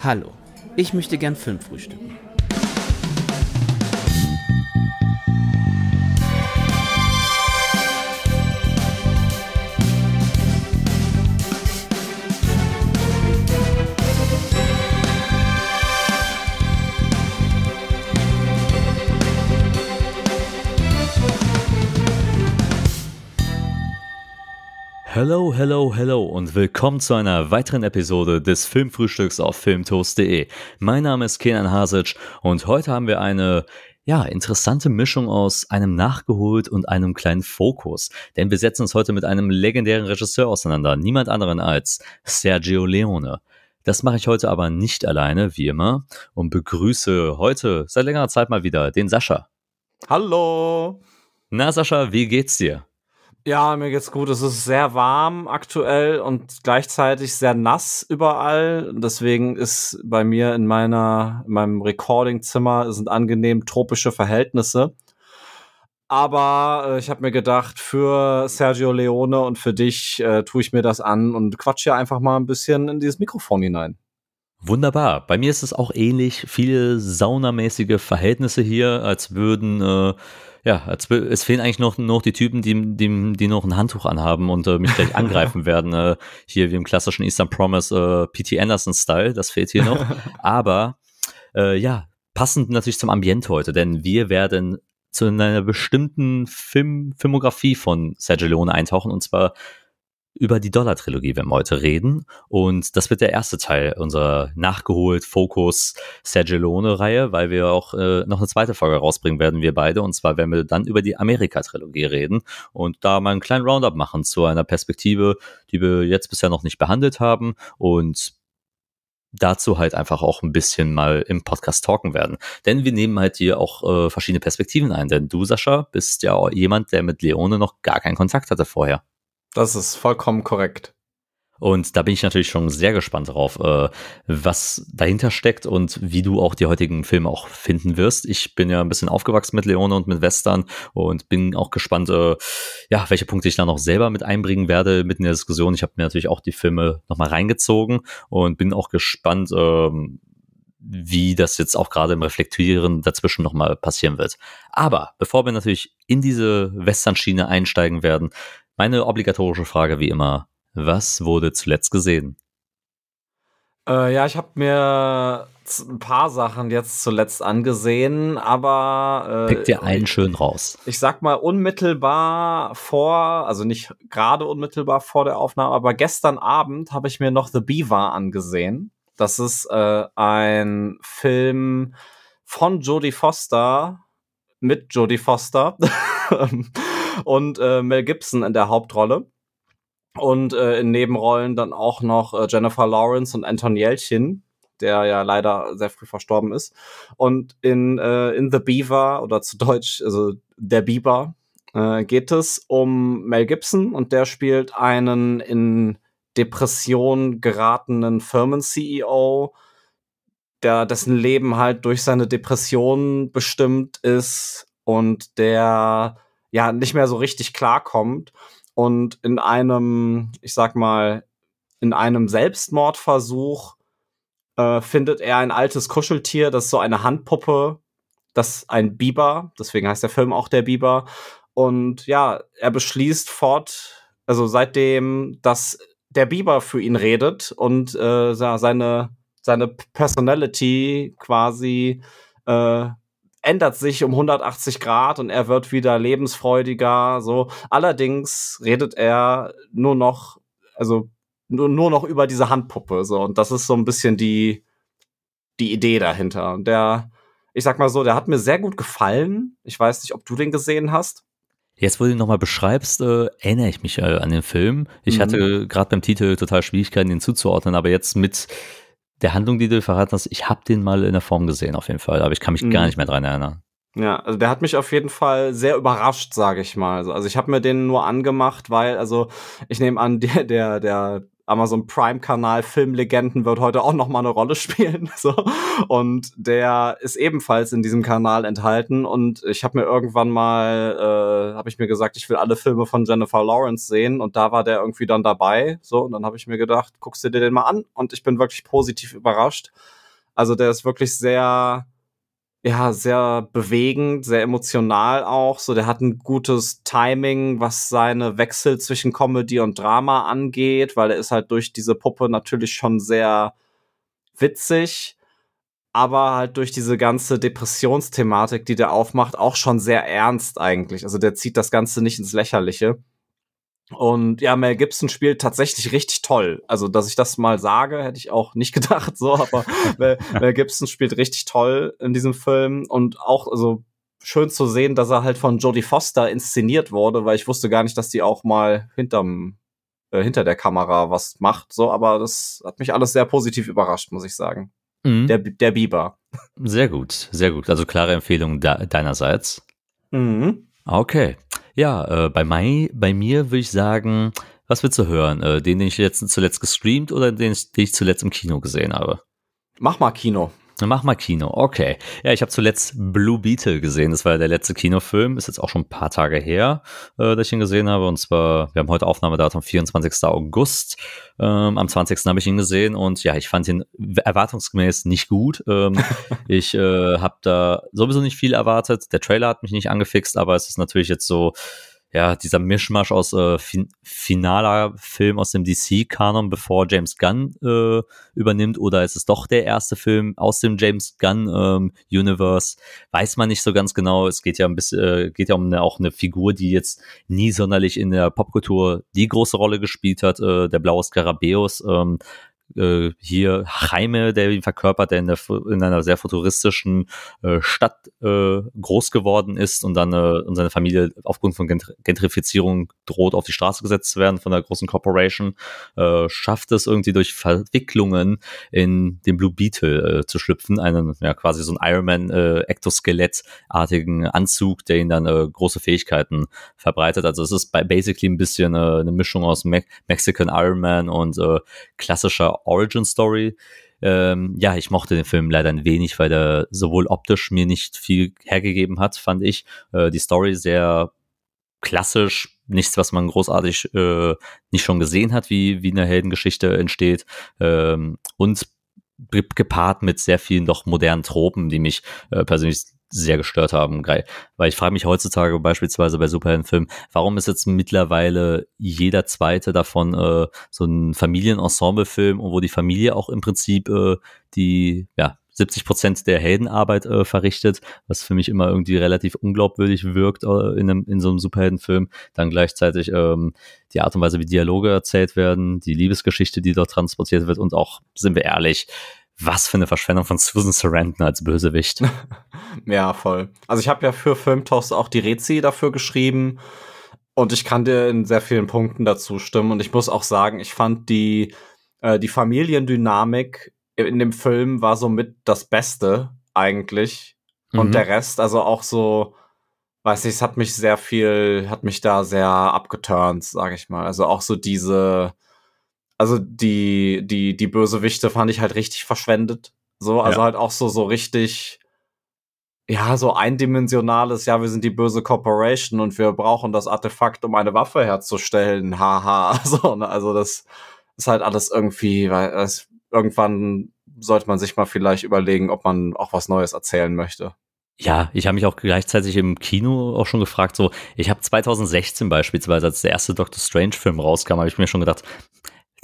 Hallo, ich möchte gern fünf frühstücken. Hello, hello, hello und willkommen zu einer weiteren Episode des Filmfrühstücks auf filmtoast.de. Mein Name ist Kenan Hasic und heute haben wir eine ja, interessante Mischung aus einem Nachgeholt und einem kleinen Fokus. Denn wir setzen uns heute mit einem legendären Regisseur auseinander, niemand anderen als Sergio Leone. Das mache ich heute aber nicht alleine, wie immer, und begrüße heute seit längerer Zeit mal wieder den Sascha. Hallo! Na Sascha, wie geht's dir? Ja, mir geht's gut. Es ist sehr warm aktuell und gleichzeitig sehr nass überall. Deswegen ist bei mir in meiner, in meinem Recording-Zimmer sind angenehm tropische Verhältnisse. Aber äh, ich habe mir gedacht, für Sergio Leone und für dich äh, tue ich mir das an und quatsche hier einfach mal ein bisschen in dieses Mikrofon hinein. Wunderbar. Bei mir ist es auch ähnlich. Viele saunamäßige Verhältnisse hier, als würden äh, ja, es fehlen eigentlich noch, noch die Typen, die, die, die noch ein Handtuch anhaben und äh, mich gleich angreifen werden. Äh, hier wie im klassischen Eastern Promise äh, P.T. Anderson-Style, das fehlt hier noch. Aber äh, ja, passend natürlich zum Ambient heute, denn wir werden zu einer bestimmten Film Filmografie von Sergio Leone eintauchen und zwar über die Dollar-Trilogie werden wir heute reden. Und das wird der erste Teil unserer nachgeholt Fokus Sergellone-Reihe, weil wir auch äh, noch eine zweite Folge rausbringen werden, wir beide. Und zwar werden wir dann über die Amerika-Trilogie reden und da mal einen kleinen Roundup machen zu einer Perspektive, die wir jetzt bisher noch nicht behandelt haben und dazu halt einfach auch ein bisschen mal im Podcast talken werden. Denn wir nehmen halt hier auch äh, verschiedene Perspektiven ein. Denn du, Sascha, bist ja jemand, der mit Leone noch gar keinen Kontakt hatte vorher. Das ist vollkommen korrekt. Und da bin ich natürlich schon sehr gespannt drauf, äh, was dahinter steckt und wie du auch die heutigen Filme auch finden wirst. Ich bin ja ein bisschen aufgewachsen mit Leone und mit Western und bin auch gespannt, äh, ja, welche Punkte ich da noch selber mit einbringen werde mit in der Diskussion. Ich habe mir natürlich auch die Filme nochmal reingezogen und bin auch gespannt, ähm, wie das jetzt auch gerade im Reflektieren dazwischen nochmal passieren wird. Aber bevor wir natürlich in diese Western-Schiene einsteigen werden, meine obligatorische Frage wie immer: Was wurde zuletzt gesehen? Äh, ja, ich habe mir ein paar Sachen jetzt zuletzt angesehen, aber. Äh, Pick dir einen schön raus. Ich sag mal unmittelbar vor, also nicht gerade unmittelbar vor der Aufnahme, aber gestern Abend habe ich mir noch The Beaver angesehen. Das ist äh, ein Film von Jodie Foster mit Jodie Foster. Ähm, und äh, Mel Gibson in der Hauptrolle. Und äh, in Nebenrollen dann auch noch äh, Jennifer Lawrence und Anton Yelchin, der ja leider sehr früh verstorben ist. Und in, äh, in The Beaver oder zu Deutsch, also der Beaver, äh, geht es um Mel Gibson und der spielt einen in Depression geratenen Firmen-CEO, dessen Leben halt durch seine Depression bestimmt ist und der ja nicht mehr so richtig klarkommt und in einem, ich sag mal, in einem Selbstmordversuch äh, findet er ein altes Kuscheltier, das ist so eine Handpuppe, das ist ein Biber, deswegen heißt der Film auch der Biber. Und ja, er beschließt fort, also seitdem, dass der Biber für ihn redet und äh, seine, seine Personality quasi äh, ändert sich um 180 Grad und er wird wieder lebensfreudiger. So, allerdings redet er nur noch, also nur, nur noch über diese Handpuppe. So, und das ist so ein bisschen die, die Idee dahinter. Und der, ich sag mal so, der hat mir sehr gut gefallen. Ich weiß nicht, ob du den gesehen hast. Jetzt, wo du ihn nochmal beschreibst, äh, erinnere ich mich äh, an den Film. Ich mhm. hatte gerade beim Titel total Schwierigkeiten, den zuzuordnen, aber jetzt mit der Handlung, die du verraten hast, ich habe den mal in der Form gesehen, auf jeden Fall, aber ich kann mich mhm. gar nicht mehr dran erinnern. Ja, also der hat mich auf jeden Fall sehr überrascht, sage ich mal. Also, also ich habe mir den nur angemacht, weil, also ich nehme an, der, der, der Amazon Prime Kanal Filmlegenden wird heute auch noch mal eine Rolle spielen. So. Und der ist ebenfalls in diesem Kanal enthalten. Und ich habe mir irgendwann mal, äh, habe ich mir gesagt, ich will alle Filme von Jennifer Lawrence sehen. Und da war der irgendwie dann dabei. So und dann habe ich mir gedacht, guckst du dir den mal an? Und ich bin wirklich positiv überrascht. Also der ist wirklich sehr ja, sehr bewegend, sehr emotional auch. So, der hat ein gutes Timing, was seine Wechsel zwischen Comedy und Drama angeht, weil er ist halt durch diese Puppe natürlich schon sehr witzig, aber halt durch diese ganze Depressionsthematik, die der aufmacht, auch schon sehr ernst eigentlich. Also der zieht das Ganze nicht ins Lächerliche. Und ja, Mel Gibson spielt tatsächlich richtig toll. Also, dass ich das mal sage, hätte ich auch nicht gedacht, so, aber Mel, Mel, Gibson spielt richtig toll in diesem Film und auch so also, schön zu sehen, dass er halt von Jodie Foster inszeniert wurde, weil ich wusste gar nicht, dass die auch mal hinterm äh, hinter der Kamera was macht, so, aber das hat mich alles sehr positiv überrascht, muss ich sagen. Mhm. Der, der Biber. Sehr gut, sehr gut. Also klare Empfehlung deinerseits. Mhm. Okay. Ja, äh, bei, Mai, bei mir würde ich sagen, was willst du hören? Äh, den, den ich jetzt zuletzt gestreamt oder den, den ich zuletzt im Kino gesehen habe? Mach mal Kino. Mach mal Kino, okay. Ja, ich habe zuletzt Blue Beetle gesehen. Das war ja der letzte Kinofilm. Ist jetzt auch schon ein paar Tage her, äh, dass ich ihn gesehen habe. Und zwar, wir haben heute Aufnahmedatum 24. August. Ähm, am 20. habe ich ihn gesehen und ja, ich fand ihn erwartungsgemäß nicht gut. Ähm, ich äh, habe da sowieso nicht viel erwartet. Der Trailer hat mich nicht angefixt, aber es ist natürlich jetzt so ja, dieser Mischmasch aus äh, fin finaler Film aus dem DC-Kanon, bevor James Gunn äh, übernimmt, oder ist es doch der erste Film aus dem James Gunn-Universe? Ähm, Weiß man nicht so ganz genau. Es geht ja ein bisschen, äh, geht ja um eine, auch eine Figur, die jetzt nie sonderlich in der Popkultur die große Rolle gespielt hat, äh, der blaue Skarabäus, ähm, äh, hier Jaime, der ihn verkörpert, der in, der, in einer sehr futuristischen äh, Stadt äh, groß geworden ist und dann äh, und seine Familie aufgrund von Gentrifizierung droht, auf die Straße gesetzt zu werden von der großen Corporation, äh, schafft es irgendwie durch Verwicklungen in den Blue Beetle äh, zu schlüpfen, einen ja, quasi so ein Ironman äh, Ektoskelett-artigen Anzug, der ihn dann äh, große Fähigkeiten verbreitet. Also es ist basically ein bisschen äh, eine Mischung aus Me Mexican Ironman und äh, klassischer Origin Story. Ähm, ja, ich mochte den Film leider ein wenig, weil er sowohl optisch mir nicht viel hergegeben hat, fand ich. Äh, die Story sehr klassisch, nichts, was man großartig äh, nicht schon gesehen hat, wie, wie eine Heldengeschichte entsteht. Ähm, und gepaart mit sehr vielen doch modernen Tropen, die mich äh, persönlich sehr gestört haben. Weil ich frage mich heutzutage beispielsweise bei Superheldenfilmen, warum ist jetzt mittlerweile jeder zweite davon äh, so ein Familienensemblefilm und wo die Familie auch im Prinzip äh, die, ja, 70 Prozent der Heldenarbeit äh, verrichtet, was für mich immer irgendwie relativ unglaubwürdig wirkt äh, in, einem, in so einem Superheldenfilm. Dann gleichzeitig ähm, die Art und Weise, wie Dialoge erzählt werden, die Liebesgeschichte, die dort transportiert wird und auch, sind wir ehrlich, was für eine Verschwendung von Susan Sarandon als Bösewicht. ja, voll. Also ich habe ja für Filmtoss auch die Rezi dafür geschrieben und ich kann dir in sehr vielen Punkten dazu stimmen und ich muss auch sagen, ich fand die äh, die Familiendynamik in dem Film war somit das Beste eigentlich und mhm. der Rest, also auch so weiß nicht, es hat mich sehr viel, hat mich da sehr abgeturnt, sage ich mal. Also auch so diese also die, die, die Bösewichte fand ich halt richtig verschwendet. So, also ja. halt auch so, so richtig, ja, so eindimensionales, ja, wir sind die böse Corporation und wir brauchen das Artefakt, um eine Waffe herzustellen. Haha. so, ne? Also das ist halt alles irgendwie, weil das, irgendwann sollte man sich mal vielleicht überlegen, ob man auch was Neues erzählen möchte. Ja, ich habe mich auch gleichzeitig im Kino auch schon gefragt, so, ich habe 2016 beispielsweise, als der erste Doctor Strange-Film rauskam, habe ich mir schon gedacht,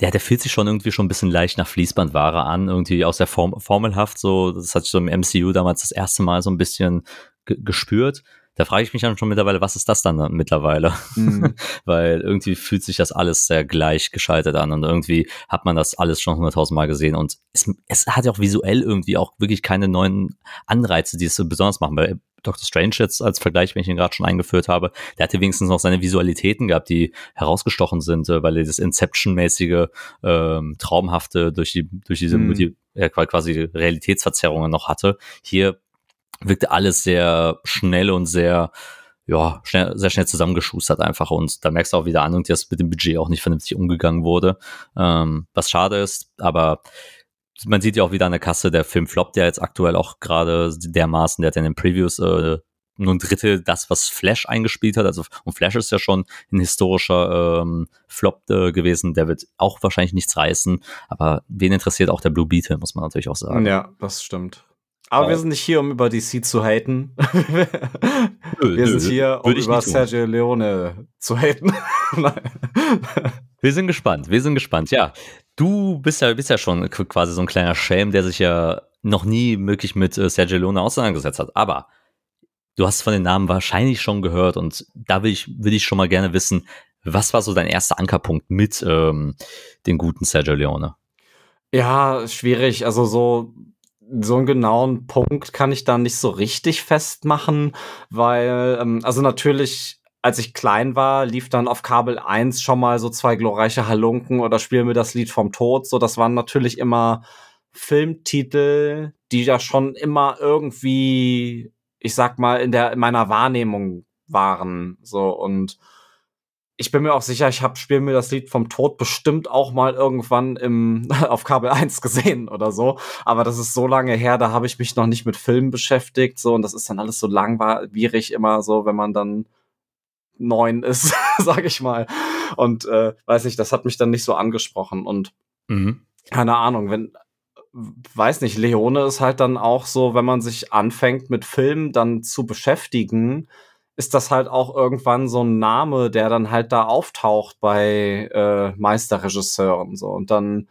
ja, der fühlt sich schon irgendwie schon ein bisschen leicht nach Fließbandware an, irgendwie aus der Form, Formelhaft, so, das hatte ich so im MCU damals das erste Mal so ein bisschen gespürt. Da frage ich mich dann schon mittlerweile, was ist das dann mittlerweile? Mhm. Weil irgendwie fühlt sich das alles sehr gleich geschaltet an und irgendwie hat man das alles schon hunderttausend Mal gesehen und es, es hat ja auch visuell irgendwie auch wirklich keine neuen Anreize, die es so besonders machen. Bei Dr. Strange jetzt als Vergleich, wenn ich ihn gerade schon eingeführt habe, der hatte wenigstens noch seine Visualitäten gehabt, die herausgestochen sind, äh, weil er das Inception-mäßige, ähm, traumhafte durch die, durch diese mhm. die, äh, quasi Realitätsverzerrungen noch hatte. Hier wirkte alles sehr schnell und sehr, ja, schnell, sehr schnell zusammengeschustert einfach. Und da merkst du auch wieder an, und dass mit dem Budget auch nicht vernünftig umgegangen wurde. Ähm, was schade ist, aber man sieht ja auch wieder an der Kasse, der Film floppt ja jetzt aktuell auch gerade dermaßen, der hat ja in den Previews äh, nur ein Drittel das, was Flash eingespielt hat. Also, und Flash ist ja schon ein historischer ähm, Flop äh, gewesen. Der wird auch wahrscheinlich nichts reißen. Aber wen interessiert auch der Blue Beetle, muss man natürlich auch sagen. Ja, das stimmt. Aber äh, wir sind nicht hier, um über DC zu haten. Nö, wir sind nö, hier, um über Sergio Leone zu haten. wir sind gespannt, wir sind gespannt. Ja, Du bist ja, bist ja schon quasi so ein kleiner Schelm, der sich ja noch nie wirklich mit äh, Sergio Leone auseinandergesetzt hat. Aber du hast von den Namen wahrscheinlich schon gehört und da will ich, will ich schon mal gerne wissen, was war so dein erster Ankerpunkt mit ähm, dem guten Sergio Leone? Ja, schwierig. Also so so einen genauen Punkt kann ich da nicht so richtig festmachen, weil, ähm, also natürlich als ich klein war, lief dann auf Kabel 1 schon mal so zwei glorreiche Halunken oder spiel mir das Lied vom Tod. So, das waren natürlich immer Filmtitel, die ja schon immer irgendwie, ich sag mal, in der in meiner Wahrnehmung waren. So und ich bin mir auch sicher, ich habe Spiel mir das Lied vom Tod bestimmt auch mal irgendwann im, auf Kabel 1 gesehen oder so. Aber das ist so lange her, da habe ich mich noch nicht mit Filmen beschäftigt. So, und das ist dann alles so langwierig immer so, wenn man dann neun ist, sag ich mal. Und äh, weiß nicht, das hat mich dann nicht so angesprochen. Und mhm. keine Ahnung, wenn, weiß nicht, Leone ist halt dann auch so, wenn man sich anfängt mit Filmen dann zu beschäftigen, ist das halt auch irgendwann so ein Name, der dann halt da auftaucht bei äh, Meisterregisseuren so und dann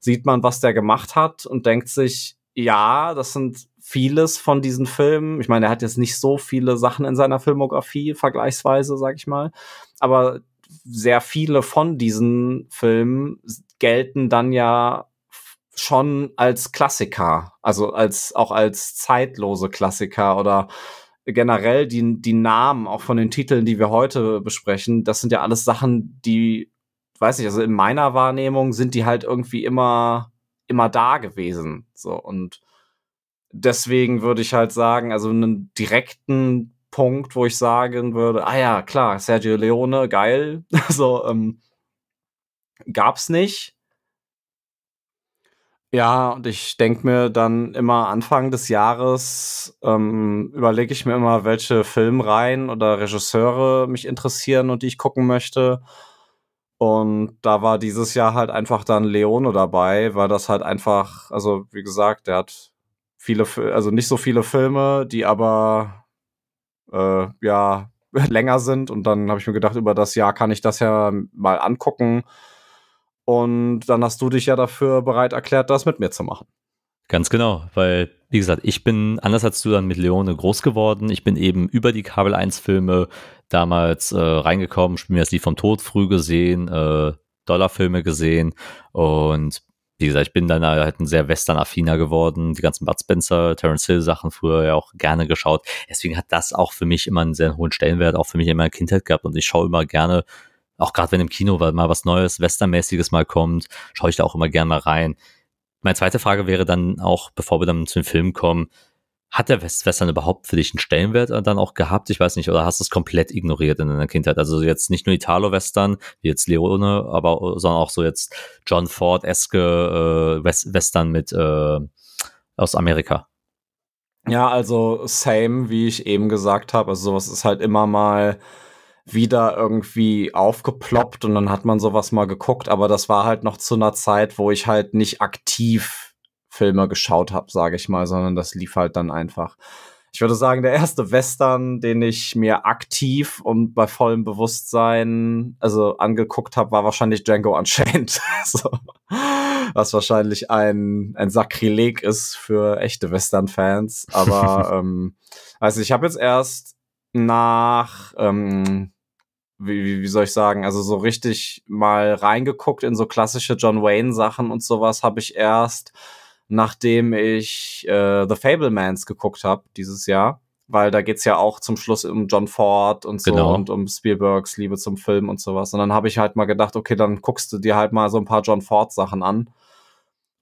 sieht man, was der gemacht hat und denkt sich, ja, das sind vieles von diesen Filmen. Ich meine, er hat jetzt nicht so viele Sachen in seiner Filmografie, vergleichsweise, sag ich mal. Aber sehr viele von diesen Filmen gelten dann ja schon als Klassiker, also als auch als zeitlose Klassiker oder generell die, die Namen auch von den Titeln, die wir heute besprechen, das sind ja alles Sachen, die, weiß nicht, also in meiner Wahrnehmung sind die halt irgendwie immer, immer da gewesen. So und deswegen würde ich halt sagen, also einen direkten Punkt, wo ich sagen würde, ah ja, klar, Sergio Leone, geil. Also ähm, gab's nicht. Ja, und ich denke mir dann immer Anfang des Jahres ähm, überlege ich mir immer, welche Filmreihen oder Regisseure mich interessieren und die ich gucken möchte. Und da war dieses Jahr halt einfach dann Leone dabei, weil das halt einfach, also wie gesagt, der hat viele, also nicht so viele Filme, die aber äh, ja länger sind. Und dann habe ich mir gedacht, über das Jahr kann ich das ja mal angucken. Und dann hast du dich ja dafür bereit erklärt, das mit mir zu machen. Ganz genau, weil, wie gesagt, ich bin, anders als du dann mit Leone groß geworden, ich bin eben über die Kabel 1 Filme damals äh, reingekommen, bin mir das Lied vom Tod früh gesehen, äh, Dollarfilme gesehen und wie gesagt, ich bin dann halt ein sehr Western-affiner geworden. Die ganzen Bud Spencer, Terence Hill-Sachen früher ja auch gerne geschaut. Deswegen hat das auch für mich immer einen sehr hohen Stellenwert, auch für mich in meiner Kindheit gehabt. Und ich schaue immer gerne, auch gerade wenn im Kino mal was Neues, Westernmäßiges mal kommt, schaue ich da auch immer gerne mal rein. Meine zweite Frage wäre dann auch, bevor wir dann zu den Filmen kommen, hat der Westwestern überhaupt für dich einen Stellenwert dann auch gehabt? Ich weiß nicht, oder hast du es komplett ignoriert in deiner Kindheit? Also jetzt nicht nur Italo-Western, wie jetzt Leone, aber sondern auch so jetzt John Ford-eske äh, West Western mit äh, aus Amerika. Ja, also same, wie ich eben gesagt habe. Also sowas ist halt immer mal wieder irgendwie aufgeploppt und dann hat man sowas mal geguckt, aber das war halt noch zu einer Zeit, wo ich halt nicht aktiv Filme geschaut habe, sage ich mal, sondern das lief halt dann einfach. Ich würde sagen, der erste Western, den ich mir aktiv und bei vollem Bewusstsein also angeguckt habe, war wahrscheinlich Django Unchained. so. Was wahrscheinlich ein, ein Sakrileg ist für echte Western-Fans. Aber ähm, also ich habe jetzt erst nach ähm, wie, wie, wie soll ich sagen, also so richtig mal reingeguckt in so klassische John Wayne Sachen und sowas habe ich erst nachdem ich äh, The Fablemans geguckt habe dieses Jahr, weil da geht's ja auch zum Schluss um John Ford und so genau. und um Spielbergs Liebe zum Film und sowas. Und dann habe ich halt mal gedacht, okay, dann guckst du dir halt mal so ein paar John Ford Sachen an.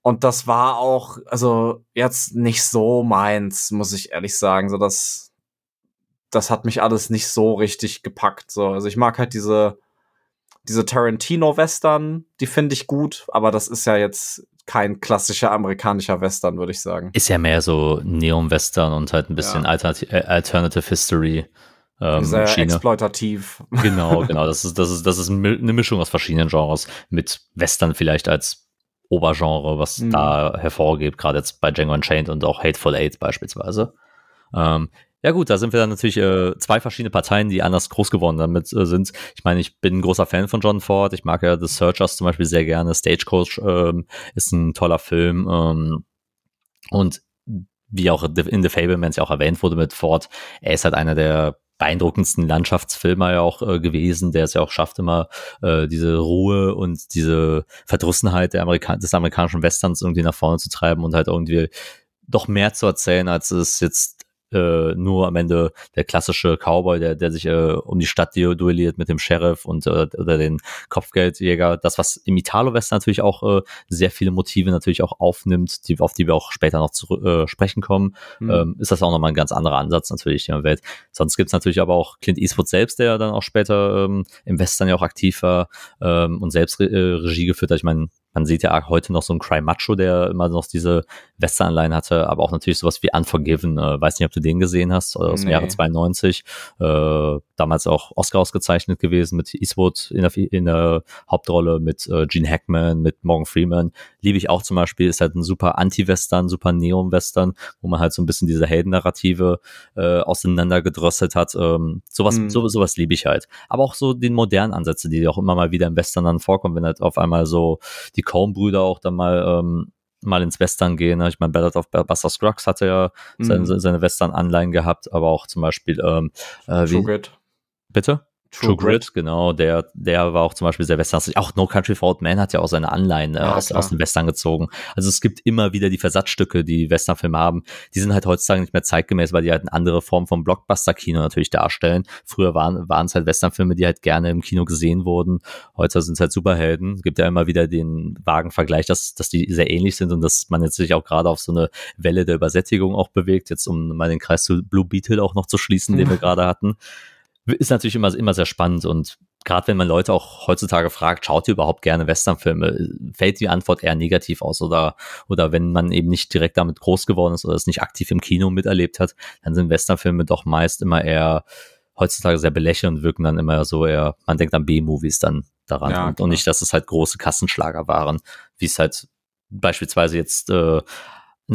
Und das war auch, also jetzt nicht so meins, muss ich ehrlich sagen. So, das, das hat mich alles nicht so richtig gepackt. So, also ich mag halt diese, diese Tarantino-Western, die finde ich gut, aber das ist ja jetzt kein klassischer amerikanischer Western, würde ich sagen. Ist ja mehr so Neon-Western und halt ein bisschen ja. Alternative, äh, Alternative History. Ähm, Sehr Schiene. exploitativ. Genau, genau. Das ist, das, ist, das ist eine Mischung aus verschiedenen Genres mit Western vielleicht als Obergenre, was mhm. da hervorgeht, gerade jetzt bei Django Unchained und auch Hateful Eight beispielsweise. Ähm, ja gut, da sind wir dann natürlich äh, zwei verschiedene Parteien, die anders groß geworden damit äh, sind. Ich meine, ich bin ein großer Fan von John Ford. Ich mag ja The Searchers zum Beispiel sehr gerne. Stagecoach ähm, ist ein toller Film. Ähm, und wie auch in The Fablemans ja auch erwähnt wurde mit Ford, er ist halt einer der beeindruckendsten Landschaftsfilmer ja auch äh, gewesen, der es ja auch schafft, immer äh, diese Ruhe und diese Verdrussenheit Amerika des amerikanischen Westerns irgendwie nach vorne zu treiben und halt irgendwie doch mehr zu erzählen, als es jetzt äh, nur am Ende der klassische Cowboy, der, der sich äh, um die Stadt duelliert mit dem Sheriff und äh, oder den Kopfgeldjäger. Das, was im Italo-Western natürlich auch äh, sehr viele Motive natürlich auch aufnimmt, die, auf die wir auch später noch zu äh, sprechen kommen, mhm. ähm, ist das auch nochmal ein ganz anderer Ansatz natürlich in man wählt. Sonst gibt's natürlich aber auch Clint Eastwood selbst, der dann auch später ähm, im Western ja auch aktiv war ähm, und selbst Re äh, Regie geführt hat. Ich meine, man sieht ja heute noch so einen Cry Macho, der immer noch diese western hatte, aber auch natürlich sowas wie Unforgiven. Äh, weiß nicht, ob du den gesehen hast, aus nee. dem Jahre 92. Äh, damals auch Oscar ausgezeichnet gewesen mit Eastwood in der, in der Hauptrolle, mit äh, Gene Hackman, mit Morgan Freeman. Liebe ich auch zum Beispiel, ist halt ein super Anti-Western, super Neon-Western, wo man halt so ein bisschen diese Heldennarrative äh, auseinandergedrösselt hat. Ähm, sowas, mhm. so, sowas liebe ich halt. Aber auch so den modernen Ansätze, die auch immer mal wieder im Western dann vorkommen, wenn halt auf einmal so die Coen-Brüder auch dann mal ähm, mal ins Western gehen. Ne? Ich meine, Ballad of Buster Scruggs hatte ja mhm. seine, mhm. seine Western-Anleihen gehabt, aber auch zum Beispiel ähm, äh, wie, Sugar. Bitte? True, True Grit. Grit, genau, der, der war auch zum Beispiel sehr westernhaft. Auch No Country for Old Man hat ja auch seine Anleihen äh, ja, aus, aus den Western gezogen. Also es gibt immer wieder die Versatzstücke, die Westernfilme haben. Die sind halt heutzutage nicht mehr zeitgemäß, weil die halt eine andere Form von Blockbuster-Kino natürlich darstellen. Früher waren, waren es halt Westernfilme, die halt gerne im Kino gesehen wurden. Heute sind es halt Superhelden. Es gibt ja immer wieder den Wagenvergleich, dass, dass die sehr ähnlich sind und dass man jetzt sich auch gerade auf so eine Welle der Übersättigung auch bewegt. Jetzt um mal den Kreis zu Blue Beetle auch noch zu schließen, den wir gerade hatten ist natürlich immer, immer sehr spannend und gerade wenn man Leute auch heutzutage fragt, schaut ihr überhaupt gerne Westernfilme, fällt die Antwort eher negativ aus oder, oder wenn man eben nicht direkt damit groß geworden ist oder es nicht aktiv im Kino miterlebt hat, dann sind Westernfilme doch meist immer eher heutzutage sehr belächelnd und wirken dann immer so eher, man denkt an B-Movies dann daran ja, und, und, nicht, dass es halt große Kassenschlager waren, wie es halt beispielsweise jetzt äh,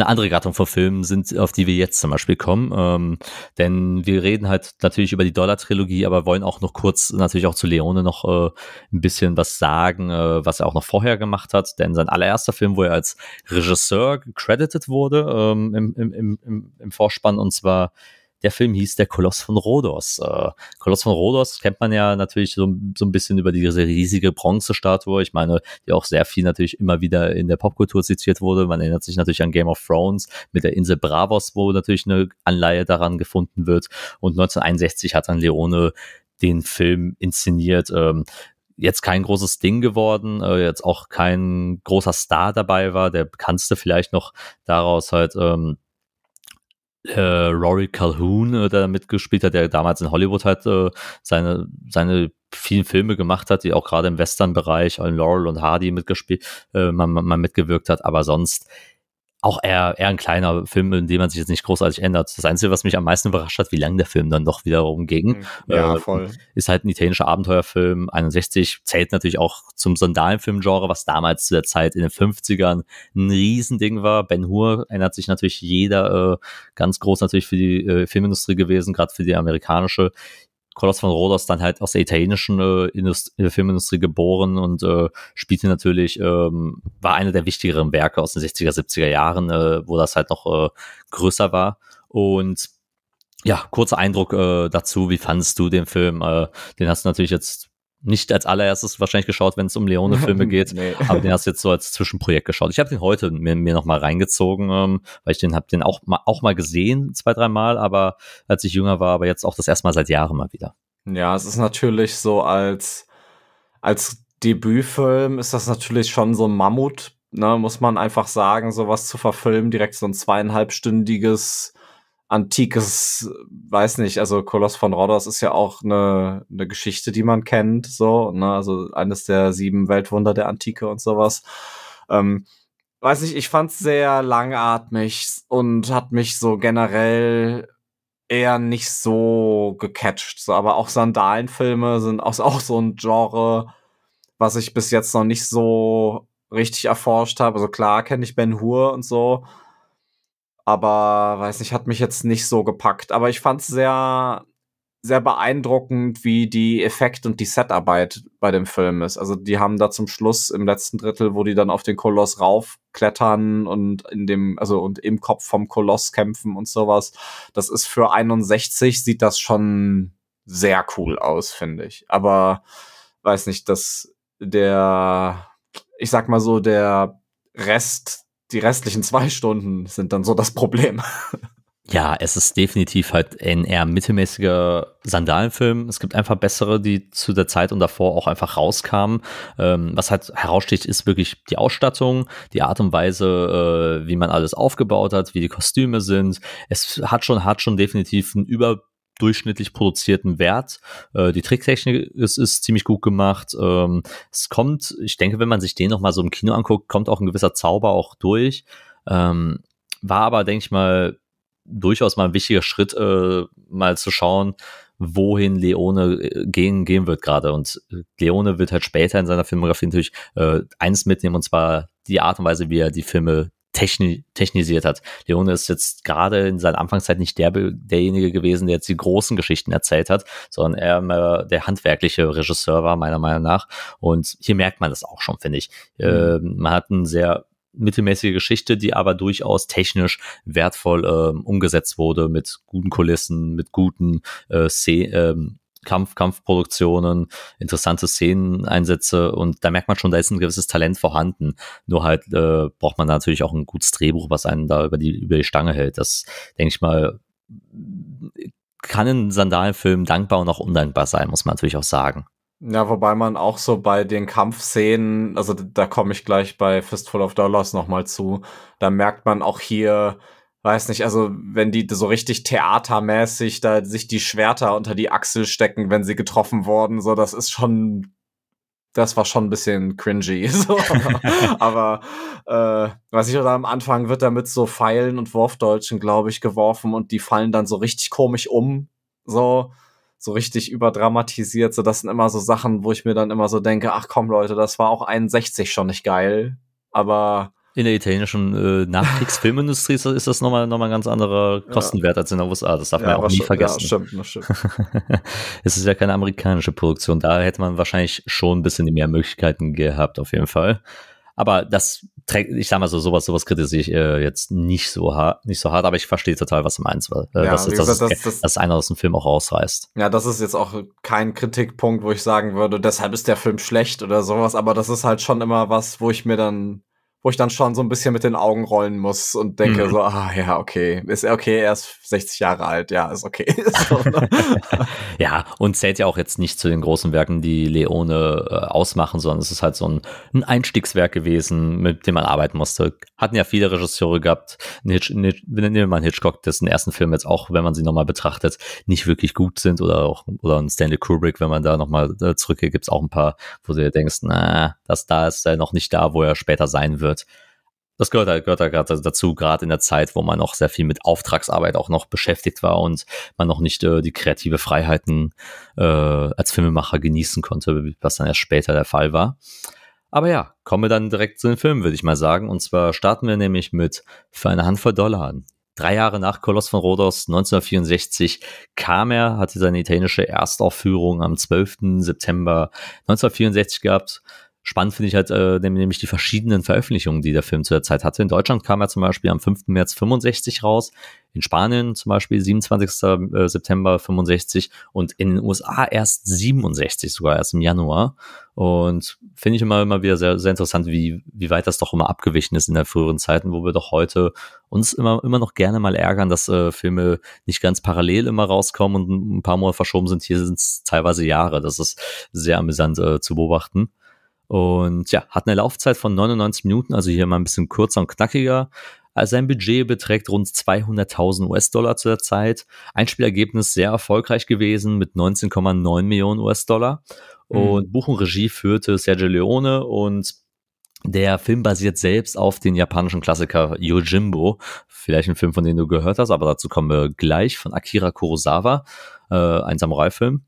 eine andere Gattung von Filmen sind, auf die wir jetzt zum Beispiel kommen. Ähm, denn wir reden halt natürlich über die Dollar-Trilogie, aber wollen auch noch kurz natürlich auch zu Leone noch äh, ein bisschen was sagen, äh, was er auch noch vorher gemacht hat. Denn sein allererster Film, wo er als Regisseur gecredited wurde ähm, im, im, im, im Vorspann, und zwar der Film hieß Der Koloss von Rhodos. Äh, Koloss von Rhodos kennt man ja natürlich so, so ein bisschen über diese riesige Bronzestatue. Ich meine, die auch sehr viel natürlich immer wieder in der Popkultur zitiert wurde. Man erinnert sich natürlich an Game of Thrones mit der Insel Bravos, wo natürlich eine Anleihe daran gefunden wird. Und 1961 hat dann Leone den Film inszeniert. Ähm, jetzt kein großes Ding geworden, äh, jetzt auch kein großer Star dabei war. Der bekannteste vielleicht noch daraus halt. Ähm, äh, Rory Calhoun, äh, der mitgespielt hat, der damals in Hollywood halt äh, seine, seine vielen Filme gemacht hat, die auch gerade im Western-Bereich, in Laurel und Hardy mitgespielt, äh, man, man mitgewirkt hat, aber sonst auch eher, eher ein kleiner Film, in dem man sich jetzt nicht großartig ändert. Das Einzige, was mich am meisten überrascht hat, wie lang der Film dann doch wiederum ging. Mhm. Ja, äh, Ist halt ein italienischer Abenteuerfilm. 61 zählt natürlich auch zum Sandalenfilmgenre, was damals zu der Zeit in den 50ern ein Riesending war. Ben Hur ändert sich natürlich jeder äh, ganz groß natürlich für die äh, Filmindustrie gewesen, gerade für die amerikanische. Carlos von Rodas dann halt aus der italienischen äh, Indust äh, Filmindustrie geboren und äh, spielte natürlich, ähm, war einer der wichtigeren Werke aus den 60er, 70er Jahren, äh, wo das halt noch äh, größer war. Und ja, kurzer Eindruck äh, dazu, wie fandest du den Film? Äh, den hast du natürlich jetzt nicht als allererstes wahrscheinlich geschaut, wenn es um Leone-Filme geht, nee. aber den hast du jetzt so als Zwischenprojekt geschaut. Ich habe den heute mir, mir nochmal reingezogen, ähm, weil ich den habe den auch mal, auch mal gesehen, zwei, dreimal, aber als ich jünger war, aber jetzt auch das erste Mal seit Jahren mal wieder. Ja, es ist natürlich so als, als Debütfilm ist das natürlich schon so ein Mammut, ne, muss man einfach sagen, sowas zu verfilmen, direkt so ein zweieinhalbstündiges antikes, weiß nicht, also Koloss von Rhodos ist ja auch eine, eine Geschichte, die man kennt, so, ne? also eines der sieben Weltwunder der Antike und sowas. Ähm, weiß nicht, ich fand's sehr langatmig und hat mich so generell eher nicht so gecatcht. So, aber auch Sandalenfilme sind auch, auch so ein Genre, was ich bis jetzt noch nicht so richtig erforscht habe. Also klar kenne ich Ben Hur und so, aber weiß nicht, hat mich jetzt nicht so gepackt. Aber ich fand es sehr, sehr beeindruckend, wie die Effekt- und die Setarbeit bei dem Film ist. Also die haben da zum Schluss im letzten Drittel, wo die dann auf den Koloss raufklettern und in dem, also und im Kopf vom Koloss kämpfen und sowas. Das ist für 61 sieht das schon sehr cool aus, finde ich. Aber weiß nicht, dass der, ich sag mal so, der Rest die restlichen zwei Stunden sind dann so das Problem. Ja, es ist definitiv halt ein eher mittelmäßiger Sandalenfilm. Es gibt einfach bessere, die zu der Zeit und davor auch einfach rauskamen. Ähm, was halt heraussticht, ist wirklich die Ausstattung, die Art und Weise, äh, wie man alles aufgebaut hat, wie die Kostüme sind. Es hat schon, hat schon definitiv einen Überblick durchschnittlich produzierten Wert. Äh, die Tricktechnik ist, ist ziemlich gut gemacht. Ähm, es kommt, ich denke, wenn man sich den nochmal so im Kino anguckt, kommt auch ein gewisser Zauber auch durch. Ähm, war aber, denke ich mal, durchaus mal ein wichtiger Schritt, äh, mal zu schauen, wohin Leone äh, gehen, gehen wird gerade. Und äh, Leone wird halt später in seiner Filmografie natürlich äh, eins mitnehmen, und zwar die Art und Weise, wie er die Filme techni technisiert hat. Leone ist jetzt gerade in seiner Anfangszeit nicht der, derjenige gewesen, der jetzt die großen Geschichten erzählt hat, sondern er ähm, äh, der handwerkliche Regisseur war, meiner Meinung nach. Und hier merkt man das auch schon, finde ich. Äh, man hat einen sehr mittelmäßige Geschichte, die aber durchaus technisch wertvoll äh, umgesetzt wurde mit guten Kulissen, mit guten äh, Szenen. Ähm, Kampf, Kampfproduktionen, interessante Szeneneinsätze und da merkt man schon, da ist ein gewisses Talent vorhanden. Nur halt äh, braucht man natürlich auch ein gutes Drehbuch, was einen da über die, über die Stange hält. Das, denke ich mal, kann ein Sandalenfilm dankbar und auch undankbar sein, muss man natürlich auch sagen. Ja, wobei man auch so bei den Kampfszenen, also da komme ich gleich bei Fistful of Dollars nochmal zu, da merkt man auch hier, weiß nicht, also wenn die so richtig theatermäßig da sich die Schwerter unter die Achsel stecken, wenn sie getroffen wurden, so das ist schon, das war schon ein bisschen cringy. So. Aber äh, weiß ich, oder am Anfang wird damit so Pfeilen und Wurfdeutschen, glaube ich, geworfen und die fallen dann so richtig komisch um, so so richtig überdramatisiert, so das sind immer so Sachen, wo ich mir dann immer so denke, ach komm Leute, das war auch 61 schon nicht geil, aber in der italienischen äh, Nachkriegsfilmindustrie ist, ist das nochmal noch mal ein ganz anderer Kostenwert ja. als in der USA. Das darf ja, man ja auch nie vergessen. Ja, stimmt, das stimmt. es ist ja keine amerikanische Produktion. Da hätte man wahrscheinlich schon ein bisschen mehr Möglichkeiten gehabt, auf jeden Fall. Aber das trägt, ich sag mal so, sowas, sowas kritisiere ich äh, jetzt nicht so hart, nicht so hart, aber ich verstehe total, was du meinst, weil äh, ja, das, ist, das, ist, das, das, einer aus dem Film auch rausreißt. Ja, das ist jetzt auch kein Kritikpunkt, wo ich sagen würde, deshalb ist der Film schlecht oder sowas, aber das ist halt schon immer was, wo ich mir dann wo ich dann schon so ein bisschen mit den Augen rollen muss und denke mhm. so, ah ja, okay, ist okay, er ist 60 Jahre alt, ja, ist okay. so, ne? ja, und zählt ja auch jetzt nicht zu den großen Werken, die Leone äh, ausmachen, sondern es ist halt so ein, ein Einstiegswerk gewesen, mit dem man arbeiten musste hatten ja viele Regisseure gehabt. Hitch, Hitch, nehmen wir mal einen Hitchcock, dessen ersten Film jetzt auch, wenn man sie nochmal betrachtet, nicht wirklich gut sind oder auch oder ein Stanley Kubrick, wenn man da nochmal äh, zurückgeht, gibt's auch ein paar, wo du dir denkst, na, das da ist er noch nicht da, wo er später sein wird. Das gehört halt, gehört halt gerade dazu, gerade in der Zeit, wo man noch sehr viel mit Auftragsarbeit auch noch beschäftigt war und man noch nicht äh, die kreative Freiheiten äh, als Filmemacher genießen konnte, was dann erst später der Fall war. Aber ja, kommen wir dann direkt zu den Filmen, würde ich mal sagen. Und zwar starten wir nämlich mit Für eine Handvoll Dollar an. Drei Jahre nach Koloss von Rhodos 1964 kam er, hatte seine italienische Erstaufführung am 12. September 1964 gehabt. Spannend finde ich halt äh, nämlich die verschiedenen Veröffentlichungen, die der Film zu der Zeit hatte. In Deutschland kam er zum Beispiel am 5. März 65 raus, in Spanien zum Beispiel 27. Äh, September 65 und in den USA erst 67, sogar erst im Januar. Und finde ich immer, immer wieder sehr, sehr interessant, wie, wie weit das doch immer abgewichen ist in der früheren Zeiten, wo wir doch heute uns immer, immer noch gerne mal ärgern, dass äh, Filme nicht ganz parallel immer rauskommen und ein paar Monate verschoben sind. Hier sind es teilweise Jahre. Das ist sehr amüsant äh, zu beobachten. Und ja, hat eine Laufzeit von 99 Minuten, also hier mal ein bisschen kürzer und knackiger. Also sein Budget beträgt rund 200.000 US-Dollar zu der Zeit. Einspielergebnis sehr erfolgreich gewesen mit 19,9 Millionen US-Dollar. Mhm. Und Buch und Regie führte Sergio Leone und der Film basiert selbst auf den japanischen Klassiker Yojimbo. Vielleicht ein Film, von dem du gehört hast, aber dazu kommen wir gleich von Akira Kurosawa, äh, ein Samurai-Film.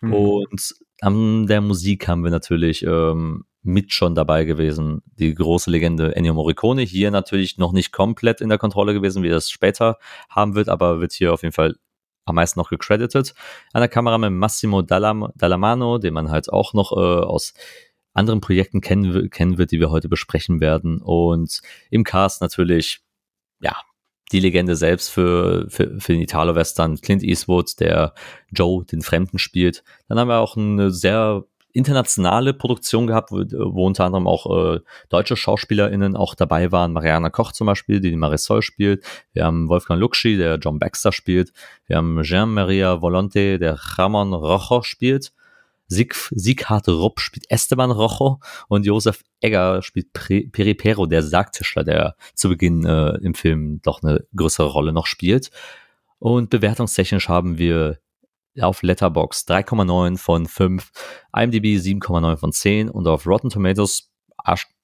Mhm. Und an der Musik haben wir natürlich ähm, mit schon dabei gewesen. Die große Legende Ennio Morricone, hier natürlich noch nicht komplett in der Kontrolle gewesen, wie er es später haben wird, aber wird hier auf jeden Fall am meisten noch gecredited. An der Kamera mit Massimo Dallam Dallamano, den man halt auch noch äh, aus anderen Projekten kennen, kennen wird, die wir heute besprechen werden. Und im Cast natürlich, ja, die Legende selbst für, für, für den Italo-Western, Clint Eastwood, der Joe, den Fremden spielt. Dann haben wir auch eine sehr internationale Produktion gehabt, wo, wo unter anderem auch äh, deutsche SchauspielerInnen auch dabei waren. Mariana Koch zum Beispiel, die, die Marisol spielt. Wir haben Wolfgang Luxi, der John Baxter spielt. Wir haben Jean-Maria Volonte, der Ramon Rojo spielt. Sieg, Sieghard Rupp spielt Esteban Rojo und Josef Egger spielt Peripero, der Sargtischler, der zu Beginn äh, im Film doch eine größere Rolle noch spielt. Und bewertungstechnisch haben wir auf Letterbox 3,9 von 5, IMDb 7,9 von 10 und auf Rotten Tomatoes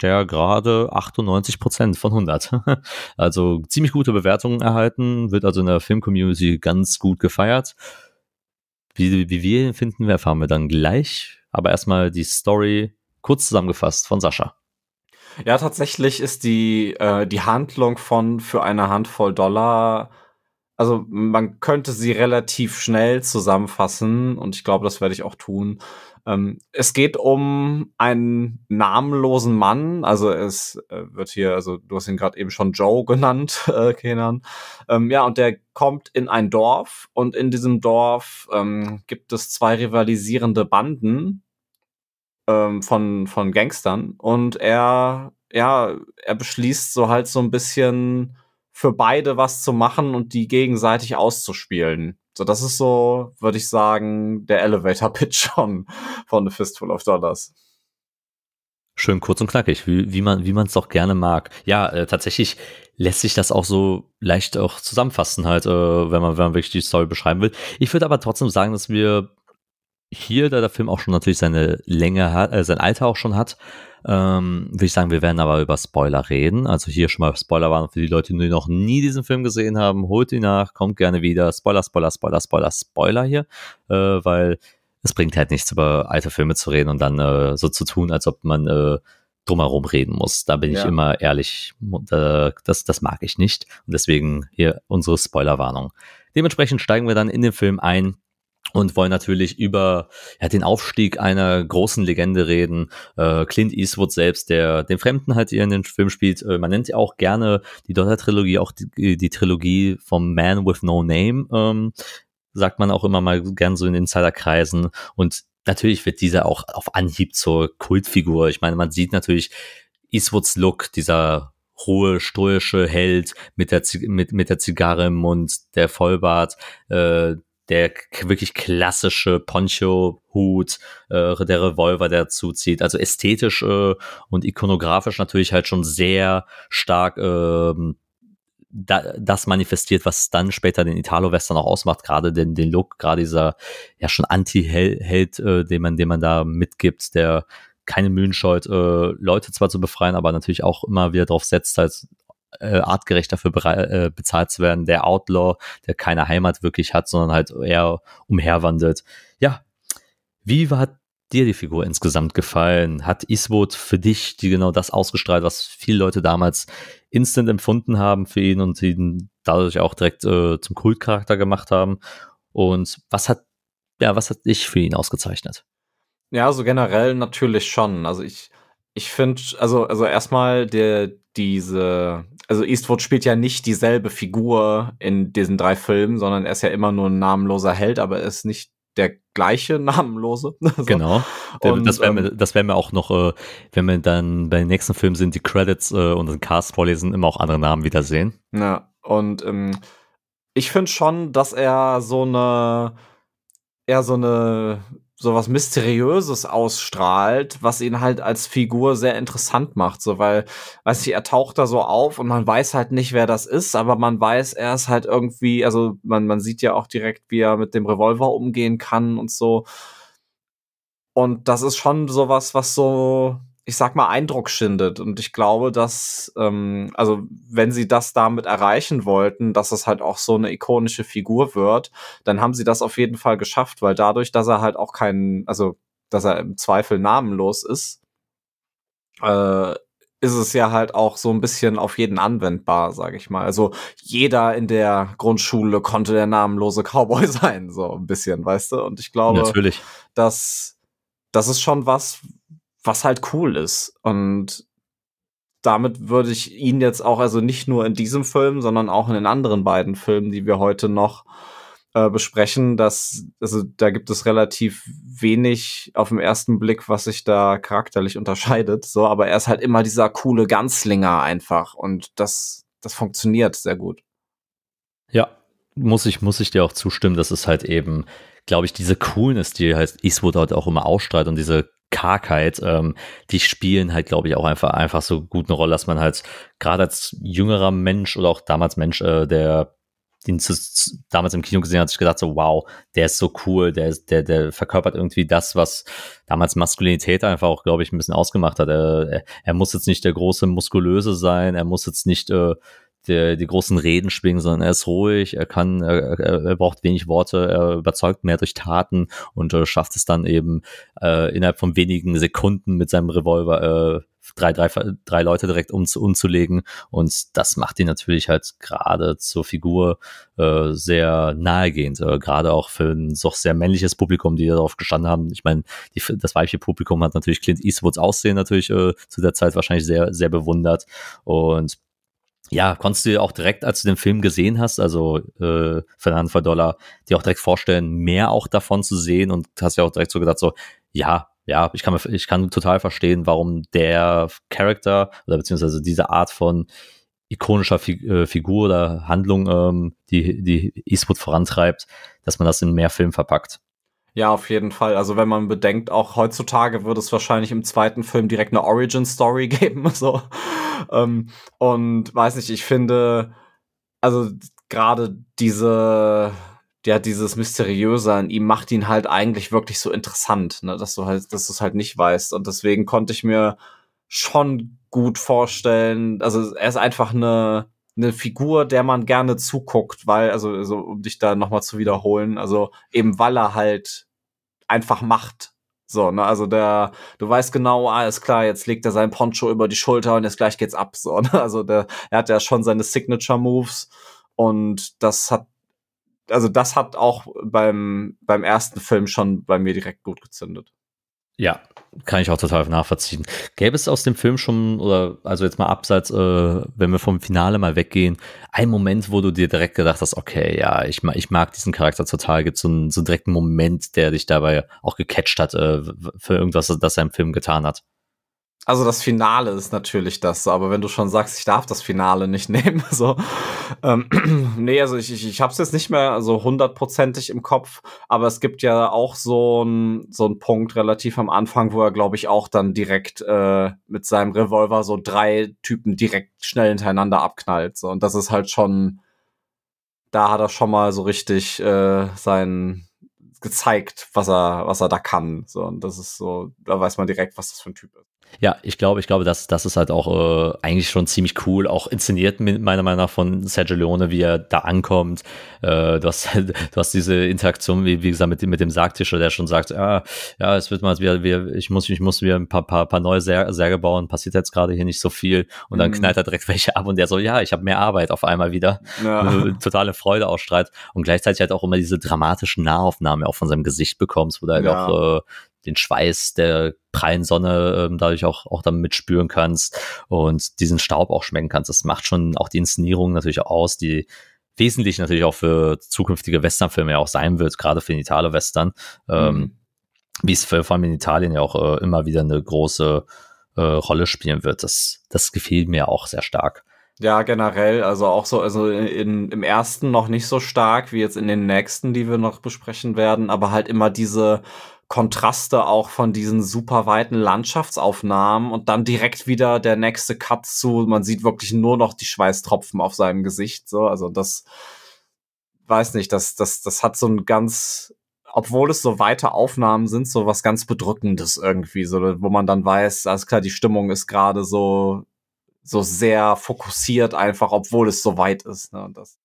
der gerade 98% von 100. Also ziemlich gute Bewertungen erhalten, wird also in der Filmcommunity ganz gut gefeiert. Wie, wie wir ihn finden, erfahren wir dann gleich. Aber erstmal die Story kurz zusammengefasst von Sascha. Ja, tatsächlich ist die, äh, die Handlung von für eine Handvoll Dollar, also man könnte sie relativ schnell zusammenfassen und ich glaube, das werde ich auch tun. Ähm, es geht um einen namenlosen Mann, also es äh, wird hier, also du hast ihn gerade eben schon Joe genannt, äh, Kenan. Ähm, ja, und der kommt in ein Dorf und in diesem Dorf ähm, gibt es zwei rivalisierende Banden ähm, von, von Gangstern und er, ja, er beschließt so halt so ein bisschen für beide was zu machen und die gegenseitig auszuspielen. So, das ist so, würde ich sagen, der Elevator-Pitch von, von The Fistful of Dollars. Schön kurz und knackig, wie, wie man wie man doch gerne mag. Ja, äh, tatsächlich lässt sich das auch so leicht auch zusammenfassen halt, äh, wenn man wenn man wirklich die Story beschreiben will. Ich würde aber trotzdem sagen, dass wir hier, da der Film auch schon natürlich seine Länge hat, äh, sein Alter auch schon hat, ähm, würde ich sagen, wir werden aber über Spoiler reden. Also hier schon mal Spoiler waren für die Leute, die noch nie diesen Film gesehen haben. Holt ihn nach, kommt gerne wieder. Spoiler, Spoiler, Spoiler, Spoiler, Spoiler hier, äh, weil es bringt halt nichts, über alte Filme zu reden und dann äh, so zu tun, als ob man äh, drumherum reden muss. Da bin ja. ich immer ehrlich, äh, das, das mag ich nicht. Und deswegen hier unsere Spoilerwarnung. Dementsprechend steigen wir dann in den Film ein und wollen natürlich über ja, den Aufstieg einer großen Legende reden. Äh, Clint Eastwood selbst, der den Fremden halt hier in den Film spielt. Äh, man nennt ja auch gerne die Donner-Trilogie, auch die, äh, die, Trilogie vom Man with No Name, ähm, sagt man auch immer mal gern so in Insiderkreisen. Und natürlich wird dieser auch auf Anhieb zur Kultfigur. Ich meine, man sieht natürlich Eastwoods Look, dieser hohe stoische Held mit der, Z mit, mit der Zigarre im Mund, der Vollbart, äh, der wirklich klassische Poncho, Hut, äh, der Revolver, der zuzieht. Also ästhetisch äh, und ikonografisch natürlich halt schon sehr stark äh, da, das manifestiert, was dann später den Italo-Western auch ausmacht, gerade den, den Look, gerade dieser ja schon Anti-Held, äh, den, man, den man da mitgibt, der keine Mühen scheut, äh, Leute zwar zu befreien, aber natürlich auch immer wieder drauf setzt, halt äh, artgerecht dafür äh, bezahlt zu werden. Der Outlaw, der keine Heimat wirklich hat, sondern halt eher umherwandelt. Ja, wie hat dir die Figur insgesamt gefallen? Hat Eastwood für dich die genau das ausgestrahlt, was viele Leute damals instant empfunden haben für ihn und ihn dadurch auch direkt äh, zum Kultcharakter gemacht haben? Und was hat, ja, was hat dich für ihn ausgezeichnet? Ja, so also generell natürlich schon. Also ich ich finde, also, also erstmal der, diese, also Eastwood spielt ja nicht dieselbe Figur in diesen drei Filmen, sondern er ist ja immer nur ein namenloser Held, aber er ist nicht der gleiche namenlose. so. Genau. Und, das werden wir, ähm, das werden wir auch noch, äh, wenn wir dann bei den nächsten Filmen sind, die Credits äh, und den Cast vorlesen, immer auch andere Namen wiedersehen. Ja, und ähm, ich finde schon, dass er so eine, eher so eine so was Mysteriöses ausstrahlt, was ihn halt als Figur sehr interessant macht, so weil, weiß ich, er taucht da so auf und man weiß halt nicht, wer das ist, aber man weiß, er ist halt irgendwie, also man, man sieht ja auch direkt, wie er mit dem Revolver umgehen kann und so. Und das ist schon so was was so ich sag mal, Eindruck schindet. Und ich glaube, dass, ähm, also wenn sie das damit erreichen wollten, dass es halt auch so eine ikonische Figur wird, dann haben sie das auf jeden Fall geschafft, weil dadurch, dass er halt auch keinen, also dass er im Zweifel namenlos ist, äh, ist es ja halt auch so ein bisschen auf jeden anwendbar, sage ich mal. Also jeder in der Grundschule konnte der namenlose Cowboy sein, so ein bisschen, weißt du? Und ich glaube, Natürlich. dass das ist schon was, was halt cool ist. Und damit würde ich ihn jetzt auch, also nicht nur in diesem Film, sondern auch in den anderen beiden Filmen, die wir heute noch äh, besprechen, dass, also da gibt es relativ wenig auf den ersten Blick, was sich da charakterlich unterscheidet. So, aber er ist halt immer dieser coole Ganzlinger einfach. Und das, das funktioniert sehr gut. Ja, muss ich, muss ich dir auch zustimmen. Das ist halt eben, glaube ich, diese Coolness, die halt Eastwood halt auch immer ausstrahlt und diese Kargheit, ähm, die spielen halt, glaube ich, auch einfach, einfach so gut eine Rolle, dass man halt gerade als jüngerer Mensch oder auch damals Mensch, äh, der den zu, damals im Kino gesehen hat, sich gedacht so, wow, der ist so cool, der ist, der, der verkörpert irgendwie das, was damals Maskulinität einfach auch, glaube ich, ein bisschen ausgemacht hat. Er, äh, er, er muss jetzt nicht der große Muskulöse sein, er muss jetzt nicht äh, der die großen Reden schwingen, sondern er ist ruhig, er kann, er, er braucht wenig Worte, er überzeugt mehr durch Taten und äh, schafft es dann eben äh, innerhalb von wenigen Sekunden mit seinem Revolver äh, drei, drei, drei Leute direkt um, umzulegen. Und das macht ihn natürlich halt gerade zur Figur äh, sehr nahegehend. Äh, gerade auch für ein doch sehr männliches Publikum, die darauf gestanden haben. Ich meine, die, das weibliche Publikum hat natürlich Clint Eastwoods Aussehen natürlich äh, zu der Zeit wahrscheinlich sehr, sehr bewundert. Und ja, konntest du dir auch direkt, als du den Film gesehen hast, also äh, Fernando Fadolla, dir auch direkt vorstellen, mehr auch davon zu sehen und hast ja auch direkt so gedacht, so, ja, ja, ich kann, ich kann total verstehen, warum der Charakter oder beziehungsweise diese Art von ikonischer äh, Figur oder Handlung, ähm, die, die Eastwood vorantreibt, dass man das in mehr Film verpackt. Ja, auf jeden Fall. Also wenn man bedenkt, auch heutzutage würde es wahrscheinlich im zweiten Film direkt eine Origin-Story geben. So. Ähm, und weiß nicht, ich finde, also gerade diese, ja, dieses Mysteriöse an ihm macht ihn halt eigentlich wirklich so interessant, ne? dass du halt, dass du es halt nicht weißt. Und deswegen konnte ich mir schon gut vorstellen, also er ist einfach eine eine Figur, der man gerne zuguckt, weil, also, also um dich da nochmal zu wiederholen, also eben weil er halt einfach macht. So, ne, also der, du weißt genau, alles ah, klar, jetzt legt er sein Poncho über die Schulter und jetzt gleich geht's ab. So, ne? Also der, er hat ja schon seine Signature-Moves und das hat, also das hat auch beim, beim ersten Film schon bei mir direkt gut gezündet. Ja, kann ich auch total nachvollziehen. Gäbe es aus dem Film schon, oder also jetzt mal abseits, äh, wenn wir vom Finale mal weggehen, einen Moment, wo du dir direkt gedacht hast, okay, ja, ich, mag ich mag diesen Charakter total, gibt es so einen, so einen direkten Moment, der dich dabei auch gecatcht hat äh, für irgendwas, das er im Film getan hat? Also das Finale ist natürlich das, aber wenn du schon sagst, ich darf das Finale nicht nehmen, so ähm, nee, also ich, ich, ich habe es jetzt nicht mehr so hundertprozentig im Kopf, aber es gibt ja auch so ein so ein Punkt relativ am Anfang, wo er glaube ich auch dann direkt äh, mit seinem Revolver so drei Typen direkt schnell hintereinander abknallt, so und das ist halt schon, da hat er schon mal so richtig äh, sein gezeigt, was er was er da kann, so und das ist so, da weiß man direkt, was das für ein Typ ist. Ja, ich glaube, ich glaube, das, das ist halt auch äh, eigentlich schon ziemlich cool, auch inszeniert meiner Meinung nach von Sergio Leone, wie er da ankommt. Äh, du, hast, du hast diese Interaktion, wie, wie gesagt, mit, mit dem Sargtischer, der schon sagt, ah, ja, es wird mal wieder, wieder, ich muss, ich muss wieder ein paar, paar, paar neue Särge bauen, passiert jetzt gerade hier nicht so viel. Und dann mhm. knallt er direkt welche ab und der so, ja, ich habe mehr Arbeit auf einmal wieder. Ja. Äh, totale Freude ausstrahlt und gleichzeitig halt auch immer diese dramatischen Nahaufnahmen auch von seinem Gesicht bekommst, wo du halt ja. auch äh, den Schweiß der prallen Sonne ähm, dadurch auch, auch dann mitspüren kannst und diesen Staub auch schmecken kannst. Das macht schon auch die Inszenierung natürlich aus, die wesentlich natürlich auch für zukünftige Westernfilme ja auch sein wird, gerade für den Italo-Western. Ähm, mhm. wie es vor allem in Italien ja auch äh, immer wieder eine große äh, Rolle spielen wird. Das, das gefiel mir auch sehr stark. Ja, generell, also auch so, also in, im ersten noch nicht so stark wie jetzt in den nächsten, die wir noch besprechen werden, aber halt immer diese Kontraste auch von diesen super weiten Landschaftsaufnahmen und dann direkt wieder der nächste Cut zu, man sieht wirklich nur noch die Schweißtropfen auf seinem Gesicht, so, also das, weiß nicht, das, das, das hat so ein ganz, obwohl es so weite Aufnahmen sind, so was ganz Bedrückendes irgendwie, so, wo man dann weiß, alles klar, die Stimmung ist gerade so, so sehr fokussiert einfach, obwohl es so weit ist, ne, das,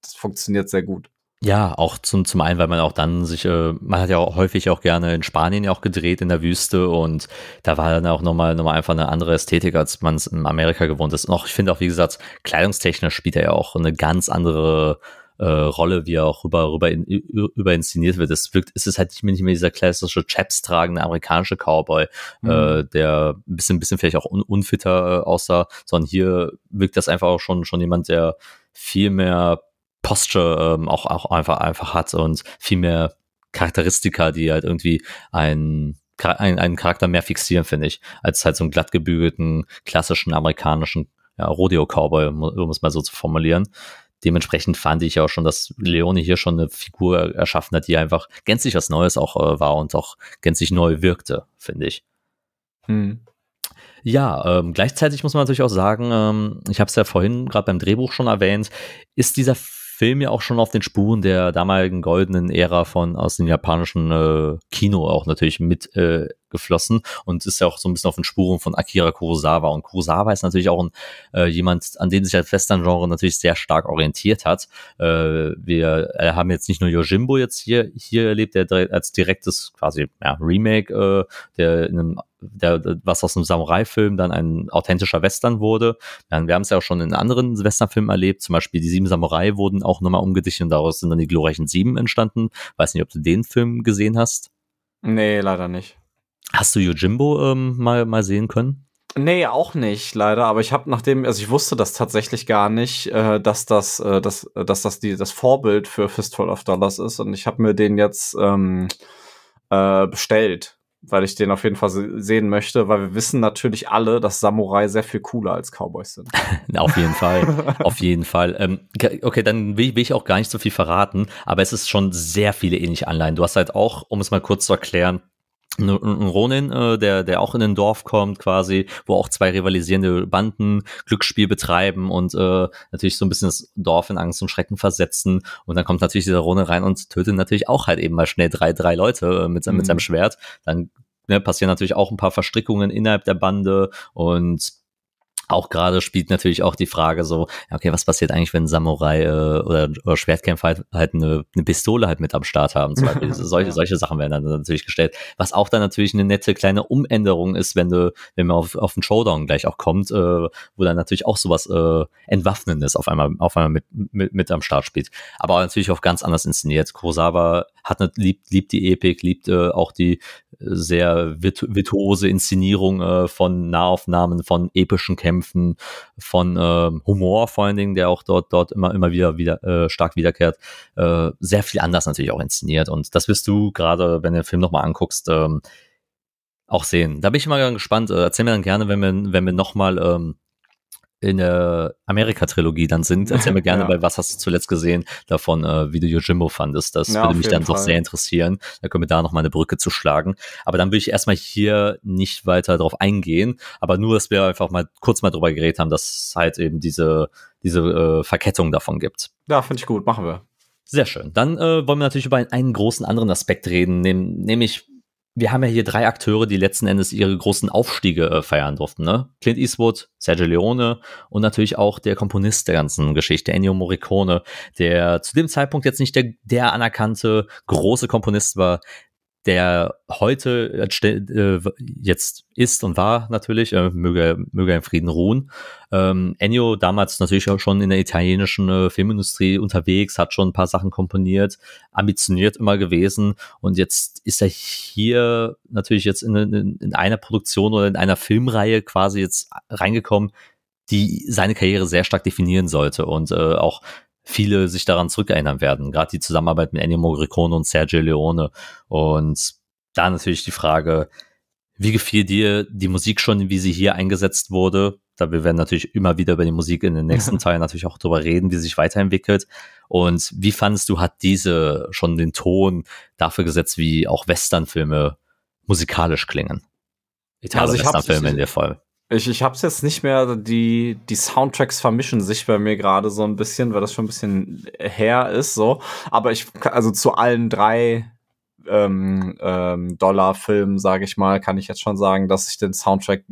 das funktioniert sehr gut. Ja, auch zum, zum einen, weil man auch dann sich, äh, man hat ja auch häufig auch gerne in Spanien ja auch gedreht in der Wüste und da war dann auch nochmal noch mal einfach eine andere Ästhetik, als man es in Amerika gewohnt ist. Und auch, ich finde auch, wie gesagt, kleidungstechnisch spielt er ja auch eine ganz andere äh, Rolle, wie er auch rüber, rüber, in, über inszeniert wird. Es wirkt, es ist halt nicht mehr, dieser klassische Chaps tragende amerikanische Cowboy, äh, mhm. äh, der ein bisschen, ein bisschen vielleicht auch un, unfitter äh, aussah, sondern hier wirkt das einfach auch schon, schon jemand, der viel mehr Posture ähm, auch, auch einfach, einfach hat und viel mehr Charakteristika, die halt irgendwie einen, einen, einen Charakter mehr fixieren, finde ich, als halt so einen glattgebügelten, klassischen amerikanischen ja, Rodeo-Cowboy, um es mal so zu formulieren. Dementsprechend fand ich auch schon, dass Leone hier schon eine Figur erschaffen hat, die einfach gänzlich was Neues auch äh, war und auch gänzlich neu wirkte, finde ich. Hm. Ja, ähm, gleichzeitig muss man natürlich auch sagen, ähm, ich habe es ja vorhin gerade beim Drehbuch schon erwähnt, ist dieser Film ja auch schon auf den Spuren der damaligen goldenen Ära von aus dem japanischen äh, Kino auch natürlich mit äh, geflossen und ist ja auch so ein bisschen auf den Spuren von Akira Kurosawa. Und Kurosawa ist natürlich auch ein, äh, jemand, an den sich das Western-Genre natürlich sehr stark orientiert hat. Äh, wir äh, haben jetzt nicht nur Yojimbo jetzt hier, hier erlebt, der als direktes quasi ja, Remake, äh, der in einem der, was aus einem Samurai-Film dann ein authentischer Western wurde. Ja, wir haben es ja auch schon in anderen Western-Filmen erlebt, zum Beispiel die Sieben Samurai wurden auch nochmal umgedichtet und daraus sind dann die glorreichen Sieben entstanden. Weiß nicht, ob du den Film gesehen hast. Nee, leider nicht. Hast du Yojimbo ähm, mal, mal sehen können? Nee, auch nicht, leider. Aber ich habe nachdem, also ich wusste das tatsächlich gar nicht, äh, dass das, äh, dass, äh, dass das die, das Vorbild für Fistful of Dollars ist. Und ich habe mir den jetzt ähm, äh, bestellt weil ich den auf jeden Fall sehen möchte, weil wir wissen natürlich alle, dass Samurai sehr viel cooler als Cowboys sind. auf jeden Fall, auf jeden Fall. Ähm, okay, dann will, will, ich auch gar nicht so viel verraten, aber es ist schon sehr viele ähnliche Anleihen. Du hast halt auch, um es mal kurz zu erklären, ein Ronin, äh, der, der auch in ein Dorf kommt, quasi, wo auch zwei rivalisierende Banden Glücksspiel betreiben und äh, natürlich so ein bisschen das Dorf in Angst und Schrecken versetzen. Und dann kommt natürlich dieser Ronin rein und tötet natürlich auch halt eben mal schnell drei, drei Leute äh, mit, mhm. mit seinem mhm. Schwert. Dann ne, passieren natürlich auch ein paar Verstrickungen innerhalb der Bande und auch gerade spielt natürlich auch die Frage so, okay, was passiert eigentlich, wenn Samurai äh, oder, oder Schwertkämpfer halt, halt eine, eine, Pistole halt mit am Start haben? Zum Beispiel. solche, solche Sachen werden dann natürlich gestellt. Was auch dann natürlich eine nette kleine Umänderung ist, wenn du, wenn man auf, auf den Showdown gleich auch kommt, äh, wo dann natürlich auch sowas äh, Entwaffnendes auf einmal, auf einmal mit, mit, mit am Start spielt. Aber natürlich auch ganz anders inszeniert. Kurosawa hat eine, liebt, liebt die Epik, liebt äh, auch die äh, sehr virtuose Inszenierung äh, von Nahaufnahmen, von epischen Kämpfen Kämpfen, von äh, Humor vor allen Dingen, der auch dort, dort immer, immer wieder, wieder äh, stark wiederkehrt, äh, sehr viel anders natürlich auch inszeniert. Und das wirst du gerade, wenn du den Film nochmal anguckst, ähm, auch sehen. Da bin ich mal gespannt. Äh, erzähl mir dann gerne, wenn wir, wenn wir nochmal ähm, in der Amerika-Trilogie dann sind. Erzähl mir gerne ja. bei Was hast du zuletzt gesehen davon, äh, wie du Yojimbo fandest. Das ja, würde mich dann Fall. doch sehr interessieren. Da können wir da noch mal eine Brücke zu schlagen. Aber dann will ich erstmal hier nicht weiter drauf eingehen, aber nur, dass wir einfach mal kurz mal drüber geredet haben, dass es halt eben diese, diese äh, Verkettung davon gibt. Ja, finde ich gut. Machen wir. Sehr schön. Dann äh, wollen wir natürlich über einen, einen großen anderen Aspekt reden, nämlich wir haben ja hier drei Akteure, die letzten Endes ihre großen Aufstiege äh, feiern durften. Ne? Clint Eastwood, Sergio Leone und natürlich auch der Komponist der ganzen Geschichte, Ennio Morricone, der zu dem Zeitpunkt jetzt nicht der, der anerkannte große Komponist war, der heute äh, äh jetzt ist und war natürlich, äh, möge, möge er in Frieden ruhen. Ähm, Ennio damals natürlich auch schon in der italienischen äh, Filmindustrie unterwegs, hat schon ein paar Sachen komponiert, ambitioniert immer gewesen und jetzt ist er hier natürlich jetzt in, in, in einer Produktion oder in einer Filmreihe quasi jetzt reingekommen, die seine Karriere sehr stark definieren sollte und äh, auch viele sich daran zurückerinnern werden. Gerade die Zusammenarbeit mit Ennio Morricone und Sergio Leone. Und da natürlich die Frage, wie gefiel dir die Musik schon, wie sie hier eingesetzt wurde? Da wir werden natürlich immer wieder über die Musik in den nächsten Teilen natürlich auch drüber reden, wie sie sich weiterentwickelt. Und wie fandest du, hat diese schon den Ton dafür gesetzt, wie auch Westernfilme musikalisch klingen? also westernfilme also in der Fall. Ich, ich hab's jetzt nicht mehr, die, die Soundtracks vermischen sich bei mir gerade so ein bisschen, weil das schon ein bisschen her ist, so. Aber ich, also zu allen drei ähm, ähm, Dollar-Filmen, sage ich mal, kann ich jetzt schon sagen, dass ich den Soundtrack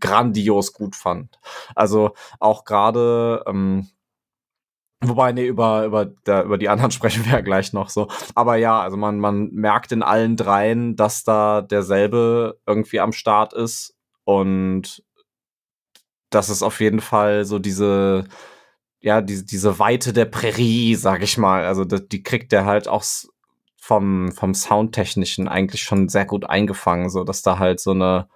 grandios gut fand. Also auch gerade, ähm, Wobei, nee, über, über, da, über die anderen sprechen wir ja gleich noch so. Aber ja, also man, man merkt in allen dreien, dass da derselbe irgendwie am Start ist und das ist auf jeden Fall so diese, ja, die, diese Weite der Prärie, sag ich mal. Also das, die kriegt der halt auch vom, vom Soundtechnischen eigentlich schon sehr gut eingefangen, so dass da halt so eine,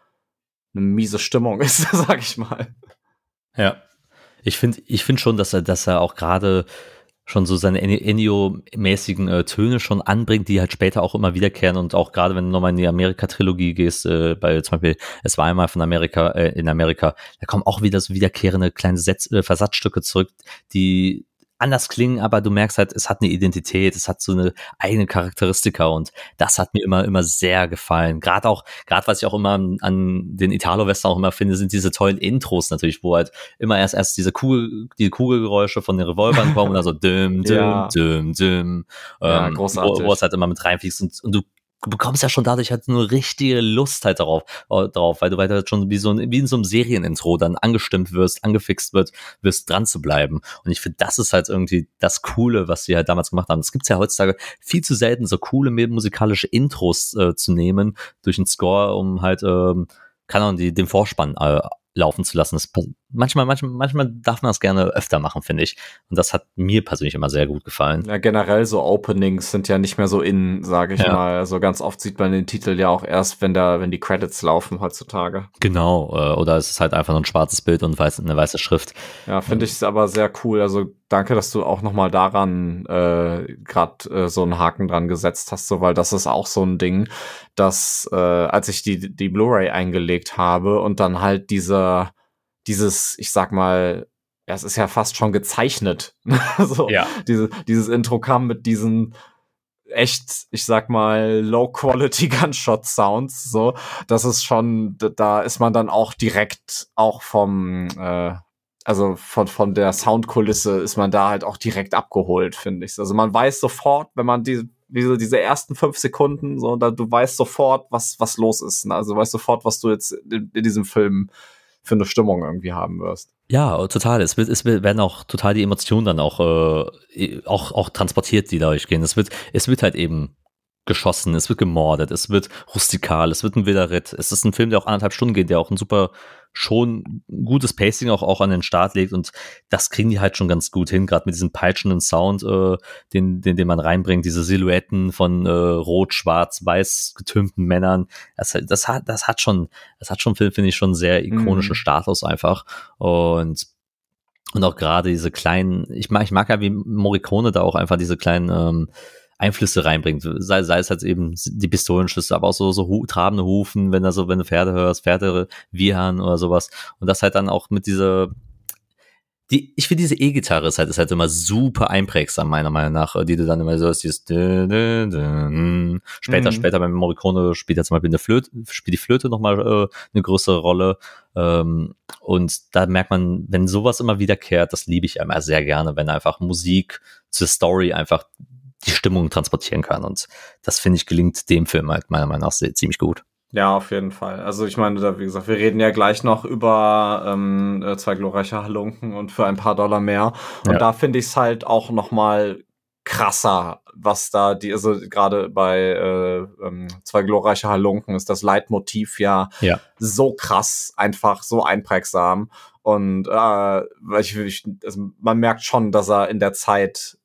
eine miese Stimmung ist, sag ich mal. Ja. Ich finde ich find schon, dass er, dass er auch gerade schon so seine Ennio-mäßigen äh, Töne schon anbringt, die halt später auch immer wiederkehren und auch gerade wenn du nochmal in die Amerika-Trilogie gehst, äh, bei zum Beispiel Es war einmal von Amerika, äh, in Amerika, da kommen auch wieder so wiederkehrende kleine Setz, äh, Versatzstücke zurück, die anders klingen, aber du merkst halt, es hat eine Identität, es hat so eine eigene Charakteristika und das hat mir immer, immer sehr gefallen. Gerade auch, gerade was ich auch immer an, den Italo-Western auch immer finde, sind diese tollen Intros natürlich, wo halt immer erst erst diese Kugel, die Kugelgeräusche von den Revolvern kommen und dann so düm, düm, ja. düm, düm. Ähm, ja, Wo, wo es halt immer mit reinfliegst und, und du du bekommst ja schon dadurch halt eine richtige Lust halt darauf, äh, drauf, weil du weiter halt, halt schon wie so ein, wie in so einem Serienintro dann angestimmt wirst, angefixt wird, wirst dran zu bleiben. Und ich finde, das ist halt irgendwie das Coole, was sie halt damals gemacht haben. Es gibt ja heutzutage viel zu selten so coole musikalische Intros äh, zu nehmen durch einen Score, um halt, ähm, kann auch die, den Vorspann äh, laufen zu lassen. Das manchmal, manchmal, manchmal darf man das gerne öfter machen, finde ich. Und das hat mir persönlich immer sehr gut gefallen. Ja, generell so Openings sind ja nicht mehr so in, sage ich ja. mal. Also ganz oft sieht man den Titel ja auch erst, wenn da, wenn die Credits laufen heutzutage. Genau, äh, oder es ist halt einfach nur ein schwarzes Bild und weiß, eine weiße Schrift. Ja, finde ähm. ich es aber sehr cool. Also danke, dass du auch nochmal daran äh, gerade äh, so einen Haken dran gesetzt hast, so, weil das ist auch so ein Ding, dass äh, als ich die, die Blu-ray eingelegt habe und dann halt dieser dieses, ich sag mal, ja, es ist ja fast schon gezeichnet. Ne, so, ja. Diese, dieses Intro kam mit diesen echt, ich sag mal, low-quality Gunshot-Sounds. So, das ist schon, da ist man dann auch direkt auch vom, äh, also von, von der Soundkulisse ist man da halt auch direkt abgeholt, finde ich. Also man weiß sofort, wenn man die, diese, diese ersten fünf Sekunden, so, da, du weißt sofort, was, was los ist. Ne? Also weißt sofort, was du jetzt in, in diesem Film für eine Stimmung irgendwie haben wirst. Ja, total. Es, wird, es werden auch total die Emotionen dann auch, äh, auch, auch transportiert, die dadurch gehen. Es wird, es wird halt eben geschossen, es wird gemordet, es wird rustikal, es wird ein Widerritt. Es ist ein Film, der auch anderthalb Stunden geht, der auch ein super schon gutes Pacing auch, auch an den Start legt und das kriegen die halt schon ganz gut hin, gerade mit diesem peitschenden Sound, äh, den, den, den man reinbringt, diese Silhouetten von äh, rot, schwarz, weiß getümmten Männern. Das, das, hat, das hat schon, das hat schon, finde ich, schon sehr ikonischen mhm. Status einfach und und auch gerade diese kleinen, ich mag, ich mag ja wie Morricone da auch einfach diese kleinen ähm, Einflüsse reinbringt. Sei, sei es halt eben die Pistolenschüsse, aber auch so, so trabende Hufen, wenn da so, wenn du Pferde hörst, Pferde wiehern oder sowas. Und das halt dann auch mit dieser die, ich finde diese E-Gitarre ist halt, ist halt immer super einprägsam, meiner Meinung nach, die du dann immer so hast, dieses hm. später, mhm. später beim Morricone spielt er zum Beispiel eine Flöte, spielt die Flöte nochmal äh, eine größere Rolle. Ähm, und da merkt man, wenn sowas immer wiederkehrt, das liebe ich immer sehr gerne, wenn einfach Musik zur Story einfach die Stimmung transportieren kann. Und das finde ich gelingt dem Film halt meiner Meinung nach sehr, ziemlich gut. Ja, auf jeden Fall. Also ich meine, da, wie gesagt, wir reden ja gleich noch über ähm, äh, zwei glorreiche Halunken und für ein paar Dollar mehr. Und ja. da finde ich es halt auch noch mal krasser, was da die, also gerade bei äh, ähm, zwei glorreiche Halunken ist das Leitmotiv ja, ja so krass, einfach so einprägsam. Und äh, ich, ich, also man merkt schon, dass er in der Zeit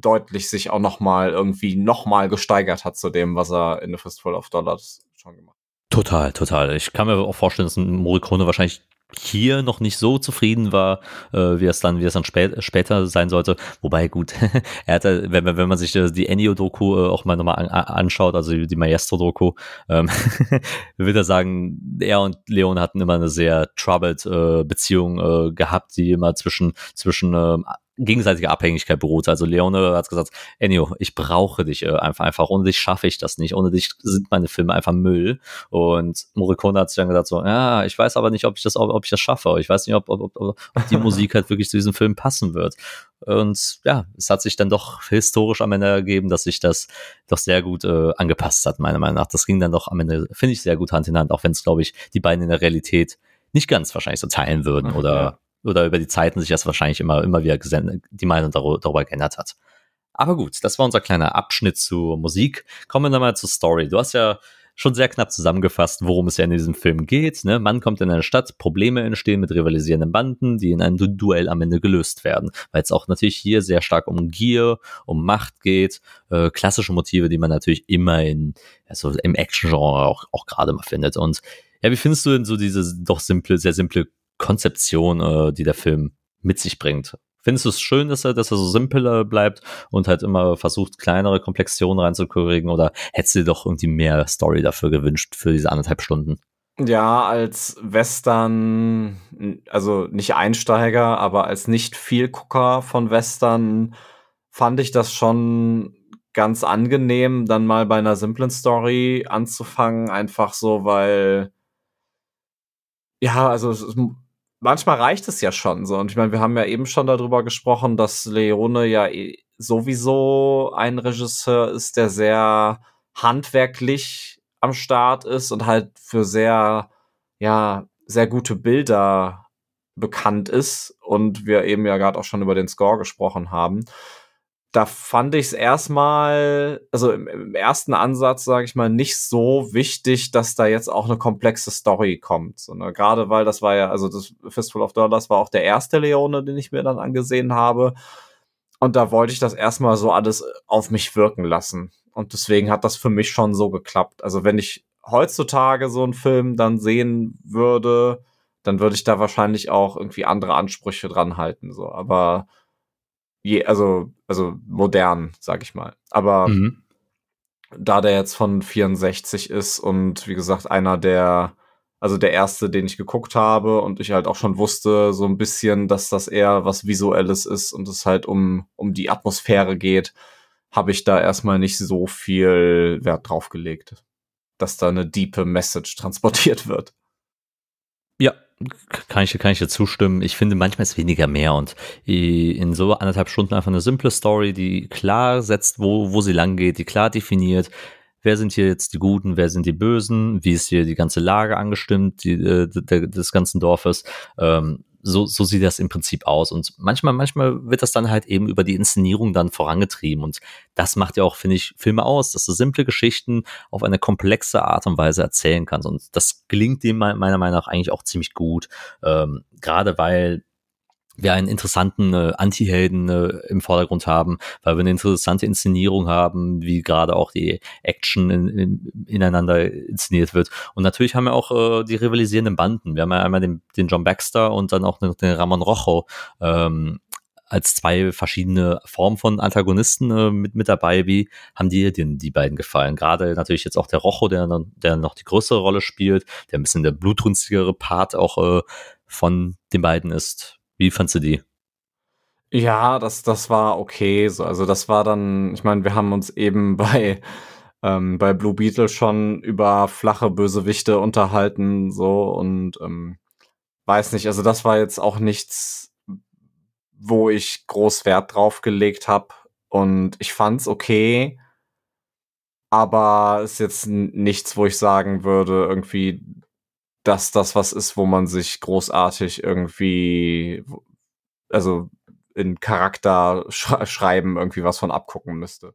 deutlich sich auch nochmal irgendwie nochmal gesteigert hat zu dem, was er in The Fistful of Dollars schon gemacht hat. Total, total. Ich kann mir auch vorstellen, dass Morricone wahrscheinlich hier noch nicht so zufrieden war, äh, wie es dann, wie es dann spä später sein sollte. Wobei, gut, er hatte, wenn, wenn man sich äh, die Ennio-Doku äh, auch mal nochmal an, anschaut, also die Maestro-Doku, ähm, würde er sagen, er und Leon hatten immer eine sehr troubled äh, Beziehung äh, gehabt, die immer zwischen, zwischen ähm, gegenseitige Abhängigkeit beruht. Also Leone hat gesagt, Ennio, ich brauche dich äh, einfach, einfach. Ohne dich schaffe ich das nicht. Ohne dich sind meine Filme einfach Müll. Und Morricone hat sich dann gesagt so, ja, ich weiß aber nicht, ob ich das, ob, ob ich das schaffe. Ich weiß nicht, ob, ob, ob, ob die Musik halt wirklich zu diesem Film passen wird. Und ja, es hat sich dann doch historisch am Ende ergeben, dass sich das doch sehr gut äh, angepasst hat, meiner Meinung nach. Das ging dann doch am Ende, finde ich, sehr gut Hand in Hand, auch wenn es, glaube ich, die beiden in der Realität nicht ganz wahrscheinlich so teilen würden okay. Mhm, oder oder über die Zeiten sich das wahrscheinlich immer, immer wieder die Meinung darüber geändert hat. Aber gut, das war unser kleiner Abschnitt zur Musik. Kommen wir nochmal zur Story. Du hast ja schon sehr knapp zusammengefasst, worum es ja in diesem Film geht. Ne? Mann kommt in eine Stadt, Probleme entstehen mit rivalisierenden Banden, die in einem du Duell am Ende gelöst werden. Weil es auch natürlich hier sehr stark um Gier, um Macht geht. Äh, klassische Motive, die man natürlich immer in, also im Action-Genre auch, auch gerade mal findet. Und ja, wie findest du denn so diese doch simple, sehr simple Konzeption, äh, die der Film mit sich bringt. Findest du es schön, dass er, dass er so simpel äh, bleibt und halt immer versucht, kleinere Komplexionen reinzukriegen? Oder hättest du dir doch irgendwie mehr Story dafür gewünscht, für diese anderthalb Stunden? Ja, als Western, also nicht Einsteiger, aber als nicht vielgucker von Western fand ich das schon ganz angenehm, dann mal bei einer simplen Story anzufangen, einfach so, weil ja, also es, manchmal reicht es ja schon so. Und ich meine, wir haben ja eben schon darüber gesprochen, dass Leone ja eh sowieso ein Regisseur ist, der sehr handwerklich am Start ist und halt für sehr, ja, sehr gute Bilder bekannt ist. Und wir eben ja gerade auch schon über den Score gesprochen haben da fand ich es erstmal, also im, im ersten Ansatz, sage ich mal, nicht so wichtig, dass da jetzt auch eine komplexe Story kommt. So, ne? Gerade weil das war ja, also das Fistful of Dollars war auch der erste Leone, den ich mir dann angesehen habe. Und da wollte ich das erstmal so alles äh, auf mich wirken lassen. Und deswegen hat das für mich schon so geklappt. Also wenn ich heutzutage so einen Film dann sehen würde, dann würde ich da wahrscheinlich auch irgendwie andere Ansprüche dran halten. So. Aber je, also, also modern, sag ich mal. Aber mhm. da der jetzt von 64 ist und wie gesagt, einer der, also der erste, den ich geguckt habe und ich halt auch schon wusste, so ein bisschen, dass das eher was Visuelles ist und es halt um, um die Atmosphäre geht, habe ich da erstmal nicht so viel Wert drauf gelegt, dass da eine diepe Message transportiert wird kann ich, kann ich dir zustimmen. Ich finde, manchmal ist weniger mehr und in so anderthalb Stunden einfach eine simple Story, die klar setzt, wo, wo sie lang geht, die klar definiert, wer sind hier jetzt die Guten, wer sind die Bösen, wie ist hier die ganze Lage angestimmt die, äh, de, de, des ganzen Dorfes. Ähm, so, so sieht das im Prinzip aus. Und manchmal, manchmal wird das dann halt eben über die Inszenierung dann vorangetrieben. Und das macht ja auch, finde ich, Filme aus, dass du simple Geschichten auf eine komplexe Art und Weise erzählen kannst. Und das gelingt dem meiner Meinung nach eigentlich auch ziemlich gut. Ähm, Gerade weil wir einen interessanten äh, Anti-Helden äh, im Vordergrund haben, weil wir eine interessante Inszenierung haben, wie gerade auch die Action in, in, ineinander inszeniert wird. Und natürlich haben wir auch äh, die rivalisierenden Banden. Wir haben ja einmal den, den John Baxter und dann auch den, den Ramon Rojo ähm, als zwei verschiedene Formen von Antagonisten äh, mit, mit dabei. Wie haben dir denn die beiden gefallen? Gerade natürlich jetzt auch der Rojo, der, der noch die größere Rolle spielt, der ein bisschen der blutrünstigere Part auch äh, von den beiden ist. Wie fandst du die? Ja, das, das war okay. So, also das war dann, ich meine, wir haben uns eben bei, ähm, bei Blue Beetle schon über flache Bösewichte unterhalten, so und ähm, weiß nicht, also das war jetzt auch nichts, wo ich groß Wert drauf gelegt habe. Und ich fand's okay aber ist jetzt nichts, wo ich sagen würde, irgendwie, dass das was ist, wo man sich großartig irgendwie, also in Charakter sch schreiben irgendwie was von abgucken müsste.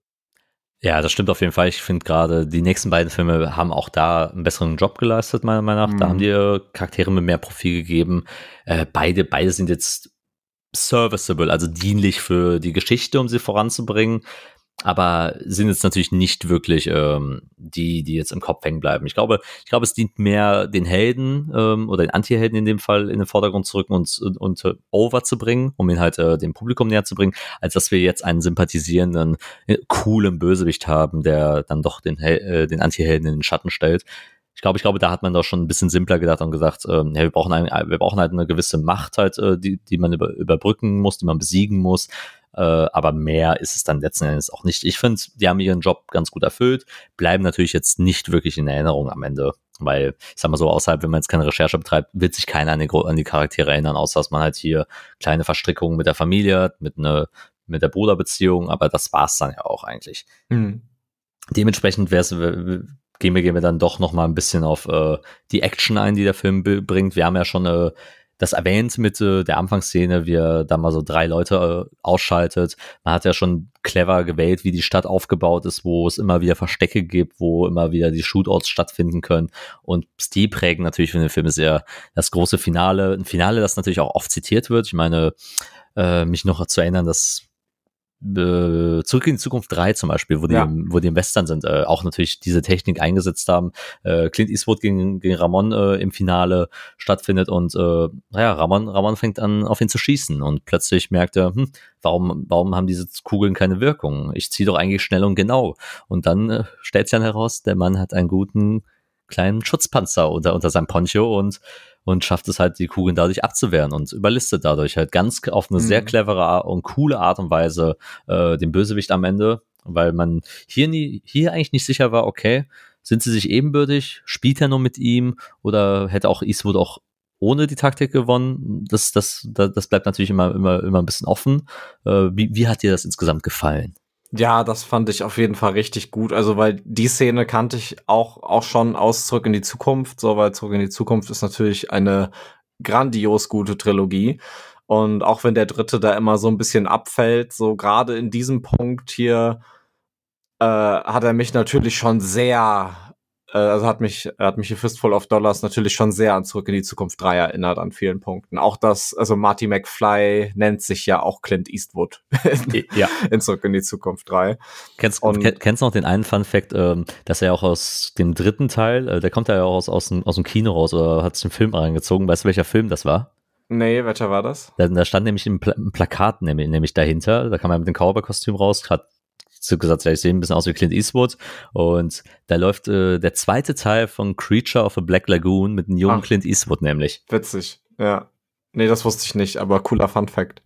Ja, das stimmt auf jeden Fall. Ich finde gerade, die nächsten beiden Filme haben auch da einen besseren Job geleistet, meiner Meinung nach. Mhm. Da haben mhm. die äh, Charaktere mit mehr Profil gegeben. Äh, beide, beide sind jetzt serviceable, also dienlich für die Geschichte, um sie voranzubringen aber sind jetzt natürlich nicht wirklich ähm, die, die jetzt im Kopf hängen bleiben. Ich glaube, ich glaube, es dient mehr den Helden ähm, oder den Anti-Helden in dem Fall in den Vordergrund zu rücken und, und, und uh, over zu bringen, um ihn halt äh, dem Publikum näher zu bringen, als dass wir jetzt einen sympathisierenden, äh, coolen Bösewicht haben, der dann doch den, äh, den Anti-Helden in den Schatten stellt. Ich glaube, ich glaube, da hat man doch schon ein bisschen simpler gedacht und gesagt, ähm, ja, wir brauchen, ein, wir brauchen halt eine gewisse Macht halt, äh, die, die man über, überbrücken muss, die man besiegen muss äh, aber mehr ist es dann letzten Endes auch nicht. Ich finde, die haben ihren Job ganz gut erfüllt, bleiben natürlich jetzt nicht wirklich in Erinnerung am Ende. Weil, ich sag mal so, außerhalb, wenn man jetzt keine Recherche betreibt, wird sich keiner an die, an die Charaktere erinnern, außer dass man halt hier kleine Verstrickungen mit der Familie, hat, mit, ne, mit der Bruderbeziehung, aber das war's dann ja auch eigentlich. Mhm. Dementsprechend wär's, gehen wir, gehen wir dann doch noch mal ein bisschen auf äh, die Action ein, die der Film bringt. Wir haben ja schon eine äh, das erwähnt mit äh, der Anfangsszene, wie er da mal so drei Leute äh, ausschaltet. Man hat ja schon clever gewählt, wie die Stadt aufgebaut ist, wo es immer wieder Verstecke gibt, wo immer wieder die Shootouts stattfinden können. Und die prägen natürlich für den Film sehr das große Finale. Ein Finale, das natürlich auch oft zitiert wird. Ich meine, äh, mich noch zu erinnern, dass äh, Zurück in die Zukunft 3 zum Beispiel, wo die, ja. im, wo die im Western sind, äh, auch natürlich diese Technik eingesetzt haben. Äh, Clint Eastwood gegen, gegen Ramon äh, im Finale stattfindet und äh, naja, Ramon, Ramon fängt an, auf ihn zu schießen und plötzlich merkt er, hm, warum, warum haben diese Kugeln keine Wirkung? Ich ziehe doch eigentlich schnell und genau. Und dann äh, stellt sich dann heraus, der Mann hat einen guten kleinen Schutzpanzer unter, unter seinem Poncho und und schafft es halt, die Kugeln dadurch abzuwehren und überlistet dadurch halt ganz auf eine mhm. sehr clevere und coole Art und Weise äh, den Bösewicht am Ende, weil man hier nie, hier eigentlich nicht sicher war, okay, sind sie sich ebenbürtig, spielt er nur mit ihm oder hätte auch Eastwood auch ohne die Taktik gewonnen? Das, das, das bleibt natürlich immer, immer, immer ein bisschen offen. Äh, wie, wie hat dir das insgesamt gefallen? Ja, das fand ich auf jeden Fall richtig gut. Also, weil die Szene kannte ich auch, auch schon aus Zurück in die Zukunft. So, weil Zurück in die Zukunft ist natürlich eine grandios gute Trilogie. Und auch wenn der dritte da immer so ein bisschen abfällt, so gerade in diesem Punkt hier, äh, hat er mich natürlich schon sehr äh, also hat mich, hat mich die Fistful of Dollars natürlich schon sehr an Zurück in die Zukunft 3 erinnert an vielen Punkten. Auch das, also Marty McFly nennt sich ja auch Clint Eastwood ja. in Zurück in die Zukunft 3. Kennst, Und, kennst du noch den einen Fun Fact, ähm, dass er auch aus dem dritten Teil, äh, der kommt ja auch aus, aus, dem, aus dem Kino raus oder hat sich einen Film reingezogen. Weißt du, welcher Film das war? Nee, welcher war das? Da, da stand nämlich ein, Pla ein Plakat nämlich, nämlich, dahinter. Da kam er mit dem Cowboy-Kostüm raus, hat so gesagt, ich sehe ein bisschen aus wie Clint Eastwood. Und da läuft äh, der zweite Teil von Creature of a Black Lagoon mit einem jungen Ach, Clint Eastwood nämlich. Witzig, ja. Nee, das wusste ich nicht, aber cooler Fun Fact.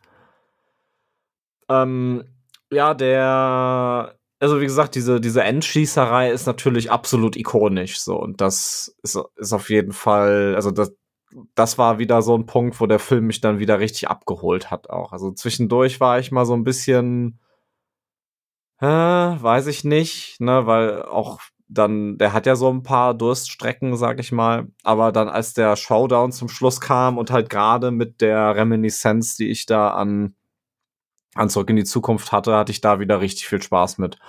Ähm, ja, der. Also, wie gesagt, diese, diese Endschießerei ist natürlich absolut ikonisch. So, und das ist, ist auf jeden Fall, also das, das war wieder so ein Punkt, wo der Film mich dann wieder richtig abgeholt hat auch. Also zwischendurch war ich mal so ein bisschen äh, weiß ich nicht, ne, weil auch dann, der hat ja so ein paar Durststrecken, sag ich mal. Aber dann, als der Showdown zum Schluss kam und halt gerade mit der Reminiszenz, die ich da an, an Zurück in die Zukunft hatte, hatte ich da wieder richtig viel Spaß mit,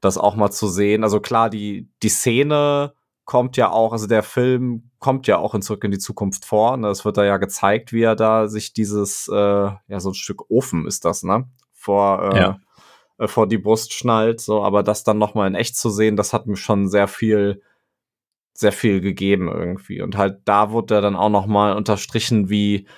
das auch mal zu sehen. Also klar, die, die Szene kommt ja auch, also der Film kommt ja auch in Zurück in die Zukunft vor. Ne? Es wird da ja gezeigt, wie er da sich dieses, äh, ja, so ein Stück Ofen ist das, ne? Vor, äh, ja äh, vor die Brust schnallt, so, aber das dann nochmal in echt zu sehen, das hat mir schon sehr viel, sehr viel gegeben irgendwie. Und halt da wurde dann auch nochmal unterstrichen, wie,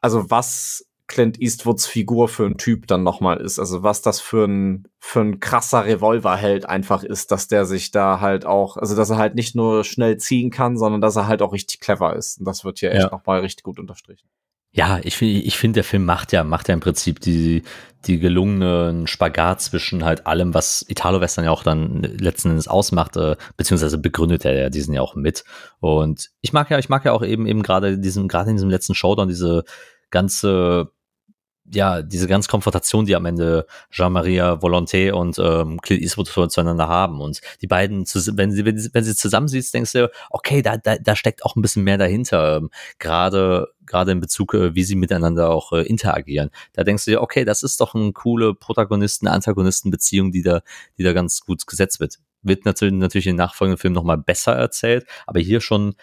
also was Clint Eastwoods Figur für ein Typ dann nochmal ist. Also was das für ein, für ein krasser Revolverheld einfach ist, dass der sich da halt auch, also dass er halt nicht nur schnell ziehen kann, sondern dass er halt auch richtig clever ist. Und das wird hier ja. echt nochmal richtig gut unterstrichen. Ja, ich finde, ich finde, der Film macht ja, macht ja im Prinzip die, die gelungenen Spagat zwischen halt allem, was Italo-Western ja auch dann letzten Endes ausmacht, äh, beziehungsweise begründet er ja diesen ja auch mit. Und ich mag ja, ich mag ja auch eben eben gerade diesen, gerade in diesem letzten Showdown diese ganze ja, diese ganze Konfrontation, die am Ende Jean-Maria Volonté und ähm, Clint Eastwood zueinander haben. Und die beiden, wenn sie, wenn sie, wenn sie zusammen siehst, denkst du, okay, da, da, da steckt auch ein bisschen mehr dahinter. Ähm, gerade, gerade in Bezug, äh, wie sie miteinander auch äh, interagieren. Da denkst du dir, okay, das ist doch eine coole Protagonisten-Antagonisten-Beziehung, die da, die da ganz gut gesetzt wird. Wird natürlich, natürlich in den nachfolgenden Filmen nochmal besser erzählt, aber hier schon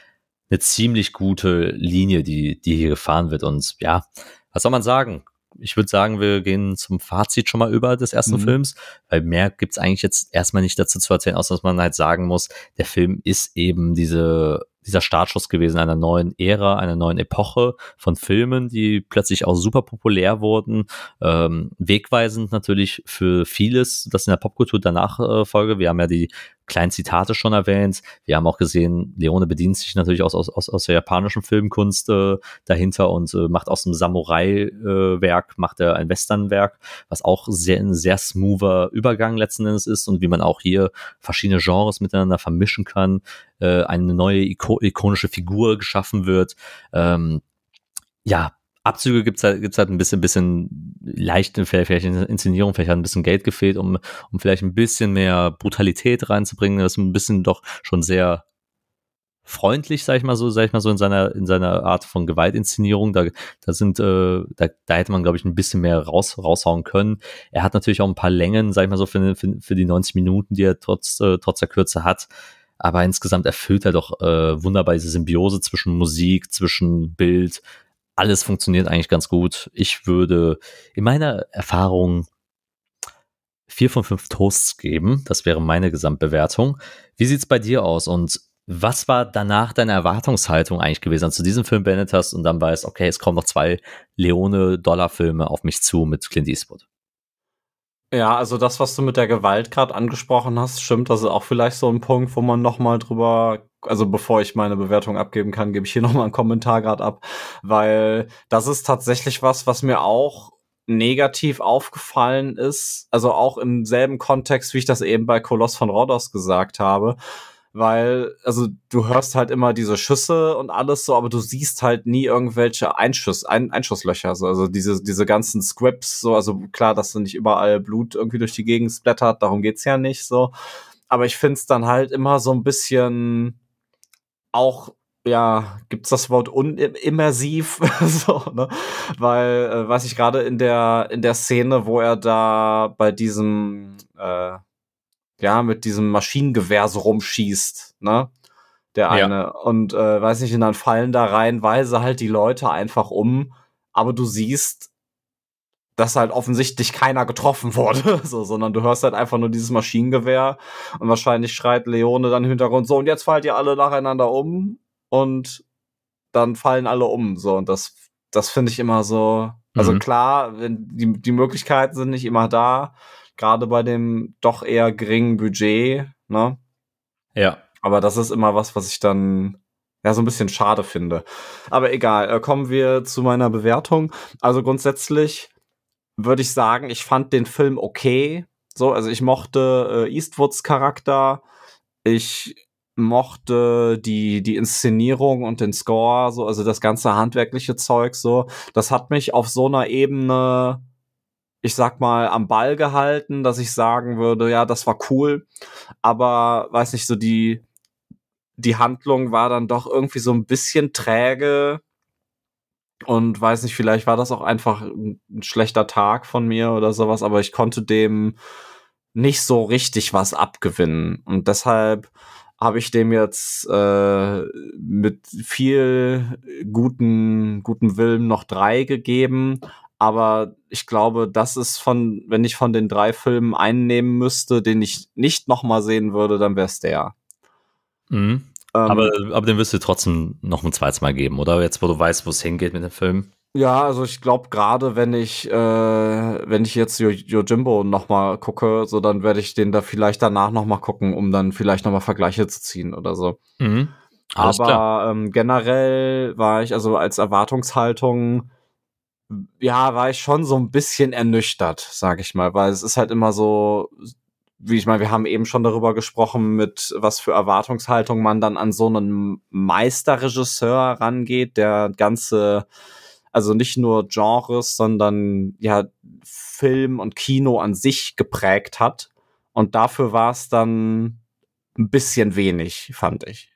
eine ziemlich gute Linie, die, die hier gefahren wird. Und ja, was soll man sagen? ich würde sagen, wir gehen zum Fazit schon mal über des ersten mhm. Films, weil mehr gibt's eigentlich jetzt erstmal nicht dazu zu erzählen, außer dass man halt sagen muss, der Film ist eben diese dieser Startschuss gewesen einer neuen Ära, einer neuen Epoche von Filmen, die plötzlich auch super populär wurden. Ähm, wegweisend natürlich für vieles, das in der Popkultur danach äh, folge. Wir haben ja die kleinen Zitate schon erwähnt. Wir haben auch gesehen, Leone bedient sich natürlich aus, aus, aus der japanischen Filmkunst äh, dahinter und äh, macht aus dem Samurai-Werk, äh, macht er ein Western-Werk, was auch sehr, ein sehr smoother Übergang letzten Endes ist und wie man auch hier verschiedene Genres miteinander vermischen kann äh, eine neue Iko ikonische Figur geschaffen wird. Ähm, ja, Abzüge gibt's halt, gibt's halt ein bisschen, bisschen leichte, vielleicht in Inszenierung, vielleicht hat ein bisschen Geld gefehlt, um, um vielleicht ein bisschen mehr Brutalität reinzubringen. Das ist ein bisschen doch schon sehr freundlich, sag ich mal so, sag ich mal so in seiner in seiner Art von Gewaltinszenierung. Da da sind äh, da, da hätte man glaube ich ein bisschen mehr raus raushauen können. Er hat natürlich auch ein paar Längen, sag ich mal so für für, für die 90 Minuten, die er trotz äh, trotz der Kürze hat aber insgesamt erfüllt er doch äh, wunderbar diese Symbiose zwischen Musik, zwischen Bild. Alles funktioniert eigentlich ganz gut. Ich würde in meiner Erfahrung vier von fünf Toasts geben. Das wäre meine Gesamtbewertung. Wie sieht's bei dir aus? Und was war danach deine Erwartungshaltung eigentlich gewesen, als du diesen Film beendet hast und dann weißt, okay, es kommen noch zwei Leone-Dollar-Filme auf mich zu mit Clint Eastwood? Ja, also das, was du mit der Gewalt gerade angesprochen hast, stimmt. Das ist auch vielleicht so ein Punkt, wo man nochmal drüber, also bevor ich meine Bewertung abgeben kann, gebe ich hier nochmal einen Kommentar gerade ab, weil das ist tatsächlich was, was mir auch negativ aufgefallen ist. Also auch im selben Kontext, wie ich das eben bei Koloss von Rhodos gesagt habe weil, also du hörst halt immer diese Schüsse und alles so, aber du siehst halt nie irgendwelche Einschuss, Ein Einschusslöcher, so. also diese, diese ganzen Scripts, so, also klar, dass du nicht überall Blut irgendwie durch die Gegend splattert, darum geht's ja nicht, so. Aber ich find's dann halt immer so ein bisschen auch ja, gibt's das Wort unimmersiv, so, ne? Weil, äh, weiß ich, gerade in der, in der Szene, wo er da bei diesem, äh, ja, mit diesem Maschinengewehr so rumschießt, ne? Der eine. Ja. Und äh, weiß nicht, und dann fallen da reihenweise halt die Leute einfach um, aber du siehst, dass halt offensichtlich keiner getroffen wurde, so, sondern du hörst halt einfach nur dieses Maschinengewehr und wahrscheinlich schreit Leone dann im Hintergrund so und jetzt fallt ihr alle nacheinander um und dann fallen alle um, so und das, das finde ich immer so, also mhm. klar, wenn die, die Möglichkeiten sind nicht immer da, gerade bei dem doch eher geringen Budget, ne? Ja. Aber das ist immer was, was ich dann ja so ein bisschen schade finde. Aber egal, äh, kommen wir zu meiner Bewertung. Also grundsätzlich würde ich sagen, ich fand den Film okay. So, also ich mochte äh, Eastwoods Charakter. Ich mochte die die Inszenierung und den Score so also das ganze handwerkliche Zeug so das hat mich auf so einer Ebene ich sag mal, am Ball gehalten, dass ich sagen würde, ja, das war cool. Aber weiß nicht, so die, die Handlung war dann doch irgendwie so ein bisschen träge. Und weiß nicht, vielleicht war das auch einfach ein schlechter Tag von mir oder sowas, aber ich konnte dem nicht so richtig was abgewinnen. Und deshalb habe ich dem jetzt äh, mit viel guten, guten Willen noch drei gegeben, aber ich glaube, das ist von, wenn ich von den drei Filmen einen nehmen müsste, den ich nicht nochmal sehen würde, dann wäre es der. Mhm. Ähm, aber, aber den wirst du trotzdem noch ein zweites Mal geben, oder? Jetzt, wo du weißt, wo es hingeht mit dem Film. Ja, also ich glaube gerade, wenn ich äh, wenn ich jetzt Yojimbo jo noch gucke, so dann werde ich den da vielleicht danach nochmal gucken, um dann vielleicht nochmal Vergleiche zu ziehen oder so. Mhm. Aber ähm, generell war ich also als Erwartungshaltung ja, war ich schon so ein bisschen ernüchtert, sag ich mal, weil es ist halt immer so, wie ich meine, wir haben eben schon darüber gesprochen, mit was für Erwartungshaltung man dann an so einen Meisterregisseur rangeht, der ganze, also nicht nur Genres, sondern ja, Film und Kino an sich geprägt hat. Und dafür war es dann ein bisschen wenig, fand ich.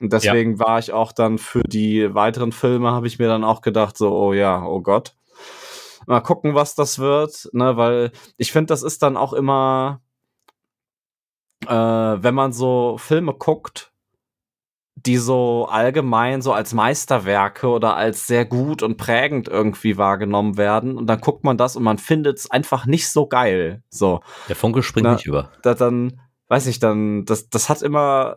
Und deswegen ja. war ich auch dann für die weiteren Filme, habe ich mir dann auch gedacht, so, oh ja, oh Gott. Mal gucken, was das wird, ne, weil ich finde, das ist dann auch immer, äh, wenn man so Filme guckt, die so allgemein so als Meisterwerke oder als sehr gut und prägend irgendwie wahrgenommen werden. Und dann guckt man das und man findet es einfach nicht so geil. So. Der Funke springt Na, nicht über. Da, dann, weiß ich, dann, das, das hat immer,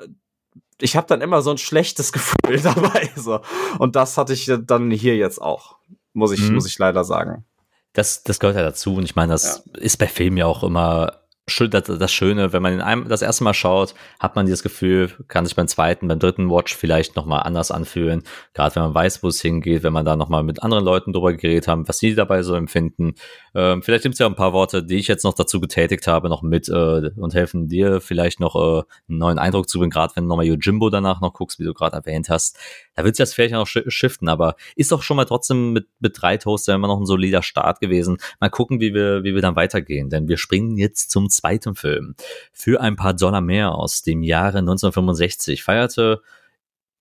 ich habe dann immer so ein schlechtes Gefühl dabei. So. Und das hatte ich dann hier jetzt auch, muss ich, mhm. muss ich leider sagen. Das, das gehört ja dazu. Und ich meine, das ja. ist bei Filmen ja auch immer das, das Schöne, wenn man in einem das erste Mal schaut, hat man dieses Gefühl, kann sich beim zweiten, beim dritten Watch vielleicht nochmal anders anfühlen. Gerade wenn man weiß, wo es hingeht, wenn man da nochmal mit anderen Leuten drüber geredet haben, was sie dabei so empfinden. Ähm, vielleicht nimmst du ja ein paar Worte, die ich jetzt noch dazu getätigt habe, noch mit äh, und helfen dir vielleicht noch äh, einen neuen Eindruck zu bringen, gerade wenn du nochmal Yojimbo danach noch guckst, wie du gerade erwähnt hast. Da willst du das vielleicht auch noch shiften, aber ist doch schon mal trotzdem mit, mit drei Toasts ja immer noch ein solider Start gewesen. Mal gucken, wie wir, wie wir dann weitergehen, denn wir springen jetzt zum zweiten Film. Für ein paar Dollar mehr aus dem Jahre 1965 feierte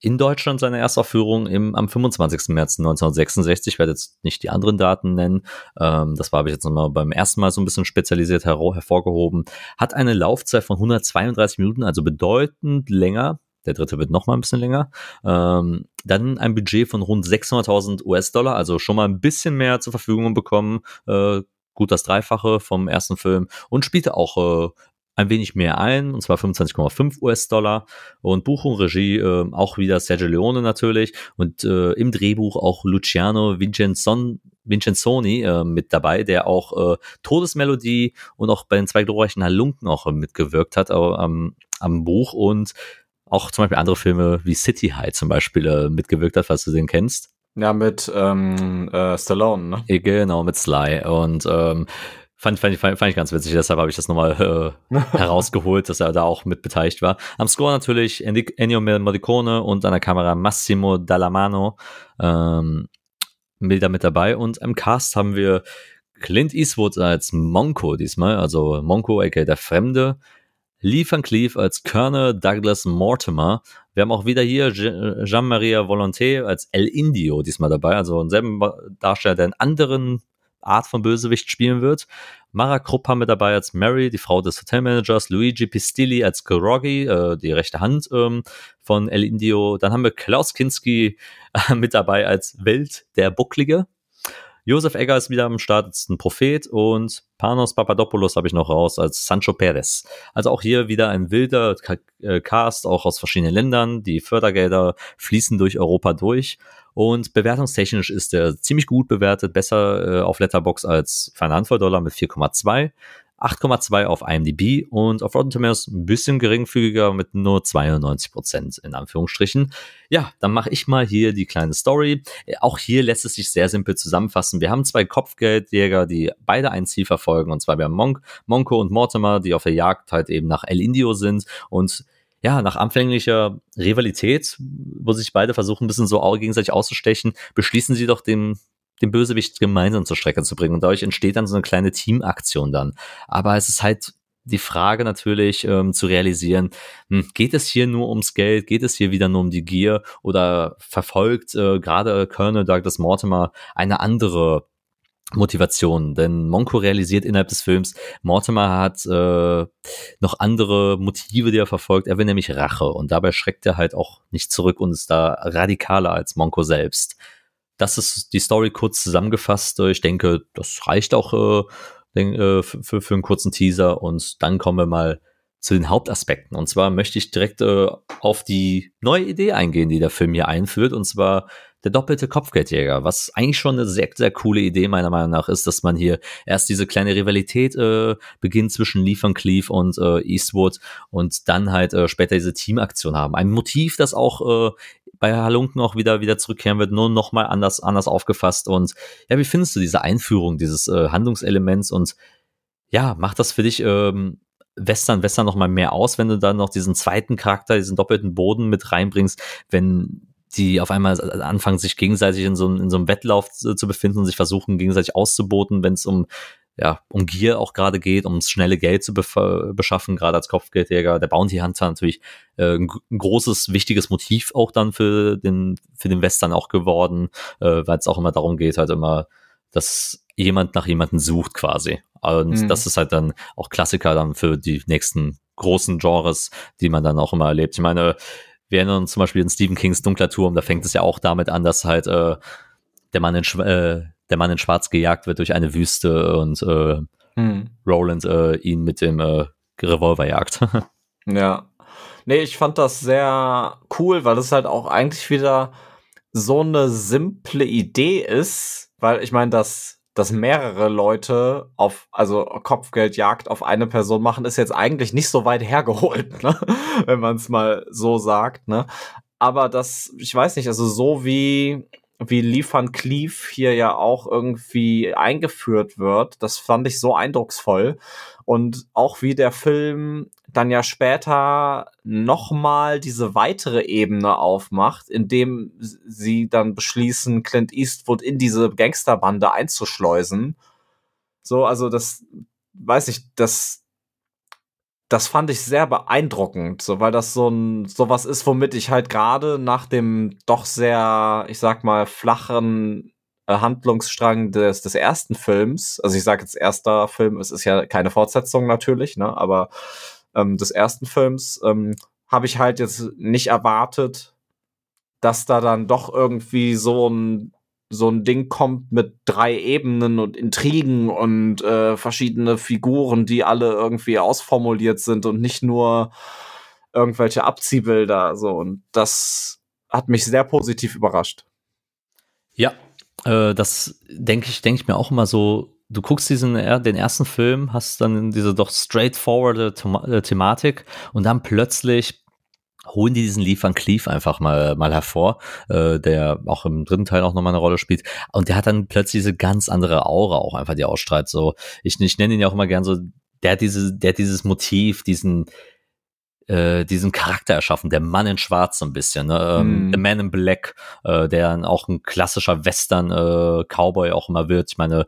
in Deutschland seine Erstaufführung im, am 25. März 1966. Ich werde jetzt nicht die anderen Daten nennen. Ähm, das habe ich jetzt nochmal beim ersten Mal so ein bisschen spezialisiert her hervorgehoben. Hat eine Laufzeit von 132 Minuten, also bedeutend länger. Der dritte wird nochmal ein bisschen länger. Ähm, dann ein Budget von rund 600.000 US-Dollar, also schon mal ein bisschen mehr zur Verfügung bekommen. Äh, gut das Dreifache vom ersten Film und spielte auch äh, ein wenig mehr ein, und zwar 25,5 US-Dollar. Und Buchung, Regie, äh, auch wieder Sergio Leone natürlich. Und äh, im Drehbuch auch Luciano Vincenzoni äh, mit dabei, der auch äh, Todesmelodie und auch bei den zwei glorreichen Halunken auch mitgewirkt hat am, am Buch. Und auch zum Beispiel andere Filme wie City High zum Beispiel äh, mitgewirkt hat, falls du den kennst. Ja, mit ähm, äh, Stallone, ne? Genau, mit Sly. Und ähm, Fand, fand, fand, fand ich ganz witzig, deshalb habe ich das nochmal äh, herausgeholt, dass er da auch mit beteiligt war. Am Score natürlich Ennio Morricone und an der Kamera Massimo Dallamano ähm, mit, mit dabei. Und im Cast haben wir Clint Eastwood als Monko diesmal, also Monko, aka der Fremde. Lee Van Cleef als Colonel Douglas Mortimer. Wir haben auch wieder hier Jean-Maria Volonté als El Indio diesmal dabei, also denselben Darsteller, der in anderen Art von Bösewicht spielen wird. Mara Krupp haben wir dabei als Mary, die Frau des Hotelmanagers, Luigi Pistilli als Kurogi, äh, die rechte Hand ähm, von El Indio. Dann haben wir Klaus Kinski äh, mit dabei als Welt der Bucklige. Josef Egger ist wieder am Start, ist ein Prophet und Panos Papadopoulos habe ich noch raus als Sancho Perez. Also auch hier wieder ein wilder äh, Cast, auch aus verschiedenen Ländern. Die Fördergelder fließen durch Europa durch und bewertungstechnisch ist er ziemlich gut bewertet, besser äh, auf Letterbox als Fernand Dollar mit 4,2. 8,2 auf IMDb und auf Rotten Tomatoes ein bisschen geringfügiger mit nur 92% in Anführungsstrichen. Ja, dann mache ich mal hier die kleine Story. Äh, auch hier lässt es sich sehr simpel zusammenfassen. Wir haben zwei Kopfgeldjäger, die beide ein Ziel verfolgen und zwar wir haben Monk, Monko und Mortimer, die auf der Jagd halt eben nach El Indio sind und ja, nach anfänglicher Rivalität, wo sich beide versuchen, ein bisschen so gegenseitig auszustechen, beschließen sie doch den den Bösewicht gemeinsam zur Strecke zu bringen. Und dadurch entsteht dann so eine kleine Teamaktion dann. Aber es ist halt die Frage natürlich ähm, zu realisieren, hm, geht es hier nur ums Geld, geht es hier wieder nur um die Gier oder verfolgt äh, gerade Colonel Douglas Mortimer eine andere Motivation, denn Monko realisiert innerhalb des Films, Mortimer hat äh, noch andere Motive, die er verfolgt. Er will nämlich Rache und dabei schreckt er halt auch nicht zurück und ist da radikaler als Monko selbst das ist die Story kurz zusammengefasst. Ich denke, das reicht auch äh, äh für, für, einen kurzen Teaser. Und dann kommen wir mal zu den Hauptaspekten. Und zwar möchte ich direkt äh, auf die neue Idee eingehen, die der Film hier einführt. Und zwar der doppelte Kopfgeldjäger, was eigentlich schon eine sehr, sehr coole Idee meiner Meinung nach ist, dass man hier erst diese kleine Rivalität äh, beginnt zwischen Lee Van Cleef und äh, Eastwood und dann halt äh, später diese Teamaktion haben. Ein Motiv, das auch äh, bei Halunken auch wieder, wieder zurückkehren wird, nur nochmal anders, anders aufgefasst. Und ja, wie findest du diese Einführung dieses äh, Handlungselements und ja, macht das für dich ähm, Western, Western nochmal mehr aus, wenn du dann noch diesen zweiten Charakter, diesen doppelten Boden mit reinbringst, wenn die auf einmal anfangen, sich gegenseitig in so, in so einem Wettlauf zu, äh, zu befinden und sich versuchen, gegenseitig auszuboten, wenn es um ja, um Gier auch gerade geht, ums schnelle Geld zu beschaffen, gerade als Kopfgeldjäger. Der Bounty Hunter natürlich äh, ein, großes, wichtiges Motiv auch dann für den, für den Western auch geworden, äh, weil es auch immer darum geht, halt immer, dass jemand nach jemandem sucht quasi. Und mhm. das ist halt dann auch Klassiker dann für die nächsten großen Genres, die man dann auch immer erlebt. Ich meine, wir erinnern uns zum Beispiel in Stephen Kings Dunkler Turm, da fängt es ja auch damit an, dass halt äh, der Mann in, Schw äh, der Mann in Schwarz gejagt wird durch eine Wüste und äh, hm. Roland äh, ihn mit dem äh, Revolver jagt. ja. Nee, ich fand das sehr cool, weil es halt auch eigentlich wieder so eine simple Idee ist, weil ich meine, dass, dass mehrere Leute auf, also Kopfgeldjagd auf eine Person machen, ist jetzt eigentlich nicht so weit hergeholt, ne? wenn man es mal so sagt, ne? Aber das, ich weiß nicht, also so wie wie Liefern Cleave hier ja auch irgendwie eingeführt wird. Das fand ich so eindrucksvoll. Und auch wie der Film dann ja später nochmal diese weitere Ebene aufmacht, indem sie dann beschließen, Clint Eastwood in diese Gangsterbande einzuschleusen. So, also das, weiß ich, das, das fand ich sehr beeindruckend, so weil das so ein sowas ist, womit ich halt gerade nach dem doch sehr, ich sag mal flachen äh, Handlungsstrang des des ersten Films, also ich sag jetzt erster Film, es ist ja keine Fortsetzung natürlich, ne, aber ähm, des ersten Films ähm, habe ich halt jetzt nicht erwartet, dass da dann doch irgendwie so ein so ein Ding kommt mit drei Ebenen und Intrigen und äh, verschiedene Figuren, die alle irgendwie ausformuliert sind und nicht nur irgendwelche Abziehbilder. So und das hat mich sehr positiv überrascht. Ja, äh, das denke ich, denke ich mir auch immer so. Du guckst diesen den ersten Film, hast dann diese doch straightforward äh, äh, Thematik und dann plötzlich holen die diesen Liefern Cleave einfach mal, mal hervor, äh, der auch im dritten Teil auch nochmal eine Rolle spielt. Und der hat dann plötzlich diese ganz andere Aura auch einfach, die ausstrahlt. So, ich, ich nenne ihn ja auch immer gern so, der hat, diese, der hat dieses Motiv, diesen, äh, diesen Charakter erschaffen, der Mann in Schwarz so ein bisschen, ne? ähm, mm. The Man in Black, äh, der auch ein klassischer Western äh, Cowboy auch immer wird. Ich meine,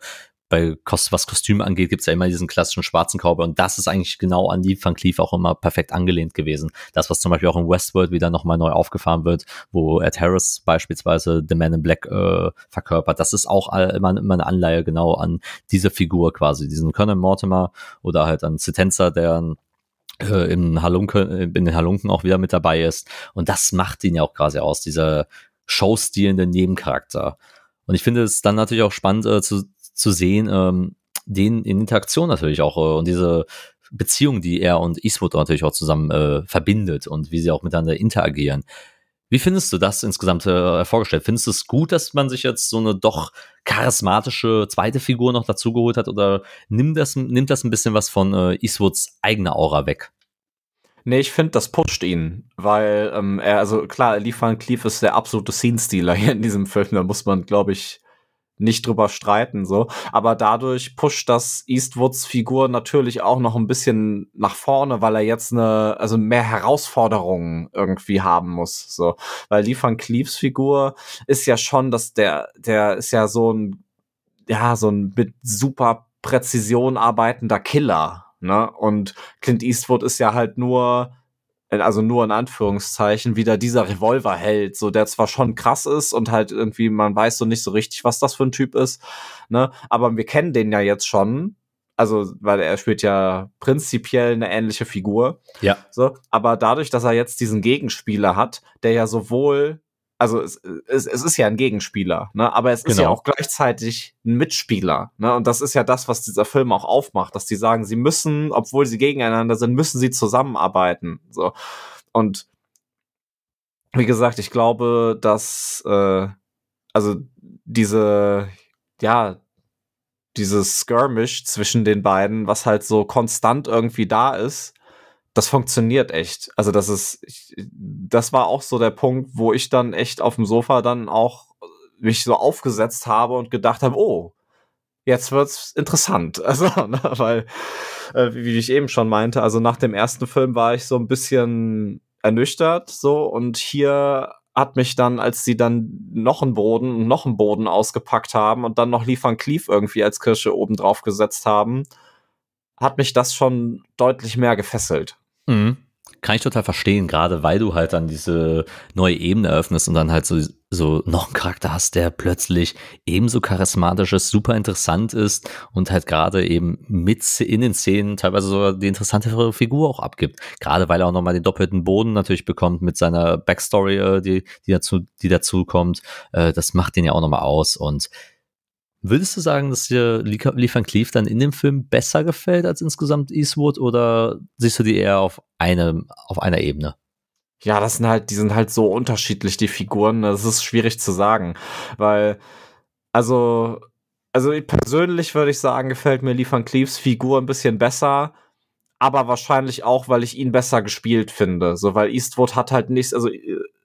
weil was Kostüme angeht, gibt's ja immer diesen klassischen schwarzen Cowboy und das ist eigentlich genau an die Van Cleef auch immer perfekt angelehnt gewesen. Das, was zum Beispiel auch in Westworld wieder nochmal neu aufgefahren wird, wo Ed Harris beispielsweise The Man in Black äh, verkörpert, das ist auch immer, immer eine Anleihe genau an diese Figur quasi, diesen Colonel Mortimer oder halt an Setenza, der äh, im Halunke, äh, in den Halunken auch wieder mit dabei ist. Und das macht ihn ja auch quasi aus, dieser showstilende Nebencharakter. Und ich finde es dann natürlich auch spannend äh, zu, zu sehen, ähm, den in Interaktion natürlich auch äh, und diese Beziehung, die er und Eastwood natürlich auch zusammen äh, verbindet und wie sie auch miteinander interagieren. Wie findest du das insgesamt äh, vorgestellt? Findest du es gut, dass man sich jetzt so eine doch charismatische zweite Figur noch dazugeholt hat oder nimmt das, nimmt das ein bisschen was von äh, Eastwoods eigener Aura weg? Nee, ich finde, das pusht ihn, weil ähm, er, also klar, Lee Van Cleef ist der absolute Scene-Stealer hier in diesem Film, da muss man, glaube ich, nicht drüber streiten, so. Aber dadurch pusht das Eastwoods Figur natürlich auch noch ein bisschen nach vorne, weil er jetzt eine, also mehr Herausforderungen irgendwie haben muss, so. Weil Lee van Cleaves Figur ist ja schon, dass der, der ist ja so ein, ja, so ein mit super Präzision arbeitender Killer, ne? Und Clint Eastwood ist ja halt nur, also nur in Anführungszeichen, wieder dieser Revolver hält, so der zwar schon krass ist und halt irgendwie, man weiß so nicht so richtig, was das für ein Typ ist, ne? Aber wir kennen den ja jetzt schon. Also, weil er spielt ja prinzipiell eine ähnliche Figur. Ja. So, aber dadurch, dass er jetzt diesen Gegenspieler hat, der ja sowohl also es, es, es ist ja ein Gegenspieler, ne? aber es genau. ist ja genau. auch gleichzeitig ein Mitspieler. Ne? Und das ist ja das, was dieser Film auch aufmacht, dass die sagen, sie müssen, obwohl sie gegeneinander sind, müssen sie zusammenarbeiten. So. Und wie gesagt, ich glaube, dass äh, also diese, ja, dieses Skirmish zwischen den beiden, was halt so konstant irgendwie da ist, das funktioniert echt. Also das ist, ich, das war auch so der Punkt, wo ich dann echt auf dem Sofa dann auch mich so aufgesetzt habe und gedacht habe, oh, jetzt wird's interessant. Also, ne, weil, äh, wie ich eben schon meinte, also nach dem ersten Film war ich so ein bisschen ernüchtert, so, und hier hat mich dann, als sie dann noch einen Boden und noch einen Boden ausgepackt haben und dann noch Liefern Cleave irgendwie als Kirsche oben drauf gesetzt haben, hat mich das schon deutlich mehr gefesselt. Mhm. Kann ich total verstehen, gerade weil du halt dann diese neue Ebene eröffnest und dann halt so, so noch einen Charakter hast, der plötzlich ebenso charismatisch ist, super interessant ist und halt gerade eben mit in den Szenen teilweise sogar die interessantere Figur auch abgibt. Gerade weil er auch nochmal den doppelten Boden natürlich bekommt mit seiner Backstory, äh, die, die dazu, die dazu kommt. Äh, das macht den ja auch nochmal aus und Würdest du sagen, dass dir Lee Van Cleef dann in dem Film besser gefällt als insgesamt Eastwood oder siehst du die eher auf, einem, auf einer Ebene? Ja, das sind halt, die sind halt so unterschiedlich, die Figuren. Das ist schwierig zu sagen, weil, also, also persönlich würde ich sagen, gefällt mir Lee Van Cleefs Figur ein bisschen besser, aber wahrscheinlich auch, weil ich ihn besser gespielt finde. So, weil Eastwood hat halt nichts, also,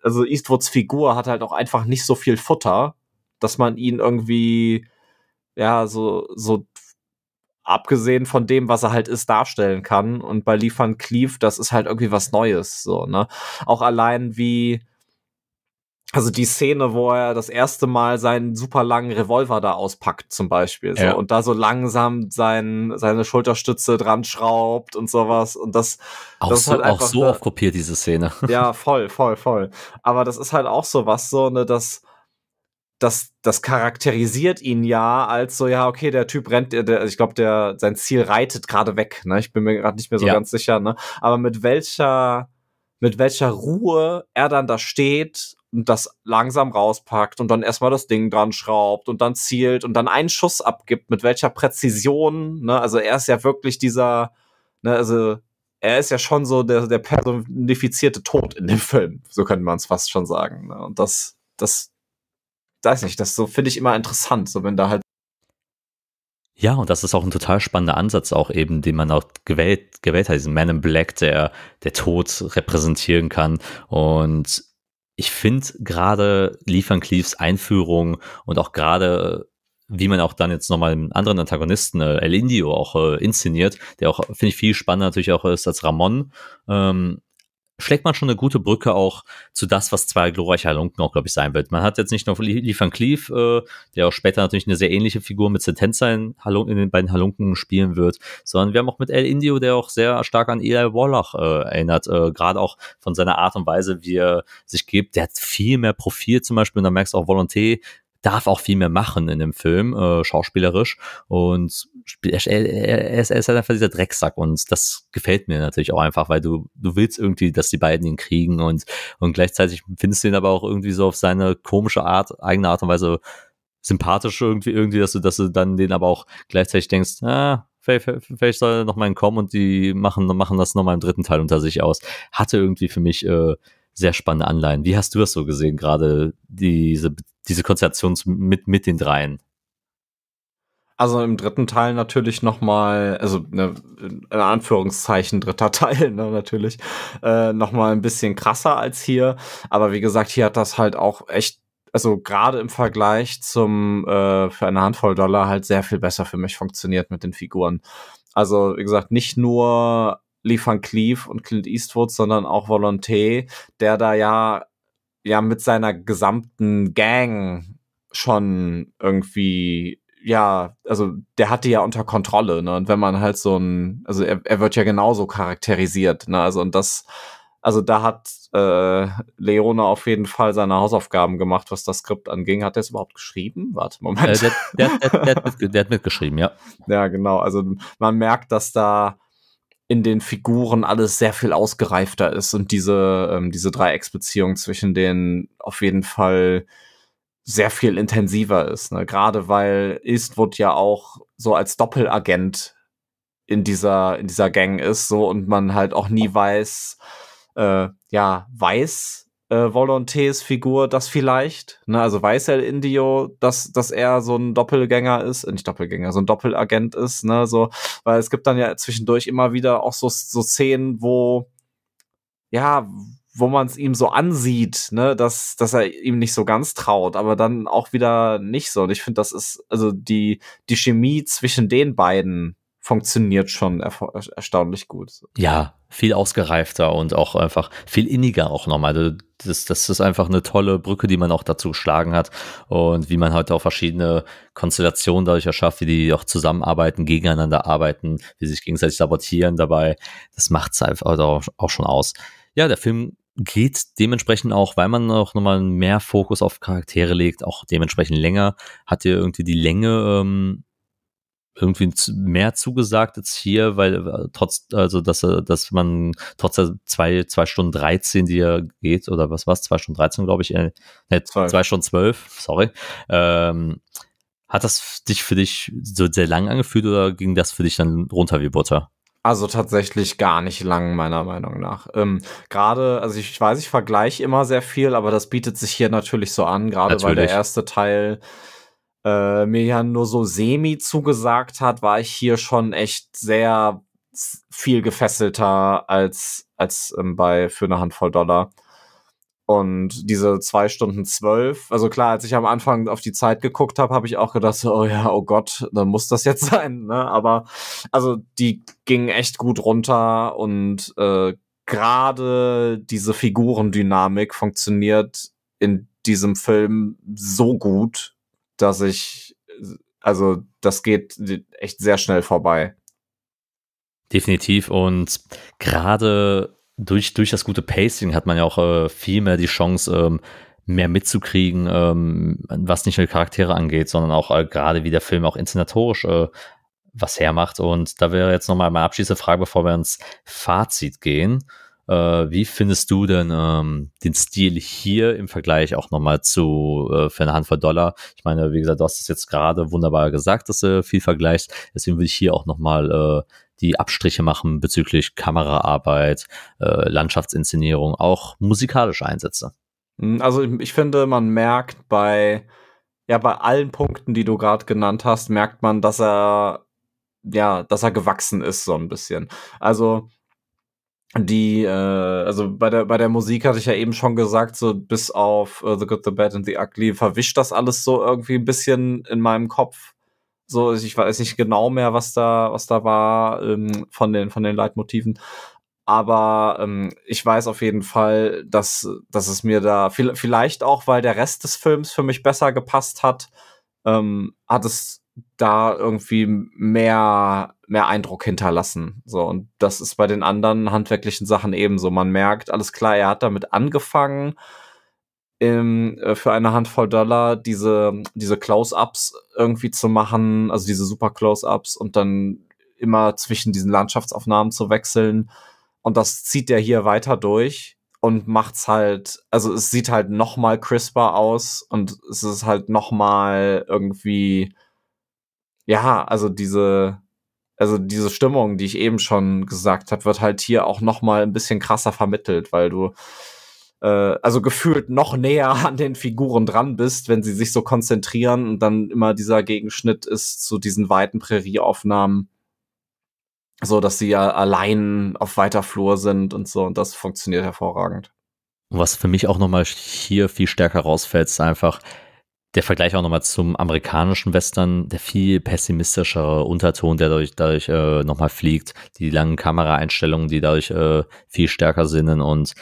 also Eastwoods Figur hat halt auch einfach nicht so viel Futter, dass man ihn irgendwie ja, so, so abgesehen von dem, was er halt ist, darstellen kann. Und bei Liefern Cleave, das ist halt irgendwie was Neues, so, ne? Auch allein wie, also die Szene, wo er das erste Mal seinen super langen Revolver da auspackt, zum Beispiel, so, ja. und da so langsam sein, seine Schulterstütze dran schraubt und sowas. Und das, auch das so, halt auch so ne, oft kopiert, diese Szene. Ja, voll, voll, voll. Aber das ist halt auch so was, so, ne, dass, das, das charakterisiert ihn ja als so, ja, okay, der Typ rennt, der, also ich glaube, der sein Ziel reitet gerade weg. Ne? Ich bin mir gerade nicht mehr so ja. ganz sicher, ne? Aber mit welcher, mit welcher Ruhe er dann da steht und das langsam rauspackt und dann erstmal das Ding dran schraubt und dann zielt und dann einen Schuss abgibt, mit welcher Präzision, ne? Also er ist ja wirklich dieser, ne, also er ist ja schon so der, der personifizierte Tod in dem Film, so könnte man es fast schon sagen. Ne? Und das, das weiß nicht, das so finde ich immer interessant, so wenn da halt ja, und das ist auch ein total spannender Ansatz, auch eben, den man auch gewählt, gewählt hat, diesen Man in Black, der der Tod repräsentieren kann. Und ich finde gerade Liefern Cleaves Einführung und auch gerade, wie man auch dann jetzt nochmal einen anderen Antagonisten, äh, El Indio, auch äh, inszeniert, der auch, finde ich, viel spannender natürlich auch ist als Ramon. Ähm, schlägt man schon eine gute Brücke auch zu das, was zwei glorreiche Halunken auch, glaube ich, sein wird. Man hat jetzt nicht nur Lee Van Cleef, äh, der auch später natürlich eine sehr ähnliche Figur mit Sentenza in, Halun in den beiden Halunken spielen wird, sondern wir haben auch mit El Indio, der auch sehr stark an Eli Wallach äh, erinnert, äh, gerade auch von seiner Art und Weise, wie er sich gibt. Der hat viel mehr Profil zum Beispiel und da merkst du auch Volonté darf auch viel mehr machen in dem Film, äh, schauspielerisch. Und er, er, er, ist, halt einfach dieser Drecksack und das gefällt mir natürlich auch einfach, weil du, du willst irgendwie, dass die beiden ihn kriegen und, und gleichzeitig findest du ihn aber auch irgendwie so auf seine komische Art, eigene Art und Weise sympathisch irgendwie, irgendwie, dass du, dass du dann den aber auch gleichzeitig denkst, ah, vielleicht, vielleicht soll er nochmal kommen und die machen, machen das nochmal im dritten Teil unter sich aus. Hatte irgendwie für mich äh, sehr spannende Anleihen. Wie hast du das so gesehen, gerade diese, diese Konstellation mit, mit den dreien? Also im dritten Teil natürlich nochmal, also ne, in Anführungszeichen dritter Teil, ne, natürlich, äh, nochmal ein bisschen krasser als hier. Aber wie gesagt, hier hat das halt auch echt, also gerade im Vergleich zum, äh, für eine Handvoll Dollar halt sehr viel besser für mich funktioniert mit den Figuren. Also wie gesagt, nicht nur Lee Van Cleef und Clint Eastwood, sondern auch Volonté, der da ja, ja mit seiner gesamten Gang schon irgendwie ja, also der hat die ja unter Kontrolle, ne? Und wenn man halt so ein, also er, er wird ja genauso charakterisiert, ne? Also und das, also da hat äh, Leone auf jeden Fall seine Hausaufgaben gemacht, was das Skript anging. Hat er es überhaupt geschrieben? Warte, äh, Moment. Äh, der, der, der, der, hat mitgeschrieben, ja. Ja, genau. Also man merkt, dass da in den Figuren alles sehr viel ausgereifter ist und diese, ähm, diese Dreiecksbeziehung zwischen denen auf jeden Fall sehr viel intensiver ist. Ne? Gerade weil Eastwood ja auch so als Doppelagent in dieser, in dieser Gang ist, so und man halt auch nie weiß, äh, ja, weiß, äh, Volontés Figur das vielleicht, ne, also weiß El Indio, dass, dass er so ein Doppelgänger ist, äh, nicht Doppelgänger, so ein Doppelagent ist, ne, so, weil es gibt dann ja zwischendurch immer wieder auch so, so Szenen, wo, ja, wo man es ihm so ansieht, ne, dass, dass er ihm nicht so ganz traut, aber dann auch wieder nicht so. Und ich finde, das ist, also die, die Chemie zwischen den beiden funktioniert schon erstaunlich gut. Ja, viel ausgereifter und auch einfach viel inniger auch nochmal. Also, das, das ist einfach eine tolle Brücke, die man auch dazu geschlagen hat und wie man heute halt auch verschiedene Konstellationen dadurch erschafft, wie die auch zusammenarbeiten, gegeneinander arbeiten, wie sich gegenseitig sabotieren dabei. Das macht es einfach also auch schon aus. Ja, der Film geht dementsprechend auch, weil man auch nochmal mehr Fokus auf Charaktere legt, auch dementsprechend länger, hat ihr irgendwie die Länge ähm, irgendwie mehr zugesagt jetzt hier, weil äh, trotz, also dass, äh, dass man trotz der zwei, zwei Stunden 13, die ja geht, oder was war's, zwei Stunden 13, glaube ich, äh, ne, zwei Stunden zwölf, sorry, ähm, hat das dich für dich so sehr lang angefühlt oder ging das für dich dann runter wie Butter? Also tatsächlich gar nicht lang, meiner Meinung nach. Ähm, gerade, also ich, ich weiß, ich vergleiche immer sehr viel, aber das bietet sich hier natürlich so an, gerade weil der erste Teil äh, mir ja nur so semi zugesagt hat, war ich hier schon echt sehr viel gefesselter als, als ähm, bei für eine Handvoll Dollar. Und diese zwei Stunden zwölf, also klar, als ich am Anfang auf die Zeit geguckt habe, habe ich auch gedacht, so, oh ja, oh Gott, dann muss das jetzt sein. Ne? Aber also die ging echt gut runter und äh, gerade diese Figurendynamik funktioniert in diesem Film so gut, dass ich, also das geht echt sehr schnell vorbei. Definitiv und gerade durch, durch das gute Pacing hat man ja auch äh, viel mehr die Chance, ähm, mehr mitzukriegen, ähm, was nicht nur die Charaktere angeht, sondern auch äh, gerade wie der Film auch inszenatorisch äh, was hermacht. Und da wäre jetzt nochmal meine abschließende Frage, bevor wir ins Fazit gehen. Äh, wie findest du denn ähm, den Stil hier im Vergleich auch nochmal zu äh, für eine Handvoll Dollar? Ich meine, wie gesagt, du hast es jetzt gerade wunderbar gesagt, dass du viel vergleichst. Deswegen würde ich hier auch nochmal äh, die Abstriche machen bezüglich Kameraarbeit, äh, Landschaftsinszenierung, auch musikalische Einsätze. Hm, also ich, ich finde, man merkt bei ja bei allen Punkten, die du gerade genannt hast, merkt man, dass er ja, dass er gewachsen ist so ein bisschen. Also die, äh, also bei der, bei der Musik hatte ich ja eben schon gesagt, so bis auf uh, The Good, The Bad and The Ugly verwischt das alles so irgendwie ein bisschen in meinem Kopf. So, ich weiß nicht genau mehr, was da, was da war ähm, von, den, von den Leitmotiven. Aber ähm, ich weiß auf jeden Fall, dass, dass es mir da, vielleicht auch, weil der Rest des Films für mich besser gepasst hat, ähm, hat es da irgendwie mehr mehr Eindruck hinterlassen. So, und das ist bei den anderen handwerklichen Sachen ebenso. Man merkt, alles klar, er hat damit angefangen, im, äh, für eine Handvoll Dollar diese, diese Close-Ups irgendwie zu machen, also diese super Close-Ups und dann immer zwischen diesen Landschaftsaufnahmen zu wechseln. Und das zieht er hier weiter durch und macht's halt, also es sieht halt noch mal crisper aus und es ist halt noch mal irgendwie, ja, also diese, also diese Stimmung, die ich eben schon gesagt habe, wird halt hier auch noch mal ein bisschen krasser vermittelt, weil du äh, also gefühlt noch näher an den Figuren dran bist, wenn sie sich so konzentrieren und dann immer dieser Gegenschnitt ist zu diesen weiten Prärieaufnahmen, so dass sie ja allein auf weiter Flur sind und so und das funktioniert hervorragend. Was für mich auch noch mal hier viel stärker rausfällt, ist einfach, der Vergleich auch nochmal zum amerikanischen Western, der viel pessimistischere Unterton, der dadurch, dadurch äh, nochmal fliegt, die langen Kameraeinstellungen, die dadurch äh, viel stärker sind und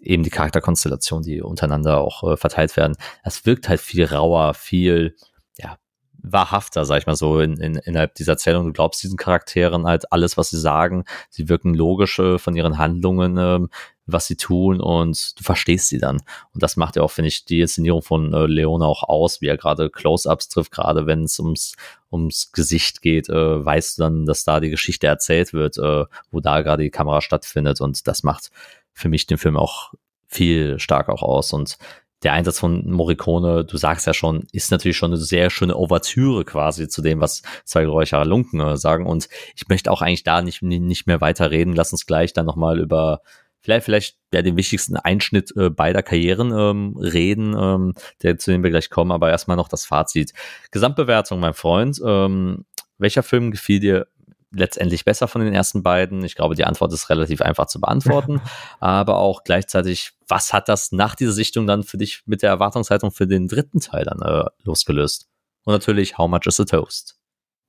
eben die Charakterkonstellation, die untereinander auch äh, verteilt werden. Das wirkt halt viel rauer, viel ja, wahrhafter, sag ich mal so, in, in, innerhalb dieser Zählung. Du glaubst diesen Charakteren halt alles, was sie sagen. Sie wirken logisch äh, von ihren Handlungen. Ähm, was sie tun und du verstehst sie dann. Und das macht ja auch, finde ich, die Inszenierung von äh, Leona auch aus, wie er gerade Close-Ups trifft, gerade wenn es ums, ums Gesicht geht, äh, weißt du dann, dass da die Geschichte erzählt wird, äh, wo da gerade die Kamera stattfindet und das macht für mich den Film auch viel stark auch aus und der Einsatz von Morricone, du sagst ja schon, ist natürlich schon eine sehr schöne Overtüre quasi zu dem, was zwei Räucher Lunken äh, sagen. Und ich möchte auch eigentlich da nicht, nicht mehr weiter reden. Lass uns gleich dann nochmal über vielleicht, vielleicht ja, den wichtigsten Einschnitt äh, beider Karrieren ähm, reden, ähm, der, zu dem wir gleich kommen, aber erstmal noch das Fazit. Gesamtbewertung, mein Freund. Ähm, welcher Film gefiel dir letztendlich besser von den ersten beiden? Ich glaube, die Antwort ist relativ einfach zu beantworten, aber auch gleichzeitig, was hat das nach dieser Sichtung dann für dich mit der Erwartungshaltung für den dritten Teil dann äh, losgelöst? Und natürlich, how much is the toast?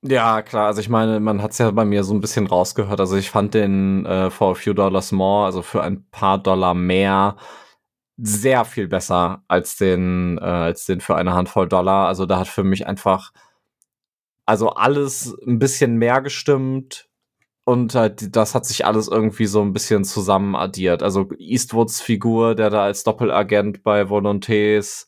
Ja, klar. Also ich meine, man hat es ja bei mir so ein bisschen rausgehört. Also ich fand den äh, For a Few Dollars More, also für ein paar Dollar mehr, sehr viel besser als den, äh, als den für eine Handvoll Dollar. Also da hat für mich einfach, also alles ein bisschen mehr gestimmt. Und halt, das hat sich alles irgendwie so ein bisschen zusammen addiert. Also Eastwoods Figur, der da als Doppelagent bei Volontés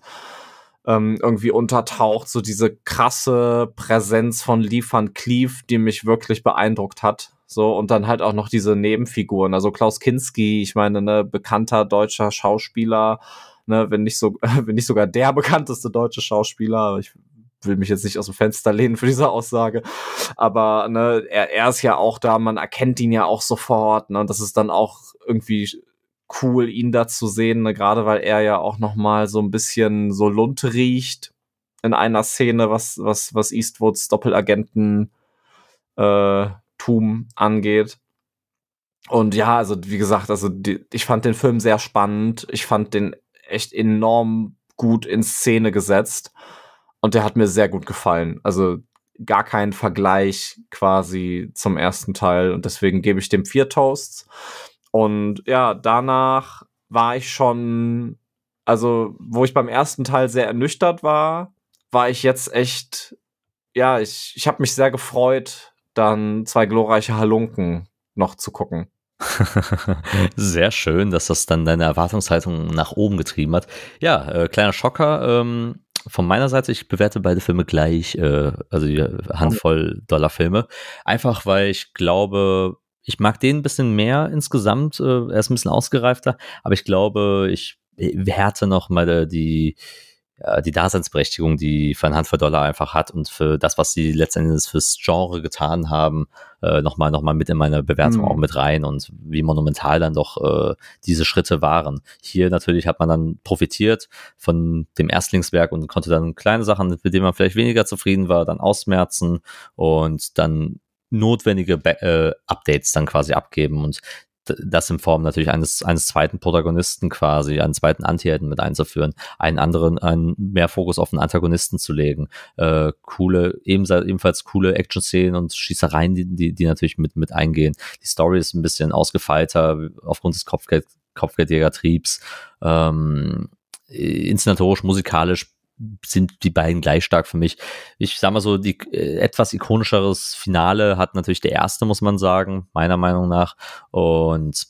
ähm, irgendwie untertaucht, so diese krasse Präsenz von Lee van Cleef, die mich wirklich beeindruckt hat. So, und dann halt auch noch diese Nebenfiguren. Also Klaus Kinski, ich meine, ne, bekannter deutscher Schauspieler, ne, wenn nicht so, wenn nicht sogar der bekannteste deutsche Schauspieler, ich will mich jetzt nicht aus dem Fenster lehnen für diese Aussage, aber ne, er, er ist ja auch da, man erkennt ihn ja auch sofort, ne, und das ist dann auch irgendwie cool, ihn da zu sehen, ne? gerade weil er ja auch noch mal so ein bisschen so Lund riecht in einer Szene, was, was, was Eastwoods Doppelagententum äh, angeht. Und ja, also wie gesagt, also die, ich fand den Film sehr spannend. Ich fand den echt enorm gut in Szene gesetzt. Und der hat mir sehr gut gefallen. Also gar kein Vergleich quasi zum ersten Teil. Und deswegen gebe ich dem vier Toasts. Und ja, danach war ich schon, also wo ich beim ersten Teil sehr ernüchtert war, war ich jetzt echt, ja, ich, ich habe mich sehr gefreut, dann zwei glorreiche Halunken noch zu gucken. Sehr schön, dass das dann deine Erwartungshaltung nach oben getrieben hat. Ja, äh, kleiner Schocker. Ähm, von meiner Seite, ich bewerte beide Filme gleich, äh, also die Handvoll Dollar Filme. Einfach weil ich glaube, ich mag den ein bisschen mehr insgesamt. Äh, er ist ein bisschen ausgereifter, aber ich glaube, ich werte noch mal äh, die, die Daseinsberechtigung, die Van Hand für Dollar einfach hat und für das, was sie letztendlich fürs Genre getan haben, äh, nochmal noch mal mit in meine Bewertung mhm. auch mit rein und wie monumental dann doch äh, diese Schritte waren. Hier natürlich hat man dann profitiert von dem Erstlingswerk und konnte dann kleine Sachen, mit denen man vielleicht weniger zufrieden war, dann ausmerzen und dann notwendige Be äh, Updates dann quasi abgeben und das in Form natürlich eines, eines zweiten Protagonisten quasi, einen zweiten Antihelden mit einzuführen, einen anderen, einen mehr Fokus auf den Antagonisten zu legen, äh, coole, ebenfalls, ebenfalls coole Action-Szenen und Schießereien, die, die, die natürlich mit, mit eingehen. Die Story ist ein bisschen ausgefeilter aufgrund des Kopfgeld, Kopfgeldjägertriebs, ähm, inszenatorisch, musikalisch sind die beiden gleich stark für mich. Ich sag mal so, die äh, etwas ikonischeres Finale hat natürlich der erste, muss man sagen, meiner Meinung nach. Und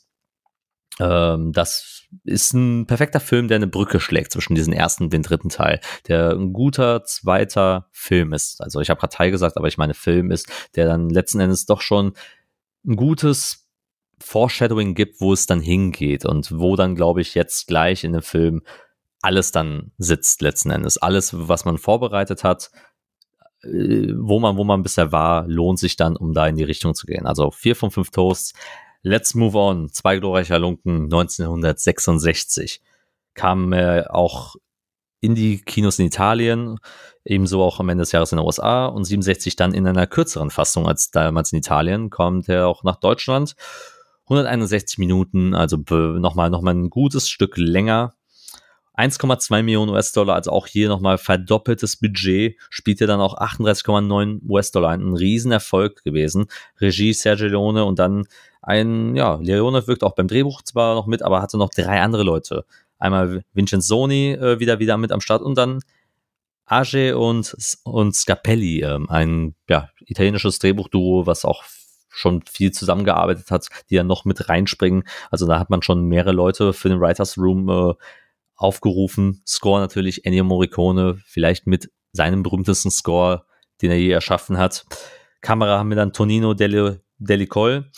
ähm, das ist ein perfekter Film, der eine Brücke schlägt zwischen diesen ersten und dem dritten Teil, der ein guter zweiter Film ist. Also ich habe gerade Teil gesagt, aber ich meine Film ist, der dann letzten Endes doch schon ein gutes Foreshadowing gibt, wo es dann hingeht und wo dann, glaube ich, jetzt gleich in dem Film alles dann sitzt letzten Endes. Alles, was man vorbereitet hat, äh, wo man, wo man bisher war, lohnt sich dann, um da in die Richtung zu gehen. Also vier von fünf Toasts. Let's move on. Zwei glorreicher Lunken 1966 kam äh, auch in die Kinos in Italien, ebenso auch am Ende des Jahres in den USA und 67 dann in einer kürzeren Fassung als damals in Italien, kommt er auch nach Deutschland. 161 Minuten, also nochmal noch ein gutes Stück länger 1,2 Millionen US-Dollar, also auch hier nochmal verdoppeltes Budget, spielte dann auch 38,9 US-Dollar ein. Ein Riesenerfolg gewesen. Regie Sergio Leone und dann ein, ja, Leone wirkt auch beim Drehbuch zwar noch mit, aber hatte noch drei andere Leute. Einmal Vincenzoni äh, wieder, wieder mit am Start und dann Age und, und Scapelli, äh, ein ja, italienisches Drehbuchduo, was auch schon viel zusammengearbeitet hat, die dann noch mit reinspringen. Also da hat man schon mehrere Leute für den Writers Room äh, aufgerufen. Score natürlich Ennio Morricone, vielleicht mit seinem berühmtesten Score, den er je erschaffen hat. Kamera haben wir dann Tonino Delle, Delicol,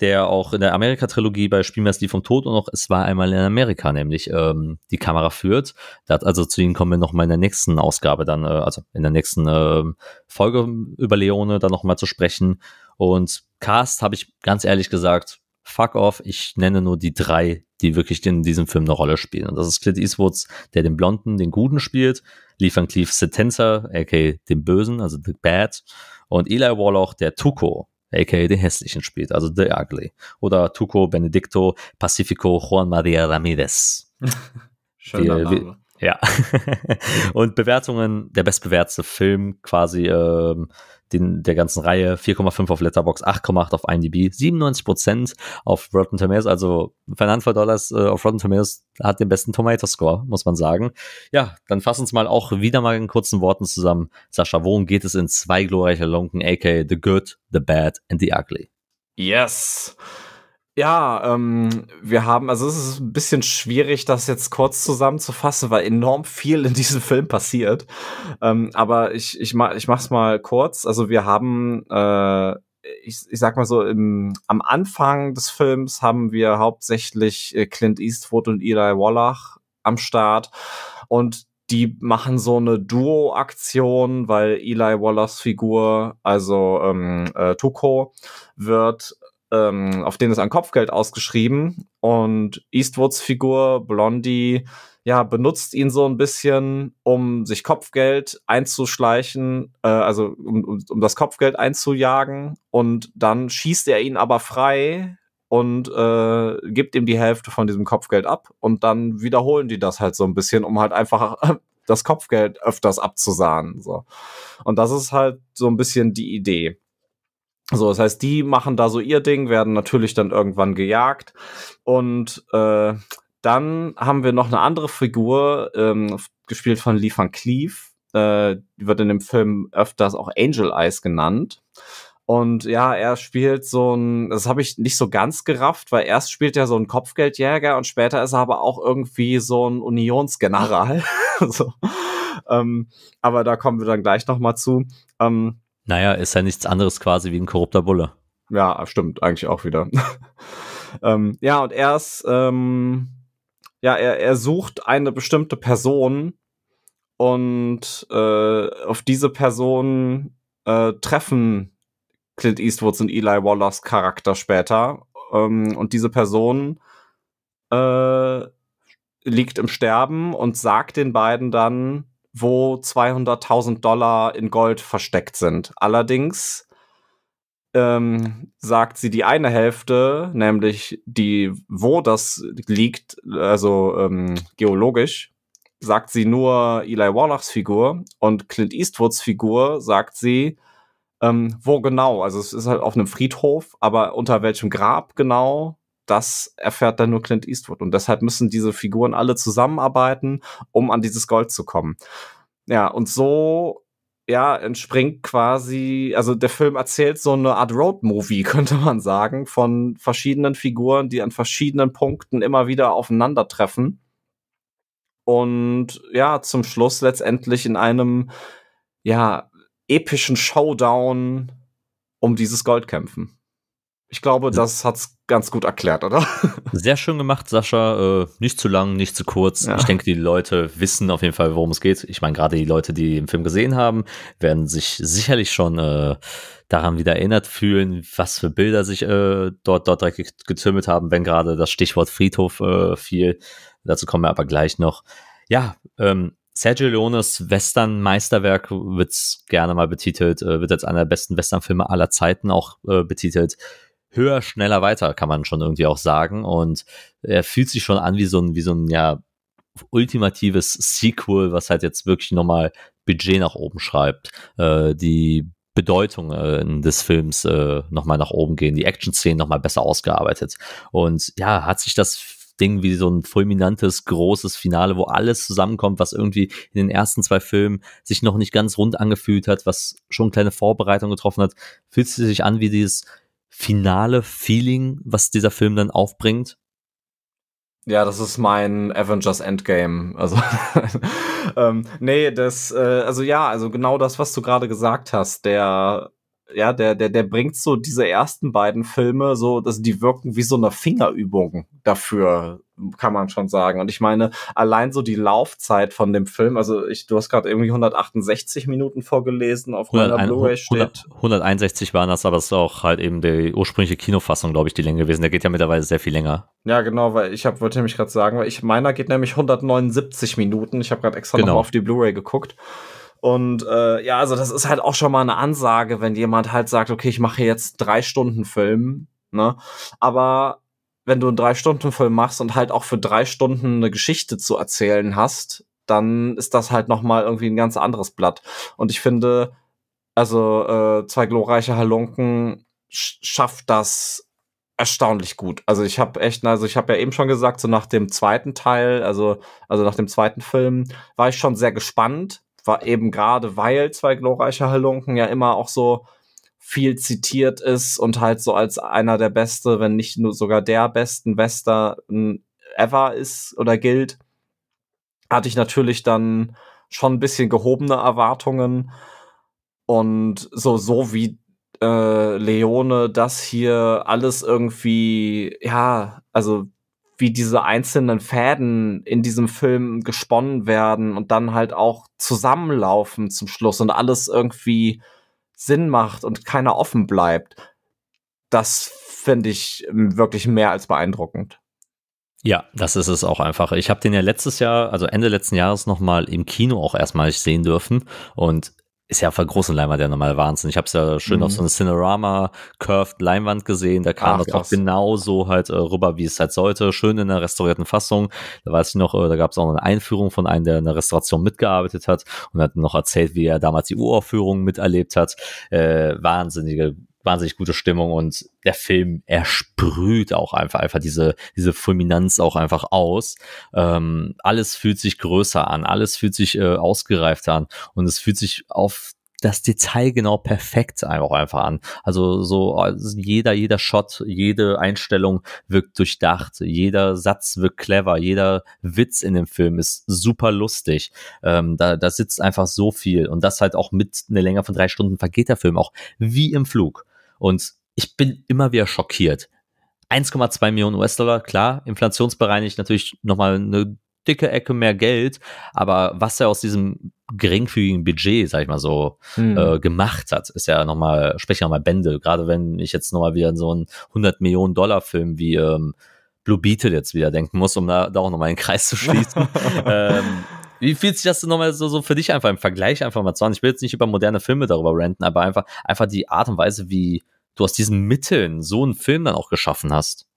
der auch in der Amerika-Trilogie bei Spielmeister die vom Tod und auch Es war einmal in Amerika nämlich ähm, die Kamera führt. Das, also zu ihm kommen wir nochmal in der nächsten Ausgabe dann, äh, also in der nächsten äh, Folge über Leone dann nochmal zu sprechen. Und Cast habe ich ganz ehrlich gesagt fuck off, ich nenne nur die drei, die wirklich in diesem Film eine Rolle spielen. Und das ist Clint Eastwoods, der den Blonden, den Guten spielt, Lee Van Cleef Setenza, aka den Bösen, also The Bad, und Eli Warlock, der Tuco, aka den Hässlichen spielt, also The Ugly. Oder Tuco Benedicto Pacifico Juan Maria Ramirez. Schöner Name. Ja. und Bewertungen, der bestbewertete Film quasi ähm, den, der ganzen Reihe, 4,5 auf Letterbox, 8,8 auf IMDb, 97% auf Rotten Tomatoes, also Fernando Dollars äh, auf Rotten Tomatoes hat den besten Tomato-Score, muss man sagen. Ja, dann fassen uns mal auch wieder mal in kurzen Worten zusammen. Sascha, worum geht es in zwei glorreiche Lunken, aka The Good, The Bad and The Ugly? Yes. Ja, ähm, wir haben, also es ist ein bisschen schwierig, das jetzt kurz zusammenzufassen, weil enorm viel in diesem Film passiert. Ähm, aber ich, ich, ma, ich mach's mal kurz. Also wir haben, äh, ich, ich sag mal so, im, am Anfang des Films haben wir hauptsächlich äh, Clint Eastwood und Eli Wallach am Start. Und die machen so eine Duo-Aktion, weil Eli Wallachs Figur, also ähm, äh, Tuko, wird ähm, auf denen ist ein Kopfgeld ausgeschrieben und Eastwoods Figur Blondie ja benutzt ihn so ein bisschen, um sich Kopfgeld einzuschleichen, äh, also um, um, um das Kopfgeld einzujagen und dann schießt er ihn aber frei und äh, gibt ihm die Hälfte von diesem Kopfgeld ab und dann wiederholen die das halt so ein bisschen, um halt einfach das Kopfgeld öfters abzusahnen. So. Und das ist halt so ein bisschen die Idee. So, das heißt, die machen da so ihr Ding, werden natürlich dann irgendwann gejagt und äh, dann haben wir noch eine andere Figur, ähm, gespielt von Lee Van Cleef. Äh, wird in dem Film öfters auch Angel Eyes genannt. Und ja, er spielt so ein, das habe ich nicht so ganz gerafft, weil erst spielt er so ein Kopfgeldjäger und später ist er aber auch irgendwie so ein Unionsgeneral. so. ähm, aber da kommen wir dann gleich nochmal zu. Ähm, naja, ist ja nichts anderes quasi wie ein korrupter Bulle. Ja, stimmt, eigentlich auch wieder. ähm, ja, und er ist, ähm, ja, er, er sucht eine bestimmte Person und äh, auf diese Person äh, treffen Clint Eastwoods und Eli Wallace Charakter später. Ähm, und diese Person äh, liegt im Sterben und sagt den beiden dann, wo 200.000 Dollar in Gold versteckt sind. Allerdings ähm, sagt sie die eine Hälfte, nämlich die, wo das liegt, also ähm, geologisch, sagt sie nur Eli Wallachs Figur und Clint Eastwoods Figur sagt sie, ähm, wo genau? Also es ist halt auf einem Friedhof, aber unter welchem Grab genau? das erfährt dann nur Clint Eastwood. Und deshalb müssen diese Figuren alle zusammenarbeiten, um an dieses Gold zu kommen. Ja, und so ja, entspringt quasi, also der Film erzählt so eine Art Road-Movie, könnte man sagen, von verschiedenen Figuren, die an verschiedenen Punkten immer wieder aufeinandertreffen. Und ja, zum Schluss letztendlich in einem, ja, epischen Showdown um dieses Gold kämpfen. Ich glaube, das hat's ganz gut erklärt, oder? Sehr schön gemacht, Sascha. Äh, nicht zu lang, nicht zu kurz. Ja. Ich denke, die Leute wissen auf jeden Fall, worum es geht. Ich meine, gerade die Leute, die den Film gesehen haben, werden sich sicherlich schon äh, daran wieder erinnert fühlen, was für Bilder sich äh, dort, dort direkt getümmelt haben, wenn gerade das Stichwort Friedhof äh, fiel. Dazu kommen wir aber gleich noch. Ja, ähm, Sergio Leones Western-Meisterwerk wird's gerne mal betitelt, äh, wird als einer der besten Western-Filme aller Zeiten auch äh, betitelt höher, schneller, weiter, kann man schon irgendwie auch sagen. Und er fühlt sich schon an wie so ein, wie so ein, ja, ultimatives Sequel, was halt jetzt wirklich nochmal Budget nach oben schreibt. Äh, die Bedeutung äh, des Films äh, nochmal nach oben gehen, die Action-Szenen nochmal besser ausgearbeitet. Und ja, hat sich das Ding wie so ein fulminantes, großes Finale, wo alles zusammenkommt, was irgendwie in den ersten zwei Filmen sich noch nicht ganz rund angefühlt hat, was schon kleine Vorbereitungen getroffen hat, fühlt sich an wie dieses finale Feeling, was dieser Film dann aufbringt? Ja, das ist mein Avengers Endgame. Also, ähm, nee, das, äh, also ja, also genau das, was du gerade gesagt hast, der ja, der, der, der bringt so diese ersten beiden Filme so, dass die wirken wie so eine Fingerübung dafür, kann man schon sagen. Und ich meine, allein so die Laufzeit von dem Film, also ich, du hast gerade irgendwie 168 Minuten vorgelesen auf 100, meiner Blu-ray steht. 161 waren das, aber es ist auch halt eben die ursprüngliche Kinofassung, glaube ich, die Länge gewesen. Der geht ja mittlerweile sehr viel länger. Ja, genau, weil ich hab, wollte nämlich gerade sagen, weil ich meiner geht nämlich 179 Minuten. Ich habe gerade extra genau. noch auf die Blu-ray geguckt. Und äh, ja, also das ist halt auch schon mal eine Ansage, wenn jemand halt sagt, okay, ich mache jetzt drei Stunden Film, ne? Aber wenn du einen drei Stunden Film machst und halt auch für drei Stunden eine Geschichte zu erzählen hast, dann ist das halt noch mal irgendwie ein ganz anderes Blatt. Und ich finde, also äh, zwei glorreiche Halunken sch schafft das erstaunlich gut. Also ich habe echt, also ich habe ja eben schon gesagt, so nach dem zweiten Teil, also also nach dem zweiten Film war ich schon sehr gespannt, war eben gerade, weil zwei glorreiche Halunken ja immer auch so viel zitiert ist und halt so als einer der beste, wenn nicht nur sogar der besten Western ever ist oder gilt, hatte ich natürlich dann schon ein bisschen gehobene Erwartungen und so so wie äh, Leone das hier alles irgendwie ja also wie diese einzelnen Fäden in diesem Film gesponnen werden und dann halt auch zusammenlaufen zum Schluss und alles irgendwie Sinn macht und keiner offen bleibt. Das finde ich ähm, wirklich mehr als beeindruckend. Ja, das ist es auch einfach. Ich habe den ja letztes Jahr, also Ende letzten Jahres nochmal im Kino auch erstmalig sehen dürfen und ist ja auf der großen Leinwand ja nochmal Wahnsinn. Ich habe es ja schön mhm. auf so eine Cinerama-Curved Leinwand gesehen. Da kam Ach, das krass. auch genau so halt äh, rüber, wie es halt sollte. Schön in der restaurierten Fassung. Da weiß ich noch, äh, da gab es auch eine Einführung von einem, der in der Restauration mitgearbeitet hat und hat noch erzählt, wie er damals die Uraufführung miterlebt hat. Äh, wahnsinnige wahnsinnig gute Stimmung und der Film, ersprüht auch einfach, einfach diese, diese Fulminanz auch einfach aus. Ähm, alles fühlt sich größer an, alles fühlt sich äh, ausgereifter an und es fühlt sich auf das Detail genau perfekt einfach einfach an. Also so also jeder jeder Shot, jede Einstellung wirkt durchdacht, jeder Satz wirkt clever, jeder Witz in dem Film ist super lustig. Ähm, da, da sitzt einfach so viel und das halt auch mit einer Länge von drei Stunden vergeht der Film auch wie im Flug. Und ich bin immer wieder schockiert. 1,2 Millionen US-Dollar, klar, inflationsbereinigt natürlich nochmal eine dicke Ecke mehr Geld, aber was er aus diesem geringfügigen Budget, sag ich mal so, hm. äh, gemacht hat, ist ja nochmal, spreche nochmal Bände, gerade wenn ich jetzt nochmal wieder an so einen 100 Millionen Dollar Film wie ähm, Blue Beetle jetzt wieder denken muss, um da, da auch nochmal einen Kreis zu schließen. ähm, wie fühlt sich das denn nochmal so, so für dich einfach im Vergleich einfach mal zu an? Ich will jetzt nicht über moderne Filme darüber ranten, aber einfach, einfach die Art und Weise, wie du aus diesen Mitteln so einen Film dann auch geschaffen hast.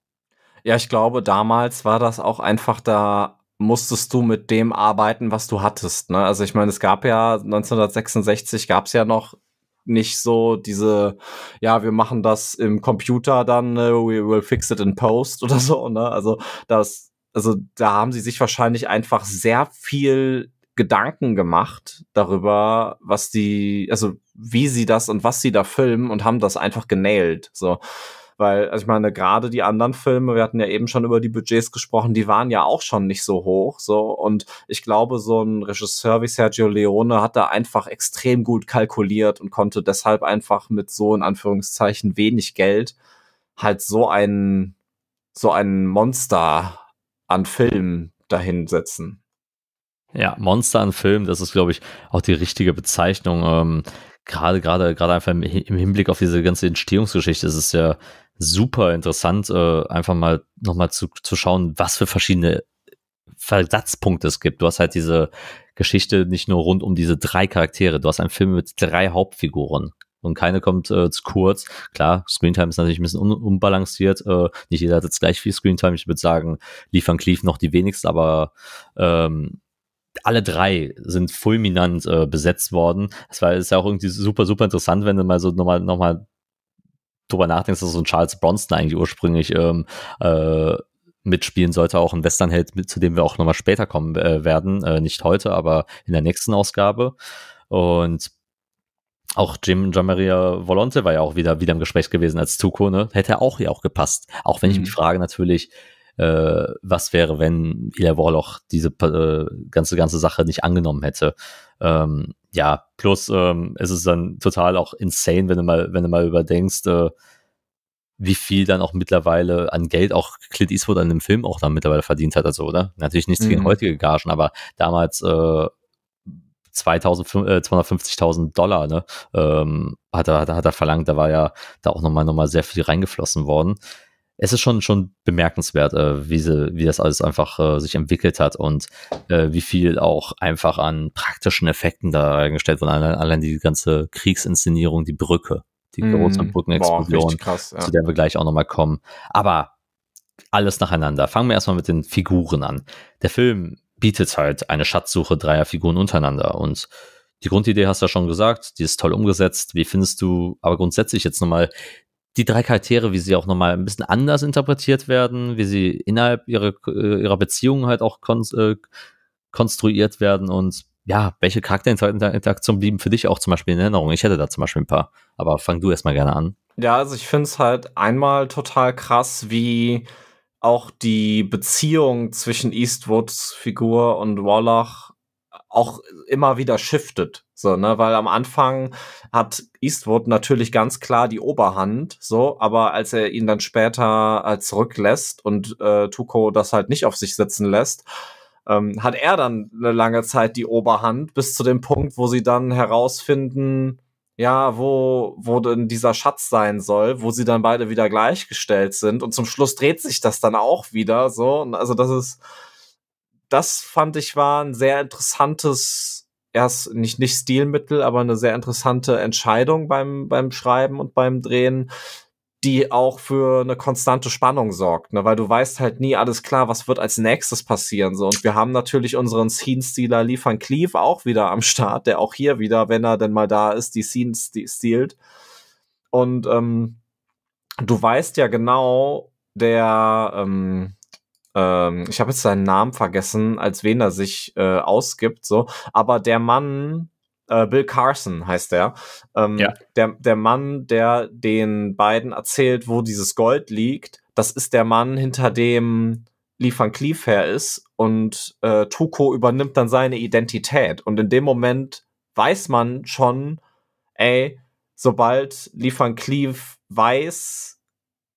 Ja, ich glaube, damals war das auch einfach da musstest du mit dem arbeiten, was du hattest. Ne? Also ich meine, es gab ja 1966 gab es ja noch nicht so diese, ja, wir machen das im Computer dann, ne, we will fix it in post oder so, ne? Also das also da haben sie sich wahrscheinlich einfach sehr viel Gedanken gemacht darüber, was die, also wie sie das und was sie da filmen und haben das einfach genäht. So. Weil, also ich meine, gerade die anderen Filme, wir hatten ja eben schon über die Budgets gesprochen, die waren ja auch schon nicht so hoch. So, und ich glaube, so ein Regisseur wie Sergio Leone hat da einfach extrem gut kalkuliert und konnte deshalb einfach mit so in Anführungszeichen wenig Geld halt so einen so ein Monster an Film dahinsetzen. Ja, Monster an Film, das ist, glaube ich, auch die richtige Bezeichnung. Ähm, gerade, gerade, gerade einfach im Hinblick auf diese ganze Entstehungsgeschichte ist es ja super interessant, äh, einfach mal nochmal zu, zu schauen, was für verschiedene Versatzpunkte es gibt. Du hast halt diese Geschichte nicht nur rund um diese drei Charaktere, du hast einen Film mit drei Hauptfiguren und keine kommt äh, zu kurz. Klar, Screentime ist natürlich ein bisschen un unbalanciert. Äh, nicht jeder hat jetzt gleich viel Screentime. Ich würde sagen, liefern Cleave noch die wenigsten, aber ähm, alle drei sind fulminant äh, besetzt worden. Das war ist ja auch irgendwie super, super interessant, wenn du mal so nochmal noch mal drüber nachdenkst, dass so ein Charles Bronson eigentlich ursprünglich ähm, äh, mitspielen sollte, auch ein Westernheld, zu dem wir auch nochmal später kommen äh, werden. Äh, nicht heute, aber in der nächsten Ausgabe. Und auch Jim Jamaria Volonte war ja auch wieder, wieder im Gespräch gewesen als Zuko, ne? Hätte auch ja auch gepasst. Auch wenn mhm. ich mich frage natürlich, äh, was wäre, wenn Ilya Warloch diese äh, ganze, ganze Sache nicht angenommen hätte. Ähm, ja, plus ähm, es ist dann total auch insane, wenn du mal, wenn du mal überdenkst, äh, wie viel dann auch mittlerweile an Geld auch Clint Eastwood an dem Film auch dann mittlerweile verdient hat, also, oder? Natürlich nichts mhm. gegen heutige Gagen, aber damals äh, 250.000 äh, Dollar ne, ähm, hat, er, hat er verlangt. Da war ja da auch nochmal noch mal sehr viel reingeflossen worden. Es ist schon, schon bemerkenswert, äh, wie, sie, wie das alles einfach äh, sich entwickelt hat und äh, wie viel auch einfach an praktischen Effekten da eingestellt wurde. Allein, allein die ganze Kriegsinszenierung, die Brücke, die mm, große Brückenexplosion, ja. zu der wir gleich auch nochmal kommen. Aber alles nacheinander. Fangen wir erstmal mit den Figuren an. Der Film bietet halt eine Schatzsuche dreier Figuren untereinander. Und die Grundidee hast du ja schon gesagt, die ist toll umgesetzt. Wie findest du aber grundsätzlich jetzt nochmal die drei Charaktere, wie sie auch nochmal ein bisschen anders interpretiert werden, wie sie innerhalb ihrer, äh, ihrer Beziehungen halt auch kon äh, konstruiert werden und ja, welche Charakterinteraktion blieben für dich auch zum Beispiel in Erinnerung? Ich hätte da zum Beispiel ein paar, aber fang du erstmal gerne an. Ja, also ich finde es halt einmal total krass, wie auch die Beziehung zwischen Eastwoods Figur und Warlock auch immer wieder shiftet. So, ne, weil am Anfang hat Eastwood natürlich ganz klar die Oberhand, so, aber als er ihn dann später äh, zurücklässt und äh, Tuco das halt nicht auf sich sitzen lässt, ähm, hat er dann eine lange Zeit die Oberhand bis zu dem Punkt, wo sie dann herausfinden, ja, wo, wo denn dieser Schatz sein soll, wo sie dann beide wieder gleichgestellt sind. Und zum Schluss dreht sich das dann auch wieder so. Und also das ist, das fand ich war ein sehr interessantes, erst nicht, nicht Stilmittel, aber eine sehr interessante Entscheidung beim, beim Schreiben und beim Drehen, die auch für eine konstante Spannung sorgt, ne? weil du weißt halt nie alles klar, was wird als nächstes passieren. So. Und wir haben natürlich unseren Scene-Stealer Liefern Cleave auch wieder am Start, der auch hier wieder, wenn er denn mal da ist, die Scenes stealt. Und ähm, du weißt ja genau, der, ähm, ähm, ich habe jetzt seinen Namen vergessen, als wen er sich äh, ausgibt, so, aber der Mann, äh, Bill Carson heißt der. Ähm, ja. der. Der Mann, der den beiden erzählt, wo dieses Gold liegt, das ist der Mann, hinter dem Lee Van Cleef her ist und äh, Tuko übernimmt dann seine Identität. Und in dem Moment weiß man schon, ey, sobald Lee Van Cleef weiß,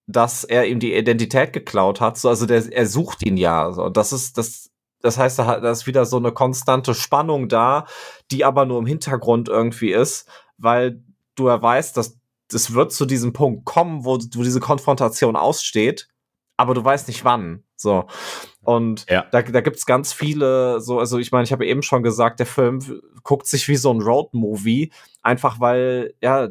dass er ihm die Identität geklaut hat, so, also der, er sucht ihn ja. So. Das ist, das das heißt, da, da ist wieder so eine konstante Spannung da, die aber nur im Hintergrund irgendwie ist, weil du ja weißt, dass es wird zu diesem Punkt kommen, wo, wo diese Konfrontation aussteht, aber du weißt nicht wann. So. Und ja. da, da gibt es ganz viele, so, also ich meine, ich habe eben schon gesagt, der Film guckt sich wie so ein Roadmovie, einfach weil, ja,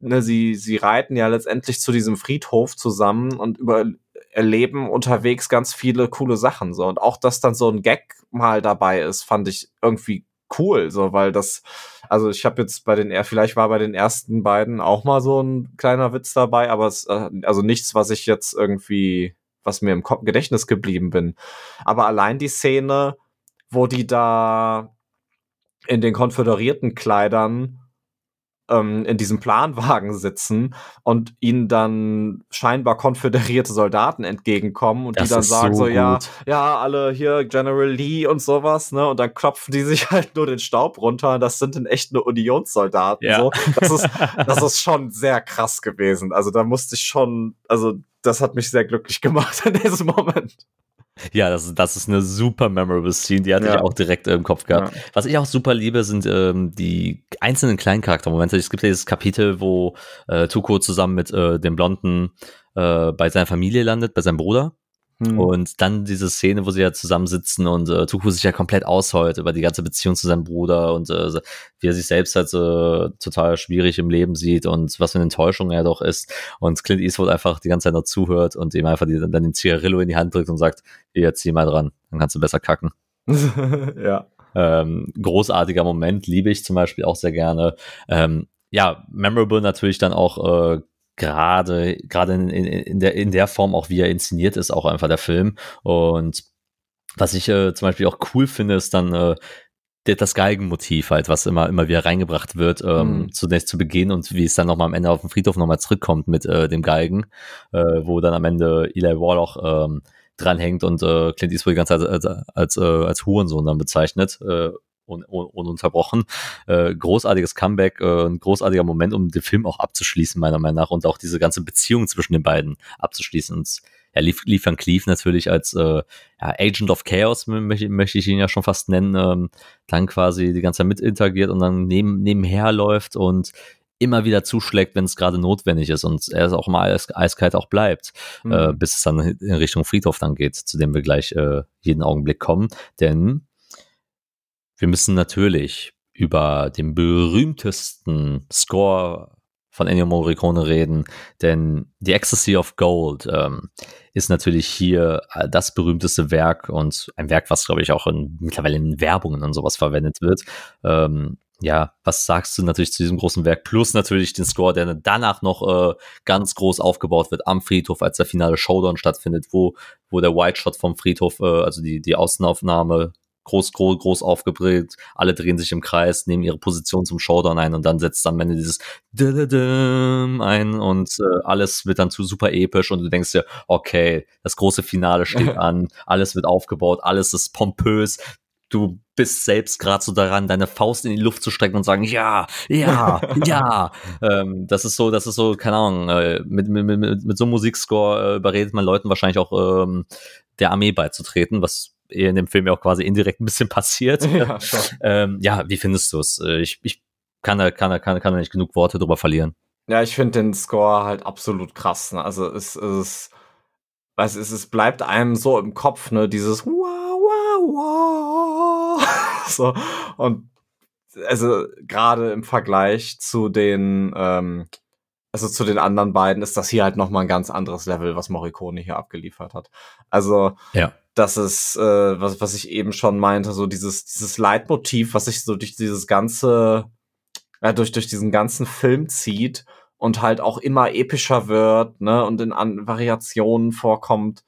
ne, sie, sie reiten ja letztendlich zu diesem Friedhof zusammen und über, erleben unterwegs ganz viele coole Sachen so und auch dass dann so ein Gag mal dabei ist, fand ich irgendwie cool so, weil das also ich habe jetzt bei den vielleicht war bei den ersten beiden auch mal so ein kleiner Witz dabei, aber es, äh, also nichts, was ich jetzt irgendwie was mir im Kopf Gedächtnis geblieben bin. Aber allein die Szene, wo die da in den konföderierten Kleidern ähm, in diesem Planwagen sitzen und ihnen dann scheinbar konföderierte Soldaten entgegenkommen und das die dann sagen so, so ja, ja, alle hier General Lee und sowas, ne? Und dann klopfen die sich halt nur den Staub runter. Das sind in echt nur Unionssoldaten. Ja. So. Das, ist, das ist schon sehr krass gewesen. Also da musste ich schon, also das hat mich sehr glücklich gemacht in diesem Moment. Ja, das, das ist eine super memorable Scene, die hatte ja. ich auch direkt im Kopf gehabt. Ja. Was ich auch super liebe, sind ähm, die einzelnen kleinen Charaktermomente. Es gibt ja dieses Kapitel, wo äh, Tuko zusammen mit äh, dem Blonden äh, bei seiner Familie landet, bei seinem Bruder. Hm. Und dann diese Szene, wo sie ja zusammensitzen und äh, Tuku sich ja komplett ausheult über die ganze Beziehung zu seinem Bruder und äh, wie er sich selbst halt äh, total schwierig im Leben sieht und was für eine Enttäuschung er doch ist. Und Clint Eastwood einfach die ganze Zeit noch zuhört und ihm einfach die, dann den Zigarillo in die Hand drückt und sagt, hier, zieh mal dran, dann kannst du besser kacken. ja. Ähm, großartiger Moment, liebe ich zum Beispiel auch sehr gerne. Ähm, ja, memorable natürlich dann auch äh, gerade gerade in, in, in, der, in der Form auch, wie er inszeniert ist, auch einfach der Film. Und was ich äh, zum Beispiel auch cool finde, ist dann äh, das Geigenmotiv halt, was immer, immer wieder reingebracht wird, ähm, mhm. zunächst zu Beginn und wie es dann nochmal am Ende auf dem Friedhof nochmal zurückkommt mit äh, dem Geigen, äh, wo dann am Ende Eli Warlock ähm, dranhängt und äh, Clint Eastwood die ganze Zeit als, als, als, äh, als Hurensohn dann bezeichnet, äh, un, un, ununterbrochen. Äh, großartiges Comeback, äh, ein großartiger Moment, um den Film auch abzuschließen, meiner Meinung nach, und auch diese ganze Beziehung zwischen den beiden abzuschließen. Und ja, Lee, Lee Van Cleef natürlich als äh, ja, Agent of Chaos, möchte, möchte ich ihn ja schon fast nennen, ähm, dann quasi die ganze Zeit mit interagiert und dann neben, nebenher läuft und immer wieder zuschlägt, wenn es gerade notwendig ist und er ist auch mal eiskalt auch bleibt, äh, mhm. äh, bis es dann in Richtung Friedhof dann geht, zu dem wir gleich äh, jeden Augenblick kommen. Denn wir müssen natürlich über den berühmtesten Score von Ennio Morricone reden, denn The Ecstasy of Gold ähm, ist natürlich hier äh, das berühmteste Werk und ein Werk, was, glaube ich, auch in, mittlerweile in Werbungen und sowas verwendet wird. Ähm, ja, was sagst du natürlich zu diesem großen Werk? Plus natürlich den Score, der danach noch äh, ganz groß aufgebaut wird am Friedhof, als der finale Showdown stattfindet, wo, wo der White Shot vom Friedhof, äh, also die, die Außenaufnahme groß, groß, groß aufgebrillt, alle drehen sich im Kreis, nehmen ihre Position zum Showdown ein und dann setzt am Ende dieses ein und äh, alles wird dann zu super episch und du denkst dir, okay, das große Finale steht an, alles wird aufgebaut, alles ist pompös, du bist selbst gerade so daran, deine Faust in die Luft zu strecken und sagen, ja, ja, ja. ähm, das ist so, das ist so, keine Ahnung, äh, mit, mit, mit, mit so einem Musikscore äh, überredet man Leuten wahrscheinlich auch ähm, der Armee beizutreten, was in dem Film ja auch quasi indirekt ein bisschen passiert. Ja, ähm, ja wie findest du es? Äh, ich, ich kann da kann, kann, kann nicht genug Worte drüber verlieren. Ja, ich finde den Score halt absolut krass. Ne? Also es ist, was ist, es bleibt einem so im Kopf, ne, dieses wow, wow, wow. so, und also gerade im Vergleich zu den, ähm, also zu den anderen beiden ist das hier halt nochmal ein ganz anderes Level, was Morricone hier abgeliefert hat. Also, ja dass es, äh, was, was ich eben schon meinte, so dieses, dieses Leitmotiv, was sich so durch dieses ganze, äh, durch, durch diesen ganzen Film zieht und halt auch immer epischer wird, ne, und in an Variationen vorkommt.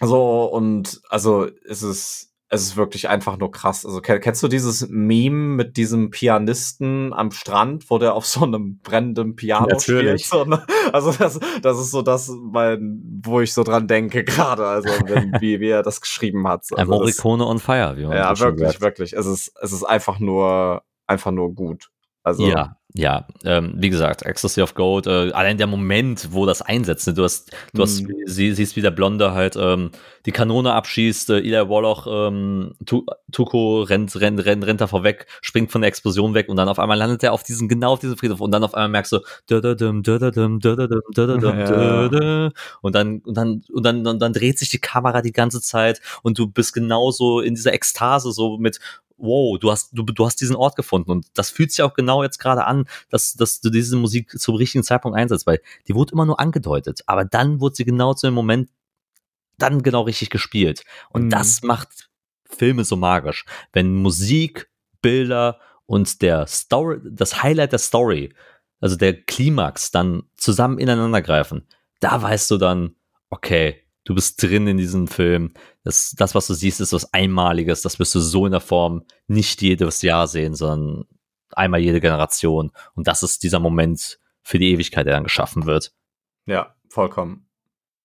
So, und also es ist es ist wirklich einfach nur krass. Also kennst du dieses Meme mit diesem Pianisten am Strand, wo der auf so einem brennenden Piano Natürlich. spielt? So, ne? also das, das ist so das, mein, wo ich so dran denke gerade, also wenn, wie, wie er das geschrieben hat. Also, Morricone on fire, wie man Ja, wirklich, wirklich. Es ist, es ist einfach nur, einfach nur gut. Also ja, ja, ähm, wie gesagt, Ecstasy of Gold, äh, allein der Moment, wo das einsetzt, ne, du hast, du mm. hast, mhm. sie, siehst, wie der Blonde halt ähm, die Kanone abschießt, äh, Eli Warlock, ähm, tu, Tuko rennt, rennt, rennt, rennt da vorweg, springt von der Explosion weg und dann auf einmal landet er auf diesen, genau auf diesem Friedhof und dann auf einmal merkst du, und dann, und dann, und dann, und dann dreht sich die Kamera die ganze Zeit und du bist genauso in dieser Ekstase, so mit, wow, du hast, du, du hast diesen Ort gefunden. Und das fühlt sich auch genau jetzt gerade an, dass, dass du diese Musik zum richtigen Zeitpunkt einsetzt, weil die wurde immer nur angedeutet, aber dann wurde sie genau zu dem Moment dann genau richtig gespielt. Und mhm. das macht Filme so magisch. Wenn Musik, Bilder und der Story, das Highlight der Story, also der Klimax dann zusammen ineinander greifen, da weißt du dann, okay, du bist drin in diesem Film. Das, das, was du siehst, ist was Einmaliges. Das wirst du so in der Form nicht jedes Jahr sehen, sondern einmal jede Generation. Und das ist dieser Moment für die Ewigkeit, der dann geschaffen wird. Ja, vollkommen.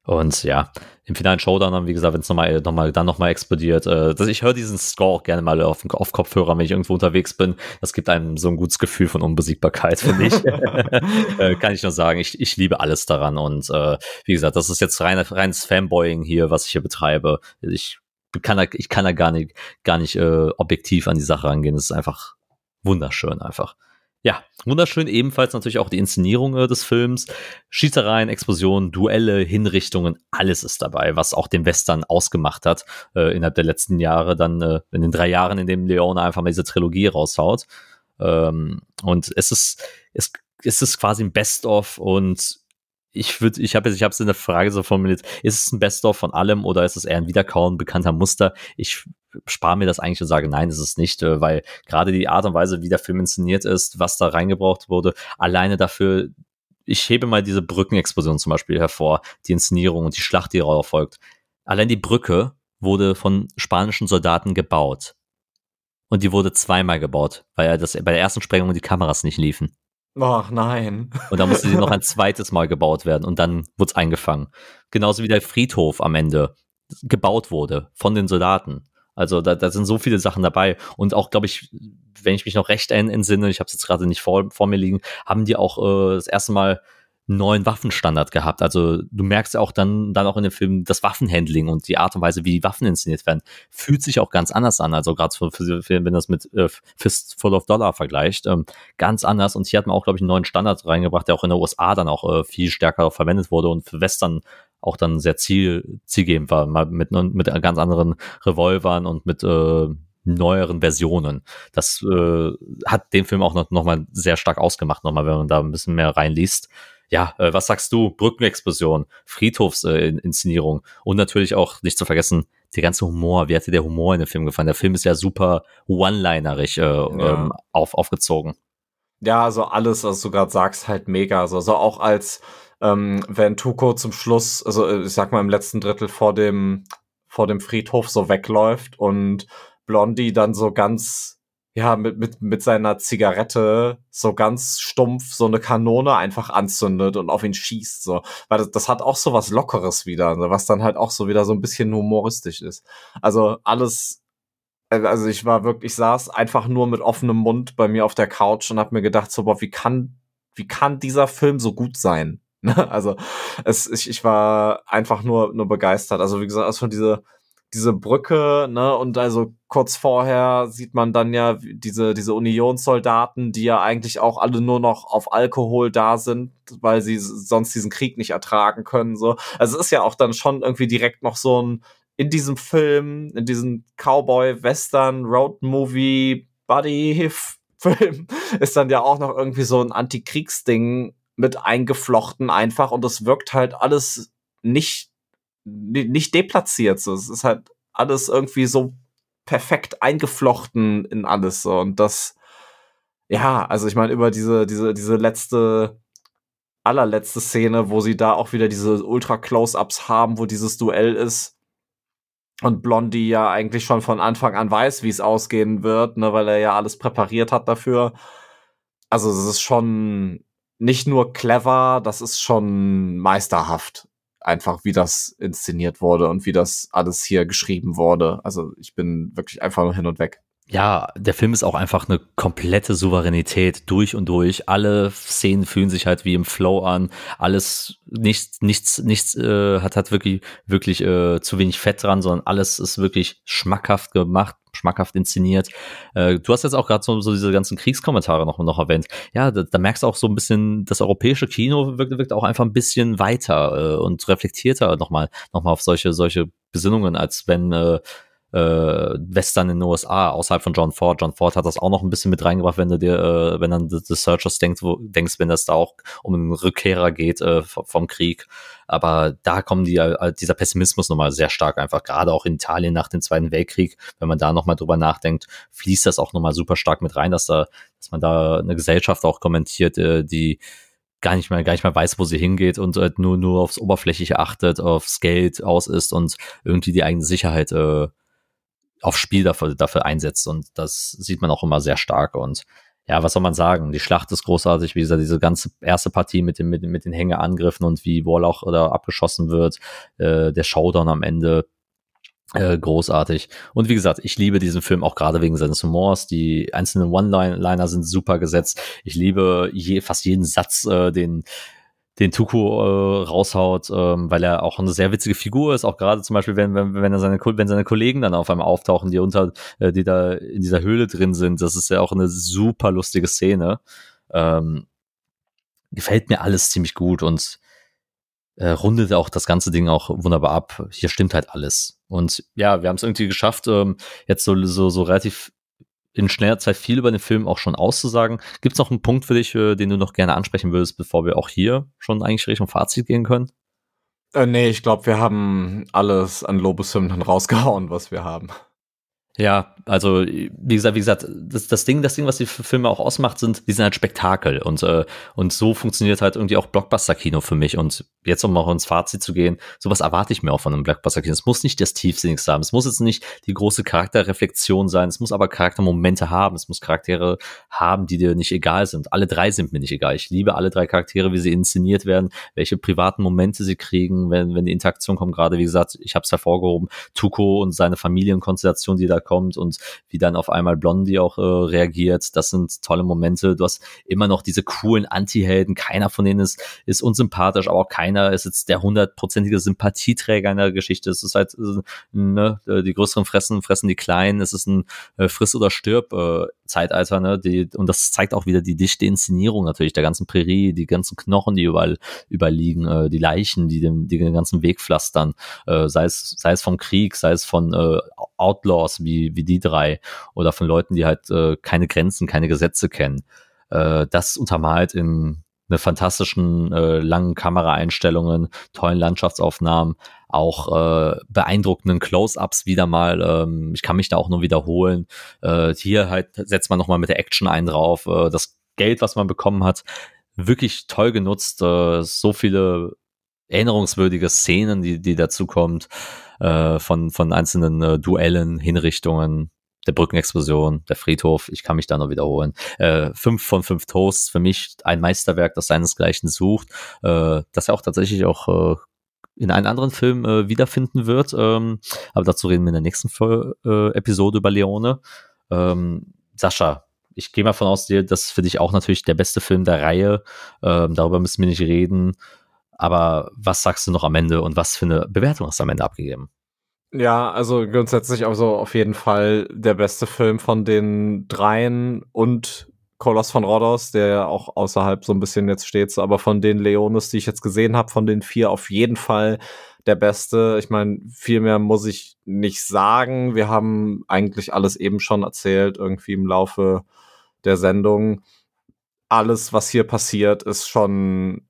Und ja, im finalen Showdown haben, wie gesagt, wenn es nochmal, noch mal, dann nochmal explodiert. Äh, dass ich höre diesen Score auch gerne mal auf, auf Kopfhörer, wenn ich irgendwo unterwegs bin. Das gibt einem so ein gutes Gefühl von Unbesiegbarkeit, finde ich. äh, kann ich nur sagen. Ich, ich liebe alles daran. Und äh, wie gesagt, das ist jetzt rein, reines Fanboying hier, was ich hier betreibe. Ich kann da, ich kann da gar nicht, gar nicht äh, objektiv an die Sache rangehen. Es ist einfach wunderschön einfach. Ja, wunderschön ebenfalls natürlich auch die Inszenierung äh, des Films. Schießereien, Explosionen, Duelle, Hinrichtungen, alles ist dabei, was auch den Western ausgemacht hat äh, innerhalb der letzten Jahre, dann äh, in den drei Jahren, in dem Leone einfach mal diese Trilogie raushaut. Ähm, und es ist, es, es ist quasi ein Best-of und ich würde, ich habe jetzt, ich habe es in der Frage so formuliert, ist es ein Best-of von allem oder ist es eher ein Wiederkauen bekannter Muster? Ich spare mir das eigentlich und sage, nein, ist es nicht, äh, weil gerade die Art und Weise, wie der Film inszeniert ist, was da reingebraucht wurde, alleine dafür, ich hebe mal diese Brückenexplosion zum Beispiel hervor, die Inszenierung und die Schlacht, die darauf folgt. Allein die Brücke wurde von spanischen Soldaten gebaut. Und die wurde zweimal gebaut, weil das, bei der ersten Sprengung die Kameras nicht liefen. Ach nein. Und dann musste sie noch ein zweites Mal gebaut werden und dann wurde es eingefangen. Genauso wie der Friedhof am Ende gebaut wurde von den Soldaten. Also da, da sind so viele Sachen dabei. Und auch, glaube ich, wenn ich mich noch recht entsinne, ich habe es jetzt gerade nicht vor, vor, mir liegen, haben die auch äh, das erste Mal neuen Waffenstandard gehabt. Also du merkst auch dann, dann auch in dem Film das Waffenhandling und die Art und Weise, wie die Waffen inszeniert werden, fühlt sich auch ganz anders an. Also gerade wenn das mit äh, Fistful of Dollar vergleicht, ähm, ganz anders. Und hier hat man auch, glaube ich, einen neuen Standard reingebracht, der auch in den USA dann auch äh, viel stärker verwendet wurde und für Western auch dann sehr ziel, zielgebend war, mal mit, mit ganz anderen Revolvern und mit äh, neueren Versionen. Das äh, hat den Film auch noch, noch mal sehr stark ausgemacht, noch mal, wenn man da ein bisschen mehr reinliest ja, äh, was sagst du? Brückenexplosion, Friedhofsinszenierung äh, und natürlich auch nicht zu vergessen, der ganze Humor. Wie hat dir der Humor in dem Film gefallen? Der Film ist ja super one-linerig äh, ja. ähm, auf, aufgezogen. Ja, also alles, was du gerade sagst, halt mega. Also, also auch als ähm, wenn Tuko zum Schluss, also äh, ich sag mal im letzten Drittel vor dem, vor dem Friedhof so wegläuft und Blondie dann so ganz ja, mit, mit, mit seiner Zigarette so ganz stumpf so eine Kanone einfach anzündet und auf ihn schießt, so. Weil das, das hat auch so was Lockeres wieder, ne, was dann halt auch so wieder so ein bisschen humoristisch ist. Also alles, äh, also ich war wirklich, ich saß einfach nur mit offenem Mund bei mir auf der Couch und hab mir gedacht, so, boah, wie kann, wie kann dieser Film so gut sein? also es, ich, ich war einfach nur, nur begeistert. Also wie gesagt, also diese, diese Brücke, ne? Und also kurz vorher sieht man dann ja diese, diese Unionssoldaten, die ja eigentlich auch alle nur noch auf Alkohol da sind, weil sie sonst diesen Krieg nicht ertragen können. So. Also es ist ja auch dann schon irgendwie direkt noch so ein, in diesem Film, in diesem Cowboy-Western-Road-Movie-Buddy-Film, ist dann ja auch noch irgendwie so ein Antikriegsding mit eingeflochten einfach und das wirkt halt alles nicht nicht deplatziert. So. Es ist halt alles irgendwie so perfekt eingeflochten in alles. So. Und das, ja, also ich meine, über diese, diese, diese letzte, allerletzte Szene, wo sie da auch wieder diese Ultra-Close-Ups haben, wo dieses Duell ist. Und Blondie ja eigentlich schon von Anfang an weiß, wie es ausgehen wird, ne, weil er ja alles präpariert hat dafür. Also es ist schon nicht nur clever, das ist schon meisterhaft einfach, wie das inszeniert wurde und wie das alles hier geschrieben wurde. Also ich bin wirklich einfach nur hin und weg ja, der Film ist auch einfach eine komplette Souveränität durch und durch. Alle Szenen fühlen sich halt wie im Flow an. Alles, nichts, nichts, nichts äh, hat, hat wirklich, wirklich äh, zu wenig Fett dran, sondern alles ist wirklich schmackhaft gemacht, schmackhaft inszeniert. Äh, du hast jetzt auch gerade so, so diese ganzen Kriegskommentare noch, noch erwähnt. Ja, da, da merkst du auch so ein bisschen, das europäische Kino wirkt, wirkt auch einfach ein bisschen weiter äh, und reflektierter nochmal noch mal auf solche, solche Besinnungen, als wenn äh, äh, Western in den USA außerhalb von John Ford. John Ford hat das auch noch ein bisschen mit reingebracht, wenn du dir, äh, wenn dann The Searchers denkst, wo, denkst, wenn das da auch um einen Rückkehrer geht äh, vom Krieg. Aber da kommen die, äh, dieser Pessimismus nochmal sehr stark einfach, gerade auch in Italien nach dem Zweiten Weltkrieg, wenn man da nochmal drüber nachdenkt, fließt das auch nochmal super stark mit rein, dass da, dass man da eine Gesellschaft auch kommentiert, äh, die gar nicht mehr, gar nicht mehr weiß, wo sie hingeht und äh, nur, nur aufs Oberflächliche achtet, aufs Geld aus ist und irgendwie die eigene Sicherheit äh, aufs Spiel dafür, dafür einsetzt. Und das sieht man auch immer sehr stark. Und ja, was soll man sagen? Die Schlacht ist großartig, wie gesagt, diese ganze erste Partie mit, dem, mit, mit den Hängeangriffen und wie Warlock oder abgeschossen wird, äh, der Showdown am Ende, äh, großartig. Und wie gesagt, ich liebe diesen Film auch gerade wegen seines Humors. Die einzelnen One-Liner sind super gesetzt. Ich liebe je, fast jeden Satz, äh, den den Tuku äh, raushaut, ähm, weil er auch eine sehr witzige Figur ist, auch gerade zum Beispiel, wenn, wenn, wenn, er seine, wenn seine Kollegen dann auf einmal auftauchen, die unter, äh, die da in dieser Höhle drin sind. Das ist ja auch eine super lustige Szene. Ähm, gefällt mir alles ziemlich gut und äh, rundet auch das ganze Ding auch wunderbar ab. Hier stimmt halt alles. Und ja, wir haben es irgendwie geschafft, ähm, jetzt so, so, so relativ in schneller Zeit viel über den Film auch schon auszusagen. Gibt es noch einen Punkt für dich, äh, den du noch gerne ansprechen würdest, bevor wir auch hier schon eigentlich Richtung Fazit gehen können? Äh, nee, ich glaube, wir haben alles an Lobeshymnen rausgehauen, was wir haben. Ja, also wie gesagt, wie gesagt, das, das Ding, das Ding, was die Filme auch ausmacht, sind, die sind halt Spektakel und äh, und so funktioniert halt irgendwie auch Blockbuster-Kino für mich. Und jetzt um auch ins Fazit zu gehen, sowas erwarte ich mir auch von einem Blockbuster-Kino. Es muss nicht das Tiefsinnigste haben, es muss jetzt nicht die große Charakterreflexion sein, es muss aber Charaktermomente haben, es muss Charaktere haben, die dir nicht egal sind. Alle drei sind mir nicht egal. Ich liebe alle drei Charaktere, wie sie inszeniert werden, welche privaten Momente sie kriegen, wenn wenn die Interaktion kommt. Gerade wie gesagt, ich habe es hervorgehoben, Tuko und seine Familienkonstellation, die da kommt und wie dann auf einmal Blondie auch äh, reagiert. Das sind tolle Momente. Du hast immer noch diese coolen Anti-Helden. Keiner von denen ist, ist unsympathisch, aber auch keiner ist jetzt der hundertprozentige Sympathieträger in der Geschichte. Es ist halt, ne, äh, die größeren fressen, fressen die kleinen. Es ist ein äh, Friss- oder Stirb-Zeitalter, äh, ne? und das zeigt auch wieder die dichte Inszenierung natürlich der ganzen Prärie, die ganzen Knochen, die überall überliegen, äh, die Leichen, die, dem, die den ganzen Weg pflastern, äh, sei, es, sei es vom Krieg, sei es von äh, Outlaws wie wie, wie die drei oder von Leuten, die halt äh, keine Grenzen, keine Gesetze kennen. Äh, das untermalt in eine fantastischen äh, langen Kameraeinstellungen, tollen Landschaftsaufnahmen, auch äh, beeindruckenden Close-ups wieder mal. Ähm, ich kann mich da auch nur wiederholen. Äh, hier halt setzt man noch mal mit der Action ein drauf. Äh, das Geld, was man bekommen hat, wirklich toll genutzt. Äh, so viele erinnerungswürdige Szenen, die, die dazu kommt, äh, von, von einzelnen äh, Duellen, Hinrichtungen, der Brückenexplosion, der Friedhof, ich kann mich da noch wiederholen. Äh, fünf von fünf Toasts, für mich ein Meisterwerk, das seinesgleichen sucht, äh, das ja auch tatsächlich auch äh, in einem anderen Film äh, wiederfinden wird. Ähm, aber dazu reden wir in der nächsten äh, Episode über Leone. Ähm, Sascha, ich gehe mal von aus, dir, dass für dich auch natürlich der beste Film der Reihe. Ähm, darüber müssen wir nicht reden. Aber was sagst du noch am Ende und was für eine Bewertung hast du am Ende abgegeben? Ja, also grundsätzlich also auf jeden Fall der beste Film von den dreien und Koloss von Rhodos, der ja auch außerhalb so ein bisschen jetzt steht, so, aber von den Leonis, die ich jetzt gesehen habe, von den vier auf jeden Fall der beste. Ich meine, viel mehr muss ich nicht sagen. Wir haben eigentlich alles eben schon erzählt, irgendwie im Laufe der Sendung. Alles, was hier passiert, ist schon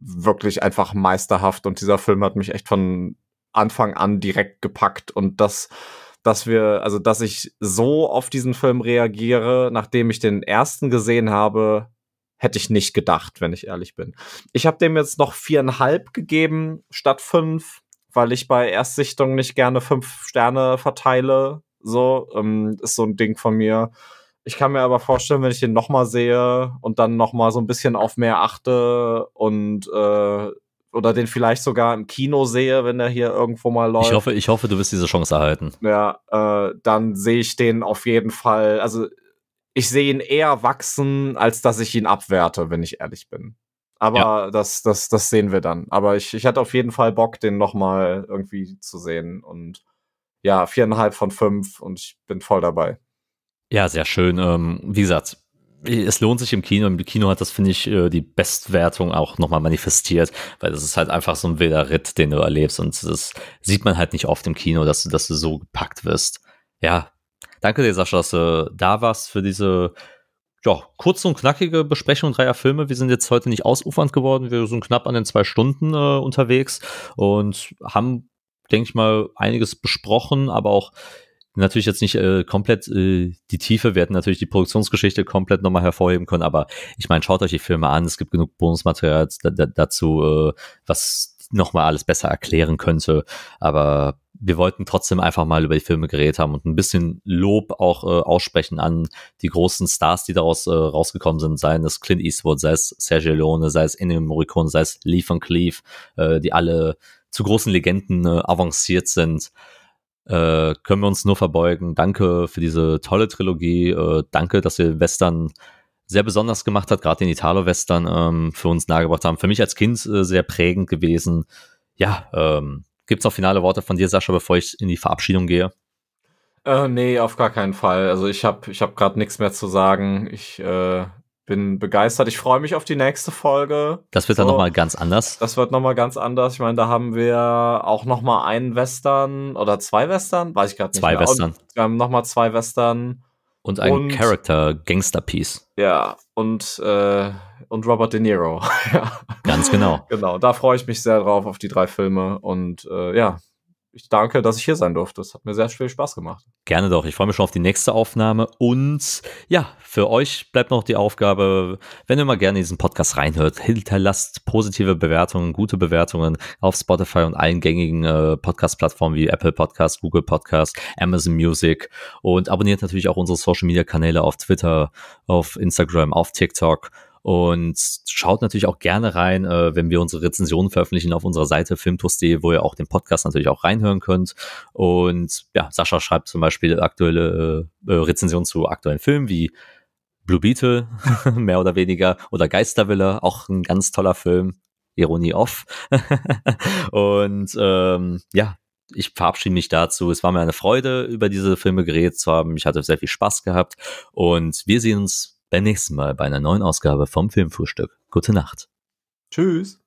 wirklich einfach meisterhaft und dieser Film hat mich echt von Anfang an direkt gepackt und das dass wir, also dass ich so auf diesen Film reagiere, nachdem ich den ersten gesehen habe, hätte ich nicht gedacht, wenn ich ehrlich bin. Ich habe dem jetzt noch viereinhalb gegeben statt fünf, weil ich bei Erstsichtung nicht gerne fünf Sterne verteile. So ähm, ist so ein Ding von mir. Ich kann mir aber vorstellen, wenn ich den nochmal sehe und dann nochmal so ein bisschen auf mehr achte und äh, oder den vielleicht sogar im Kino sehe, wenn er hier irgendwo mal läuft. Ich hoffe, ich hoffe, du wirst diese Chance erhalten. Ja, äh, dann sehe ich den auf jeden Fall. Also ich sehe ihn eher wachsen, als dass ich ihn abwerte, wenn ich ehrlich bin. Aber ja. das, das, das sehen wir dann. Aber ich, ich hatte auf jeden Fall Bock, den nochmal irgendwie zu sehen. Und ja, viereinhalb von fünf und ich bin voll dabei. Ja, sehr schön. Ähm, wie gesagt, es lohnt sich im Kino. Im Kino hat das, finde ich, äh, die Bestwertung auch nochmal manifestiert, weil das ist halt einfach so ein wilder Ritt, den du erlebst. Und das sieht man halt nicht oft im Kino, dass du, dass du so gepackt wirst. Ja, danke dir, Sascha, dass du da warst für diese ja, kurze und knackige Besprechung dreier Filme. Wir sind jetzt heute nicht ausufernd geworden. Wir sind knapp an den zwei Stunden äh, unterwegs und haben, denke ich mal, einiges besprochen, aber auch natürlich jetzt nicht äh, komplett äh, die Tiefe, wir hätten natürlich die Produktionsgeschichte komplett nochmal hervorheben können, aber ich meine, schaut euch die Filme an, es gibt genug Bonusmaterial dazu, äh, was nochmal alles besser erklären könnte, aber wir wollten trotzdem einfach mal über die Filme geredet haben und ein bisschen Lob auch äh, aussprechen an die großen Stars, die daraus äh, rausgekommen sind, seien es Clint Eastwood, sei es Sergio Leone, sei es Ennio Morricone, sei es Lee von Cleef, äh, die alle zu großen Legenden äh, avanciert sind. Äh, können wir uns nur verbeugen. Danke für diese tolle Trilogie. Äh, danke, dass ihr Western sehr besonders gemacht hat, gerade den Italo-Western ähm, für uns nahegebracht haben. Für mich als Kind äh, sehr prägend gewesen. Ja, ähm, gibt es noch finale Worte von dir, Sascha, bevor ich in die Verabschiedung gehe? Äh, nee, auf gar keinen Fall. Also ich habe ich hab gerade nichts mehr zu sagen. Ich äh, bin begeistert. Ich freue mich auf die nächste Folge. Das wird so, dann nochmal ganz anders. Das wird nochmal ganz anders. Ich meine, da haben wir auch nochmal einen Western oder zwei Western, weiß ich gerade nicht. Zwei mehr. Western. Und wir haben nochmal zwei Western. Und ein Character Gangster Piece. Ja, und, äh, und Robert De Niro. ja. Ganz genau. Genau, da freue ich mich sehr drauf auf die drei Filme. Und äh, ja, ich danke, dass ich hier sein durfte. Es hat mir sehr viel Spaß gemacht. Gerne doch. Ich freue mich schon auf die nächste Aufnahme. Und ja, für euch bleibt noch die Aufgabe, wenn ihr mal gerne in diesen Podcast reinhört, hinterlasst positive Bewertungen, gute Bewertungen auf Spotify und allen gängigen äh, Podcast-Plattformen wie Apple Podcast, Google Podcast, Amazon Music. Und abonniert natürlich auch unsere Social-Media-Kanäle auf Twitter, auf Instagram, auf TikTok. Und schaut natürlich auch gerne rein, äh, wenn wir unsere Rezensionen veröffentlichen auf unserer Seite filmtours.de, wo ihr auch den Podcast natürlich auch reinhören könnt. Und ja, Sascha schreibt zum Beispiel aktuelle äh, äh Rezensionen zu aktuellen Filmen wie Blue Beetle, mehr oder weniger, oder Geisterwille, auch ein ganz toller Film. Ironie off. und ähm, ja, ich verabschiede mich dazu. Es war mir eine Freude, über diese Filme geredet zu haben. Ich hatte sehr viel Spaß gehabt und wir sehen uns beim nächsten Mal bei einer neuen Ausgabe vom Filmfrühstück. Gute Nacht. Tschüss.